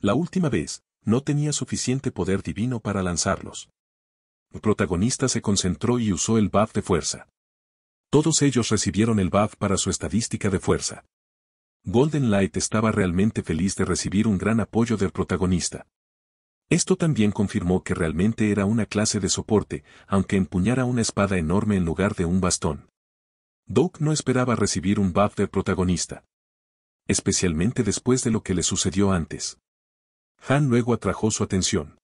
La última vez, no tenía suficiente poder divino para lanzarlos. El protagonista se concentró y usó el buff de fuerza. Todos ellos recibieron el buff para su estadística de fuerza. Golden Light estaba realmente feliz de recibir un gran apoyo del protagonista. Esto también confirmó que realmente era una clase de soporte, aunque empuñara una espada enorme en lugar de un bastón. Doug no esperaba recibir un buff del protagonista. Especialmente después de lo que le sucedió antes. Han luego atrajo su atención.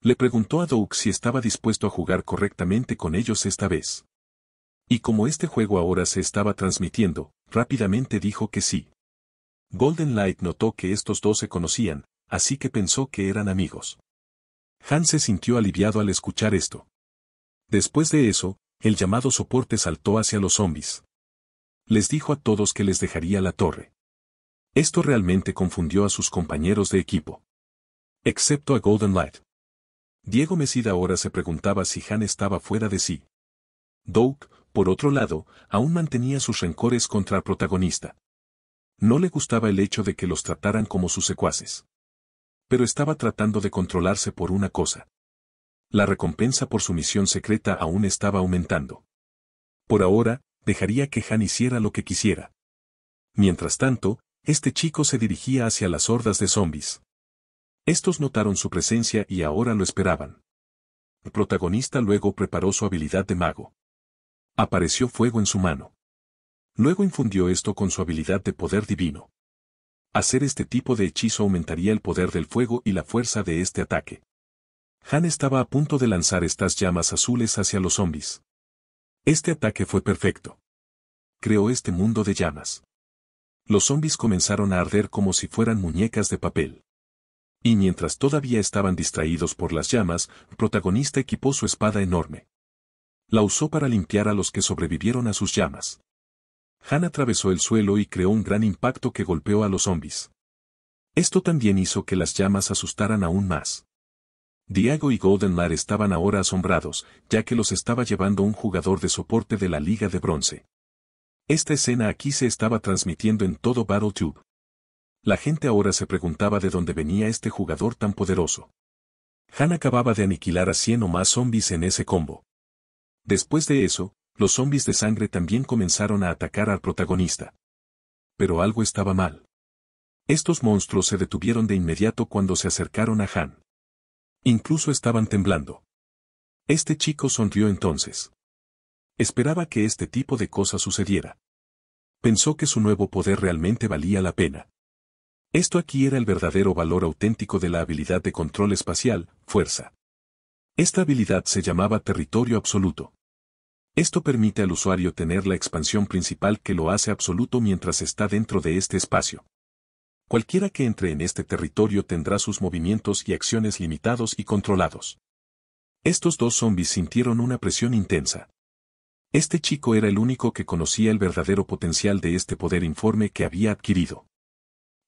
Le preguntó a Doug si estaba dispuesto a jugar correctamente con ellos esta vez. Y como este juego ahora se estaba transmitiendo, rápidamente dijo que sí. Golden Light notó que estos dos se conocían, así que pensó que eran amigos. Han se sintió aliviado al escuchar esto. Después de eso, el llamado soporte saltó hacia los zombies. Les dijo a todos que les dejaría la torre. Esto realmente confundió a sus compañeros de equipo. Excepto a Golden Light. Diego Mesida ahora se preguntaba si Han estaba fuera de sí. Doug, por otro lado, aún mantenía sus rencores contra el protagonista. No le gustaba el hecho de que los trataran como sus secuaces. Pero estaba tratando de controlarse por una cosa. La recompensa por su misión secreta aún estaba aumentando. Por ahora, dejaría que Han hiciera lo que quisiera. Mientras tanto, este chico se dirigía hacia las hordas de zombies. Estos notaron su presencia y ahora lo esperaban. El protagonista luego preparó su habilidad de mago. Apareció fuego en su mano. Luego infundió esto con su habilidad de poder divino. Hacer este tipo de hechizo aumentaría el poder del fuego y la fuerza de este ataque. Han estaba a punto de lanzar estas llamas azules hacia los zombies. Este ataque fue perfecto. Creó este mundo de llamas. Los zombies comenzaron a arder como si fueran muñecas de papel. Y mientras todavía estaban distraídos por las llamas, protagonista equipó su espada enorme. La usó para limpiar a los que sobrevivieron a sus llamas. Han atravesó el suelo y creó un gran impacto que golpeó a los zombies. Esto también hizo que las llamas asustaran aún más. Diego y Golden Lar estaban ahora asombrados, ya que los estaba llevando un jugador de soporte de la Liga de Bronce. Esta escena aquí se estaba transmitiendo en todo Battletube. La gente ahora se preguntaba de dónde venía este jugador tan poderoso. Han acababa de aniquilar a 100 o más zombies en ese combo. Después de eso, los zombis de sangre también comenzaron a atacar al protagonista. Pero algo estaba mal. Estos monstruos se detuvieron de inmediato cuando se acercaron a Han. Incluso estaban temblando. Este chico sonrió entonces. Esperaba que este tipo de cosa sucediera. Pensó que su nuevo poder realmente valía la pena. Esto aquí era el verdadero valor auténtico de la habilidad de control espacial, fuerza. Esta habilidad se llamaba territorio absoluto. Esto permite al usuario tener la expansión principal que lo hace absoluto mientras está dentro de este espacio. Cualquiera que entre en este territorio tendrá sus movimientos y acciones limitados y controlados. Estos dos zombies sintieron una presión intensa. Este chico era el único que conocía el verdadero potencial de este poder informe que había adquirido.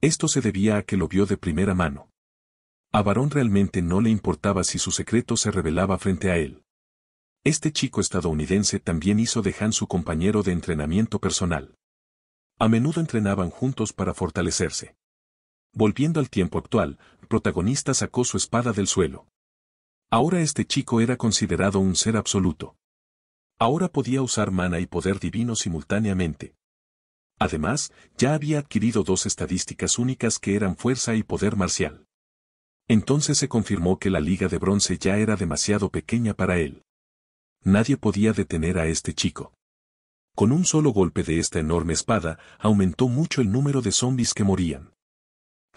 Esto se debía a que lo vio de primera mano. A realmente no le importaba si su secreto se revelaba frente a él. Este chico estadounidense también hizo de Han su compañero de entrenamiento personal. A menudo entrenaban juntos para fortalecerse. Volviendo al tiempo actual, protagonista sacó su espada del suelo. Ahora este chico era considerado un ser absoluto. Ahora podía usar mana y poder divino simultáneamente. Además, ya había adquirido dos estadísticas únicas que eran fuerza y poder marcial. Entonces se confirmó que la liga de bronce ya era demasiado pequeña para él. Nadie podía detener a este chico. Con un solo golpe de esta enorme espada, aumentó mucho el número de zombies que morían.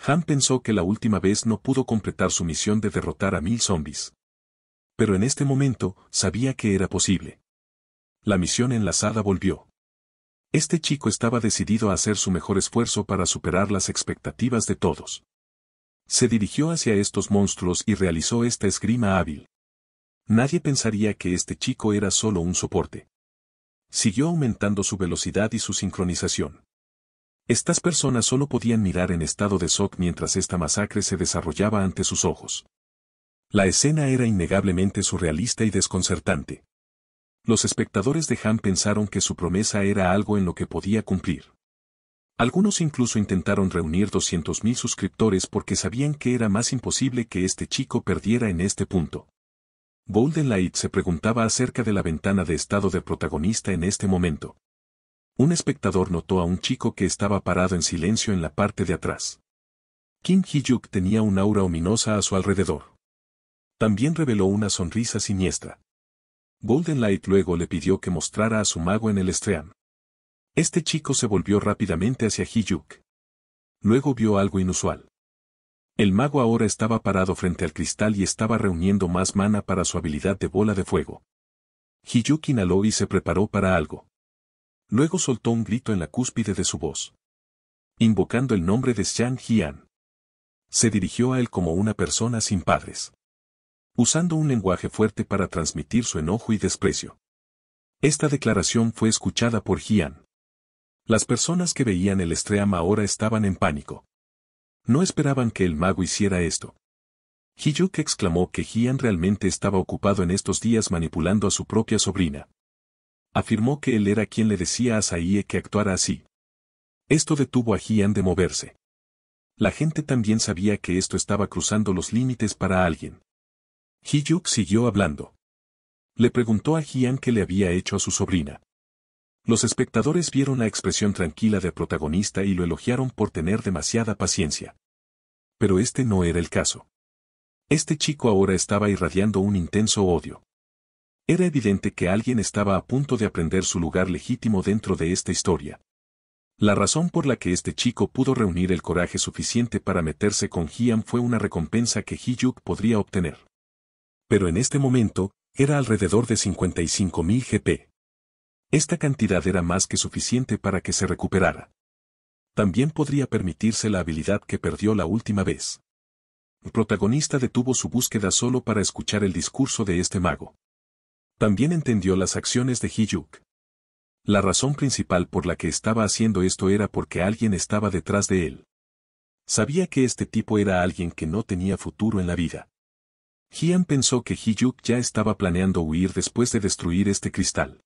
Han pensó que la última vez no pudo completar su misión de derrotar a mil zombies. Pero en este momento, sabía que era posible. La misión enlazada volvió. Este chico estaba decidido a hacer su mejor esfuerzo para superar las expectativas de todos. Se dirigió hacia estos monstruos y realizó esta esgrima hábil. Nadie pensaría que este chico era solo un soporte. Siguió aumentando su velocidad y su sincronización. Estas personas solo podían mirar en estado de shock mientras esta masacre se desarrollaba ante sus ojos. La escena era innegablemente surrealista y desconcertante. Los espectadores de Han pensaron que su promesa era algo en lo que podía cumplir. Algunos incluso intentaron reunir 200.000 suscriptores porque sabían que era más imposible que este chico perdiera en este punto. Golden Light se preguntaba acerca de la ventana de estado de protagonista en este momento. Un espectador notó a un chico que estaba parado en silencio en la parte de atrás. Kim hee tenía un aura ominosa a su alrededor. También reveló una sonrisa siniestra. Golden Light luego le pidió que mostrara a su mago en el estream. Este chico se volvió rápidamente hacia Hiyuk. Luego vio algo inusual. El mago ahora estaba parado frente al cristal y estaba reuniendo más mana para su habilidad de bola de fuego. Hiyuk inhaló y se preparó para algo. Luego soltó un grito en la cúspide de su voz. Invocando el nombre de Xian Jian. Se dirigió a él como una persona sin padres. Usando un lenguaje fuerte para transmitir su enojo y desprecio. Esta declaración fue escuchada por Jian. Las personas que veían el estreama ahora estaban en pánico. No esperaban que el mago hiciera esto. Hiyuk exclamó que Hian realmente estaba ocupado en estos días manipulando a su propia sobrina. Afirmó que él era quien le decía a Saie que actuara así. Esto detuvo a Hian de moverse. La gente también sabía que esto estaba cruzando los límites para alguien. Hiyuk siguió hablando. Le preguntó a Hian qué le había hecho a su sobrina. Los espectadores vieron la expresión tranquila de protagonista y lo elogiaron por tener demasiada paciencia. Pero este no era el caso. Este chico ahora estaba irradiando un intenso odio. Era evidente que alguien estaba a punto de aprender su lugar legítimo dentro de esta historia. La razón por la que este chico pudo reunir el coraje suficiente para meterse con Hiam fue una recompensa que Hi-Yuk podría obtener. Pero en este momento, era alrededor de 55.000 GP. Esta cantidad era más que suficiente para que se recuperara. También podría permitirse la habilidad que perdió la última vez. El protagonista detuvo su búsqueda solo para escuchar el discurso de este mago. También entendió las acciones de Hiyuk. La razón principal por la que estaba haciendo esto era porque alguien estaba detrás de él. Sabía que este tipo era alguien que no tenía futuro en la vida. Hian pensó que Hiyuk ya estaba planeando huir después de destruir este cristal.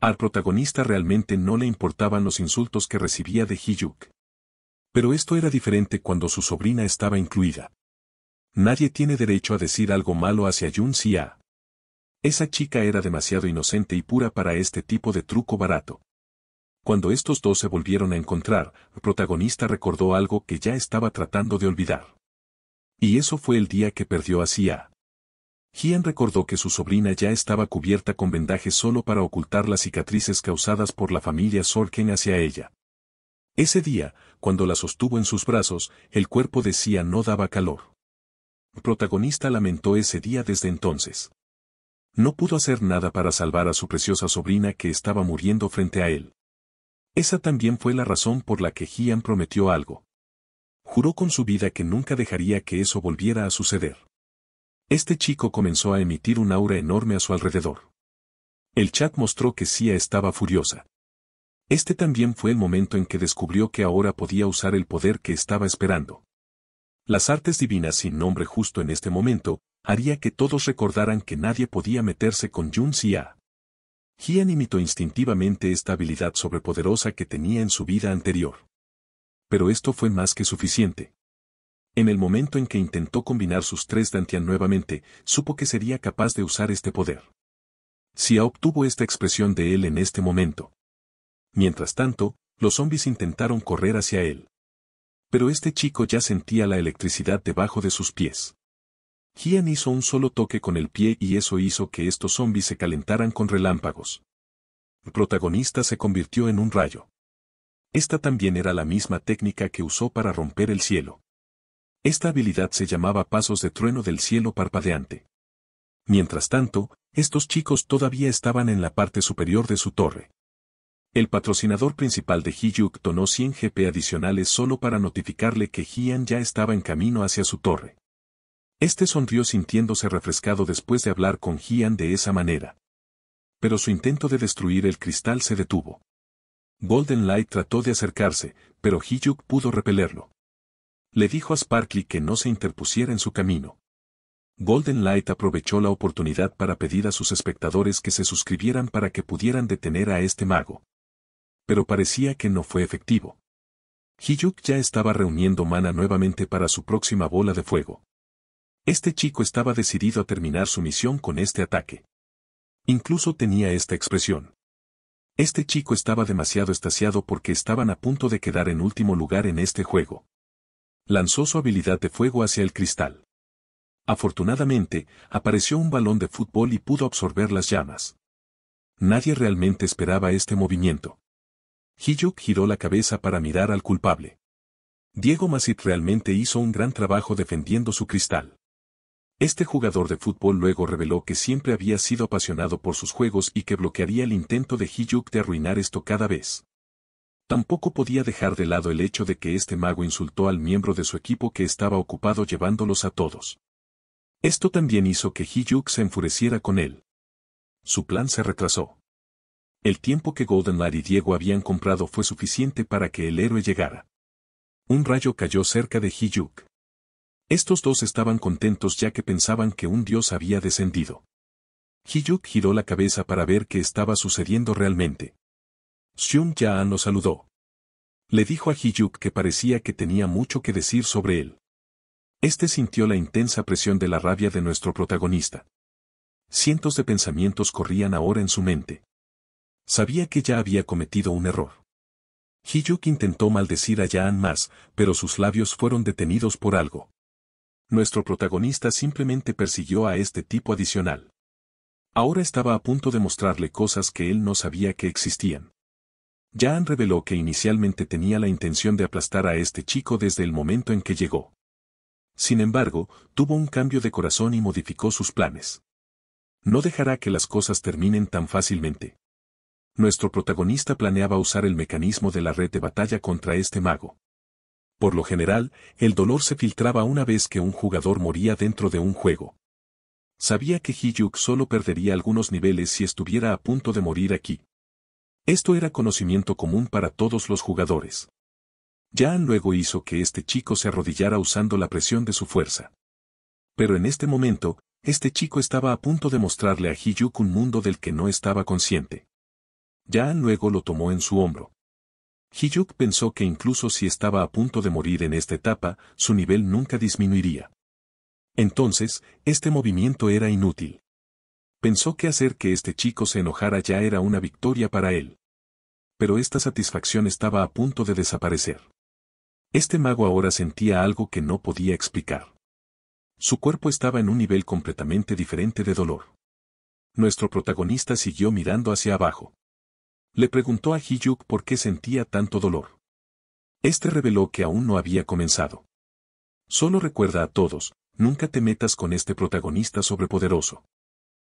Al protagonista realmente no le importaban los insultos que recibía de Hyuk. Pero esto era diferente cuando su sobrina estaba incluida. Nadie tiene derecho a decir algo malo hacia Jun a Esa chica era demasiado inocente y pura para este tipo de truco barato. Cuando estos dos se volvieron a encontrar, el protagonista recordó algo que ya estaba tratando de olvidar. Y eso fue el día que perdió a Si-a. Gian recordó que su sobrina ya estaba cubierta con vendajes solo para ocultar las cicatrices causadas por la familia Sorken hacia ella. Ese día, cuando la sostuvo en sus brazos, el cuerpo decía no daba calor. protagonista lamentó ese día desde entonces. No pudo hacer nada para salvar a su preciosa sobrina que estaba muriendo frente a él. Esa también fue la razón por la que Gian prometió algo. Juró con su vida que nunca dejaría que eso volviera a suceder. Este chico comenzó a emitir un aura enorme a su alrededor. El chat mostró que Sia estaba furiosa. Este también fue el momento en que descubrió que ahora podía usar el poder que estaba esperando. Las artes divinas sin nombre justo en este momento, haría que todos recordaran que nadie podía meterse con Jun Xia. Jian imitó instintivamente esta habilidad sobrepoderosa que tenía en su vida anterior. Pero esto fue más que suficiente. En el momento en que intentó combinar sus tres Dantian nuevamente, supo que sería capaz de usar este poder. Sia obtuvo esta expresión de él en este momento. Mientras tanto, los zombies intentaron correr hacia él. Pero este chico ya sentía la electricidad debajo de sus pies. Gian hizo un solo toque con el pie y eso hizo que estos zombies se calentaran con relámpagos. El protagonista se convirtió en un rayo. Esta también era la misma técnica que usó para romper el cielo. Esta habilidad se llamaba pasos de trueno del cielo parpadeante. Mientras tanto, estos chicos todavía estaban en la parte superior de su torre. El patrocinador principal de Hiyuk donó 100 GP adicionales solo para notificarle que Hian ya estaba en camino hacia su torre. Este sonrió sintiéndose refrescado después de hablar con Hian de esa manera. Pero su intento de destruir el cristal se detuvo. Golden Light trató de acercarse, pero Hiyuk pudo repelerlo le dijo a Sparkly que no se interpusiera en su camino. Golden Light aprovechó la oportunidad para pedir a sus espectadores que se suscribieran para que pudieran detener a este mago. Pero parecía que no fue efectivo. Hiyuk ya estaba reuniendo mana nuevamente para su próxima bola de fuego. Este chico estaba decidido a terminar su misión con este ataque. Incluso tenía esta expresión. Este chico estaba demasiado estaciado porque estaban a punto de quedar en último lugar en este juego. Lanzó su habilidad de fuego hacia el cristal. Afortunadamente, apareció un balón de fútbol y pudo absorber las llamas. Nadie realmente esperaba este movimiento. Hiyuk giró la cabeza para mirar al culpable. Diego Masit realmente hizo un gran trabajo defendiendo su cristal. Este jugador de fútbol luego reveló que siempre había sido apasionado por sus juegos y que bloquearía el intento de Hiyuk de arruinar esto cada vez. Tampoco podía dejar de lado el hecho de que este mago insultó al miembro de su equipo que estaba ocupado llevándolos a todos. Esto también hizo que Hiyuk se enfureciera con él. Su plan se retrasó. El tiempo que Golden y Diego habían comprado fue suficiente para que el héroe llegara. Un rayo cayó cerca de Hiyuk. Estos dos estaban contentos ya que pensaban que un dios había descendido. Hiyuk giró la cabeza para ver qué estaba sucediendo realmente. Xiong Ya'an lo saludó. Le dijo a Hiyuk que parecía que tenía mucho que decir sobre él. Este sintió la intensa presión de la rabia de nuestro protagonista. Cientos de pensamientos corrían ahora en su mente. Sabía que ya había cometido un error. Hiyuk intentó maldecir a Jaan más, pero sus labios fueron detenidos por algo. Nuestro protagonista simplemente persiguió a este tipo adicional. Ahora estaba a punto de mostrarle cosas que él no sabía que existían. Jan reveló que inicialmente tenía la intención de aplastar a este chico desde el momento en que llegó. Sin embargo, tuvo un cambio de corazón y modificó sus planes. No dejará que las cosas terminen tan fácilmente. Nuestro protagonista planeaba usar el mecanismo de la red de batalla contra este mago. Por lo general, el dolor se filtraba una vez que un jugador moría dentro de un juego. Sabía que Hiyuk solo perdería algunos niveles si estuviera a punto de morir aquí. Esto era conocimiento común para todos los jugadores. Jan luego hizo que este chico se arrodillara usando la presión de su fuerza. Pero en este momento, este chico estaba a punto de mostrarle a Hiyuk un mundo del que no estaba consciente. Yan luego lo tomó en su hombro. Hiyuk pensó que incluso si estaba a punto de morir en esta etapa, su nivel nunca disminuiría. Entonces, este movimiento era inútil. Pensó que hacer que este chico se enojara ya era una victoria para él. Pero esta satisfacción estaba a punto de desaparecer. Este mago ahora sentía algo que no podía explicar. Su cuerpo estaba en un nivel completamente diferente de dolor. Nuestro protagonista siguió mirando hacia abajo. Le preguntó a Hiyuk por qué sentía tanto dolor. Este reveló que aún no había comenzado. Solo recuerda a todos, nunca te metas con este protagonista sobrepoderoso.